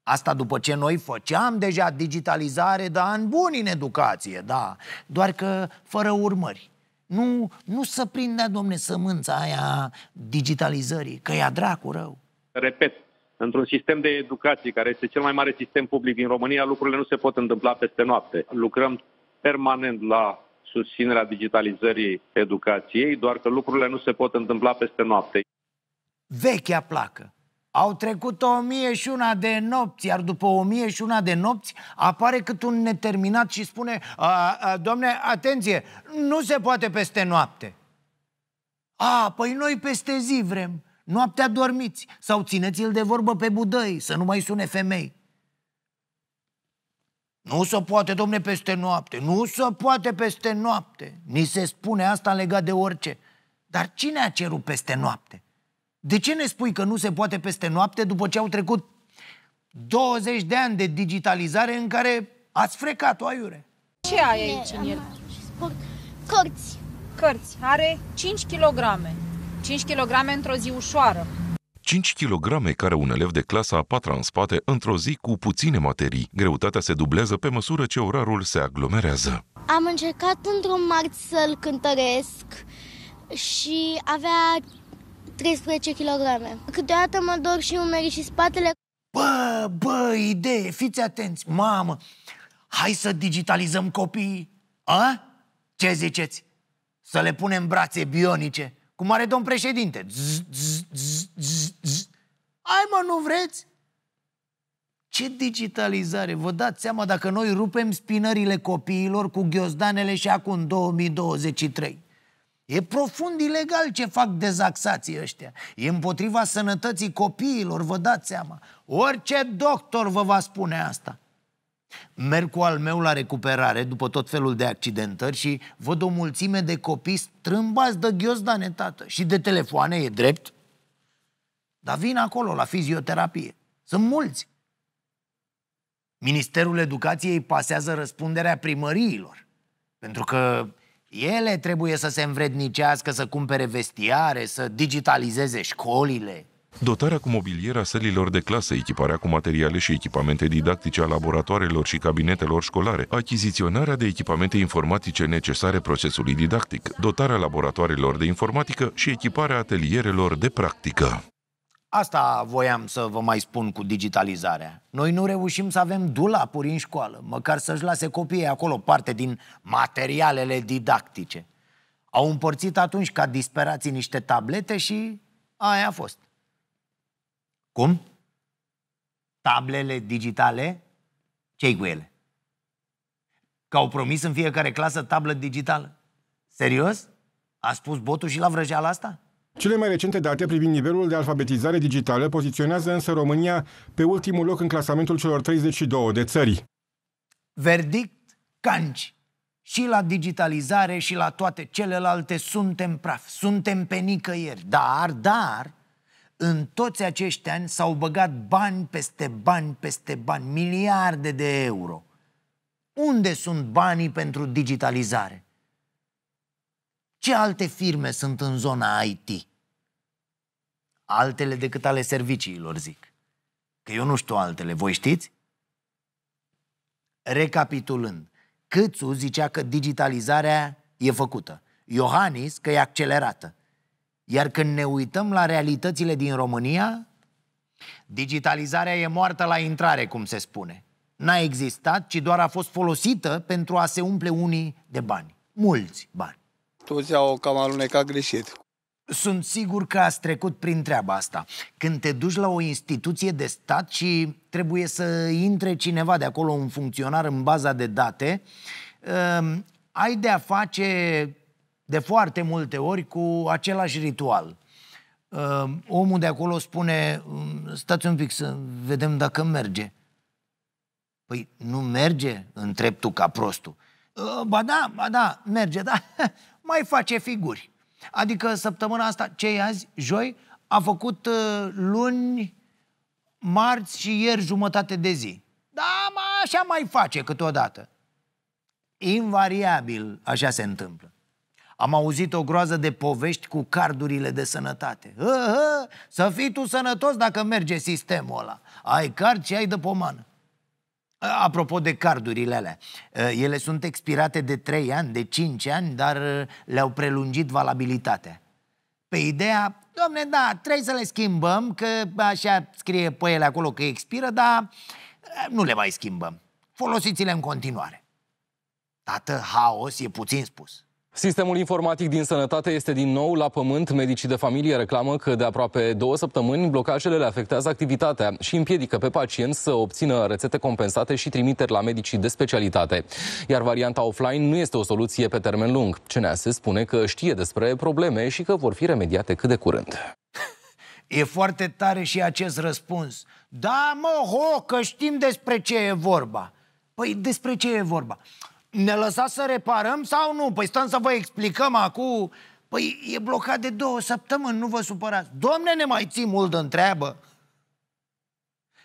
A: Asta după ce noi făceam deja digitalizare, da, în bun în educație, da, doar că fără urmări. Nu, nu să prindea, domne, sămânța aia digitalizării, că ia dracu rău. Repet, Într-un sistem de educație, care este cel mai mare sistem public din România, lucrurile nu se pot întâmpla peste noapte. Lucrăm permanent la susținerea digitalizării educației, doar că lucrurile nu se pot întâmpla peste noapte. Vechea placă. Au trecut o mie și una de nopți, iar după o mie și una de nopți apare cât un neterminat și spune a, a, Domne, atenție, nu se poate peste noapte. A, păi noi peste zi vrem. Noaptea dormiți sau țineți-l de vorbă pe budăi să nu mai sune femei. Nu se poate, domne, peste noapte. Nu se poate peste noapte. Ni se spune asta legat de orice. Dar cine a cerut peste noapte? De ce ne spui că nu se poate peste noapte după ce au trecut 20 de ani de digitalizare în care ați frecat-o aiure?
B: Ce ai aici în el?
A: Cărți. Cărți. Are 5 kg. 5 kg într-o zi ușoară. 5 kg care un elev de clasa a patra în spate într-o zi cu puține materii. Greutatea se dublează pe măsură ce orarul se aglomerează. Am încercat într-un marți să-l cântăresc și avea 13 kg. Câteodată mă dor și umerii și spatele. Bă, bă, idee, fiți atenți, mamă! Hai să digitalizăm copiii. A? Ce ziceți? Să le punem brațe bionice, cum are domn președinte. Zzz, Hai mă, nu vreți? Ce digitalizare! Vă dați seama dacă noi rupem spinările copiilor cu ghiozdanele și acum 2023. E profund ilegal ce fac dezaxații ăștia. E împotriva sănătății copiilor, vă dați seama. Orice doctor vă va spune asta. Merg cu al meu la recuperare după tot felul de accidentări și văd o mulțime de copii strâmbați de ghiozdane, tată. Și de telefoane, e drept. Dar vin acolo la fizioterapie. Sunt mulți. Ministerul Educației pasează răspunderea primăriilor. Pentru că ele trebuie să se învrednicească, să cumpere vestiare, să digitalizeze școlile. Dotarea cu mobilier a sălilor de clasă, echiparea cu materiale și echipamente didactice a laboratoarelor și cabinetelor școlare, achiziționarea de echipamente informatice necesare procesului didactic, dotarea laboratoarelor de informatică și echiparea atelierelor de practică. Asta voiam să vă mai spun cu digitalizarea. Noi nu reușim să avem dulapuri în școală, măcar să-și lase copiii acolo parte din materialele didactice. Au împărțit atunci ca disperații niște tablete și aia a fost. Cum? Tablele digitale? ce cu ele? Că au promis în fiecare clasă tablă digitală. Serios? A spus botul și la vrăjeala asta? Cele mai recente date privind nivelul de alfabetizare digitală poziționează însă România pe ultimul loc în clasamentul celor 32 de țări. Verdict canci. Și la digitalizare și la toate celelalte suntem praf, suntem pe nicăieri. Dar, dar, în toți acești ani s-au băgat bani peste bani peste bani, miliarde de euro. Unde sunt banii pentru digitalizare? Ce alte firme sunt în zona IT? Altele decât ale serviciilor, zic. Că eu nu știu altele, voi știți? Recapitulând, Câțu zicea că digitalizarea e făcută. Iohannis că e accelerată. Iar când ne uităm la realitățile din România, digitalizarea e moartă la intrare, cum se spune. N-a existat, ci doar a fost folosită pentru a se umple unii de bani. Mulți bani toți au cam alunecat greșit. Sunt sigur că ați trecut prin treaba asta. Când te duci la o instituție de stat și trebuie să intre cineva de acolo, un funcționar în baza de date, um, ai de a face de foarte multe ori cu același ritual. Um, omul de acolo spune, mm, stați un pic să vedem dacă merge. Păi nu merge? Întreb tu ca prostul. Uh, ba da, ba da, merge, da. mai face figuri. Adică săptămâna asta, ce e azi? Joi? A făcut uh, luni, marți și ieri jumătate de zi. Da, mă, așa mai face câteodată. Invariabil așa se întâmplă. Am auzit o groază de povești cu cardurile de sănătate. Hă, hă, să fii tu sănătos dacă merge sistemul ăla. Ai card și ai de pomană. Apropo de cardurile alea, ele sunt expirate de 3 ani, de 5 ani, dar le-au prelungit valabilitatea. Pe ideea, domne, da, trebuie să le schimbăm, că așa scrie pe ele acolo că expiră, dar nu le mai schimbăm. Folosiți-le în continuare. Tată, haos e puțin spus. Sistemul informatic din sănătate este din nou la pământ. Medicii de familie reclamă că de aproape două săptămâni blocajele le afectează activitatea și împiedică pe pacienți să obțină rețete compensate și trimiteri la medicii de specialitate. Iar varianta offline nu este o soluție pe termen lung. CNAS spune că știe despre probleme și că vor fi remediate cât de curând. E foarte tare și acest răspuns. Da, mă, ho, că știm despre ce e vorba. Păi despre ce e vorba? ne lăsați să reparăm sau nu? Păi stăm să vă explicăm acum. Păi e blocat de două săptămâni, nu vă supărați. Domne, ne mai ții mult de întreabă.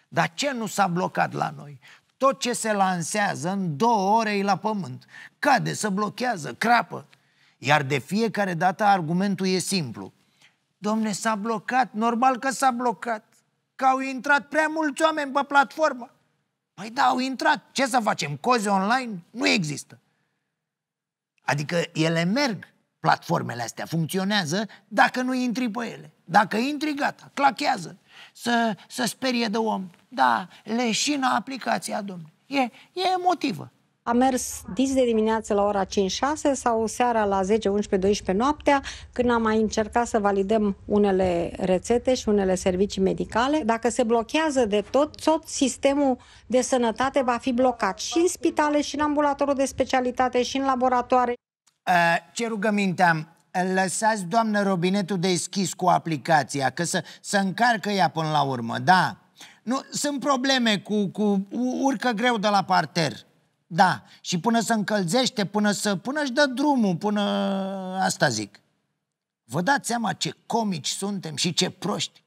A: Dar ce nu s-a blocat la noi? Tot ce se lansează în două ore e la pământ. Cade, se blochează, crapă. Iar de fiecare dată argumentul e simplu. Domne, s-a blocat, normal că s-a blocat. Că au intrat prea mulți oameni pe platformă. Păi da, au intrat. Ce să facem? Cozi online? Nu există. Adică ele merg, platformele astea funcționează dacă nu intri pe ele. Dacă intri, gata, clachează. Să, să sperie de om. Da, leșină aplicația, domnule. E, e emotivă a mers dis de dimineață la ora 5-6 sau seara la 10, 11, 12 noaptea, când am mai încercat să validăm unele rețete și unele servicii medicale. Dacă se blochează de tot, tot sistemul de sănătate va fi blocat și în spitale, și în ambulatorul de specialitate, și în laboratoare. A, ce rugăminte am? Lăsați, doamnă, robinetul deschis cu aplicația, că să, să încarcă ea până la urmă, da. Nu, sunt probleme cu, cu urcă greu de la parter da, și până se încălzește, până să până își dă drumul, până asta zic. Vă dați seama ce comici suntem și ce proști.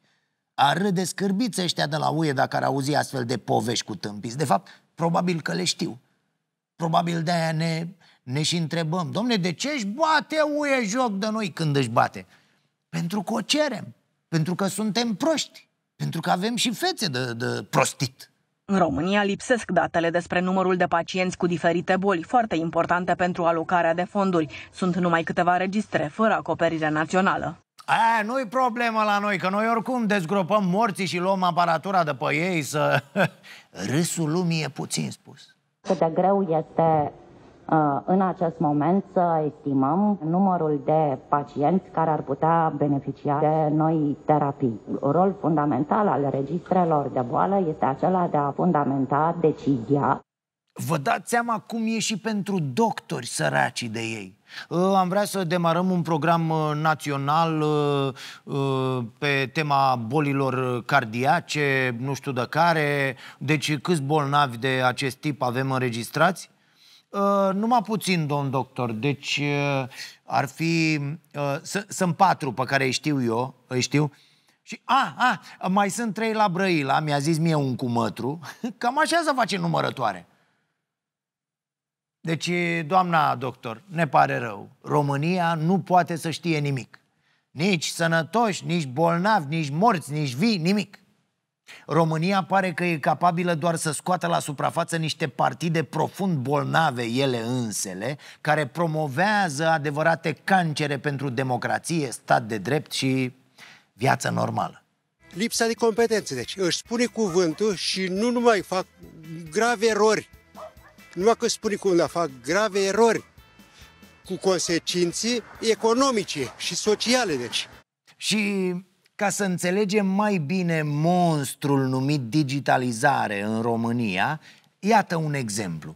A: Ar râde scârbiți ăștia de la UE dacă ar auzi astfel de povești cu tâmpiți. De fapt, probabil că le știu. Probabil de-aia ne, ne și întrebăm. Domne, de ce își bate UE joc de noi când își bate? Pentru că o cerem. Pentru că suntem proști. Pentru că avem și fețe de, de prostit. În România lipsesc datele despre numărul de pacienți cu diferite boli, foarte importante pentru alocarea de fonduri. Sunt numai câteva registre, fără acoperire națională. Aia nu-i problemă la noi, că noi oricum dezgropăm morții și luăm aparatura de pe ei să... Râsul lumii e puțin spus. Cât de greu este Uh, în acest moment să estimăm numărul de pacienți care ar putea beneficia de noi terapii. Rol fundamental al registrelor de boală este acela de a fundamenta decizia Vă dați seama cum e și pentru doctori săracii de ei. Uh, am vrea să demarăm un program uh, național pe tema bolilor cardiace, nu știu de care. Deci câți bolnavi de acest tip avem înregistrați? Uh, numai puțin, domn doctor, deci uh, ar fi... Uh, sunt patru pe care îi știu eu, îi știu. Și, a, ah, a, ah, mai sunt trei la Brăila, mi-a zis mie un cumătru. Cam așa să face numărătoare. Deci, doamna doctor, ne pare rău. România nu poate să știe nimic. Nici sănătoși, nici bolnavi, nici morți, nici vii, nimic. România pare că e capabilă doar să scoată la suprafață niște partide profund bolnave ele însele, care promovează adevărate cancere pentru democrație, stat de drept și viață normală. Lipsa de competențe, deci își spune cuvântul și nu numai fac grave erori, numai că spune cuvântul, dar fac grave erori cu consecinții economice și sociale, deci. Și ca să înțelegem mai bine monstrul numit digitalizare în România, iată un exemplu.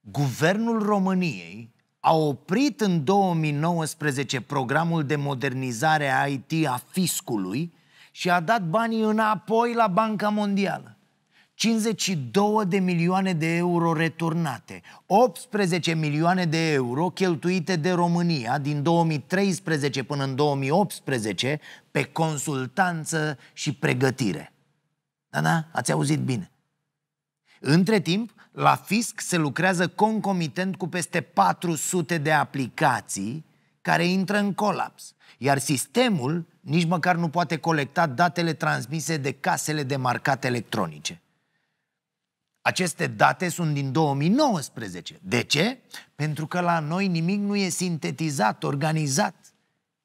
A: Guvernul României a oprit în 2019 programul de modernizare a IT a fiscului și a dat banii înapoi la Banca Mondială. 52 de milioane de euro returnate, 18 milioane de euro cheltuite de România din 2013 până în 2018 pe consultanță și pregătire. Da, da, ați auzit bine. Între timp, la fisc se lucrează concomitent cu peste 400 de aplicații care intră în colaps, iar sistemul nici măcar nu poate colecta datele transmise de casele de marcat electronice. Aceste date sunt din 2019. De ce? Pentru că la noi nimic nu e sintetizat, organizat,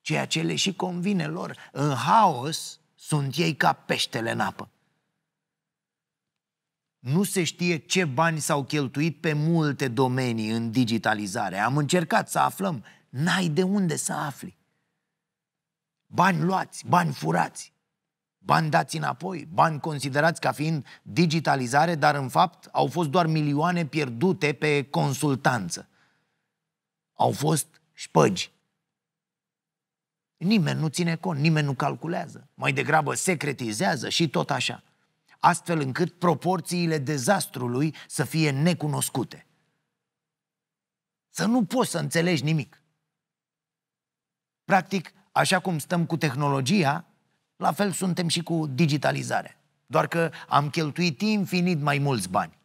A: ceea ce le și convine lor. În haos sunt ei ca peștele în apă. Nu se știe ce bani s-au cheltuit pe multe domenii în digitalizare. Am încercat să aflăm. N-ai de unde să afli. Bani luați, bani furați, Bani dați înapoi, bani considerați ca fiind digitalizare, dar în fapt au fost doar milioane pierdute pe consultanță. Au fost șpăgi. Nimeni nu ține cont, nimeni nu calculează. Mai degrabă secretizează și tot așa. Astfel încât proporțiile dezastrului să fie necunoscute. Să nu poți să înțelegi nimic. Practic, așa cum stăm cu tehnologia, la fel suntem și cu digitalizarea. Doar că am cheltuit infinit mai mulți bani.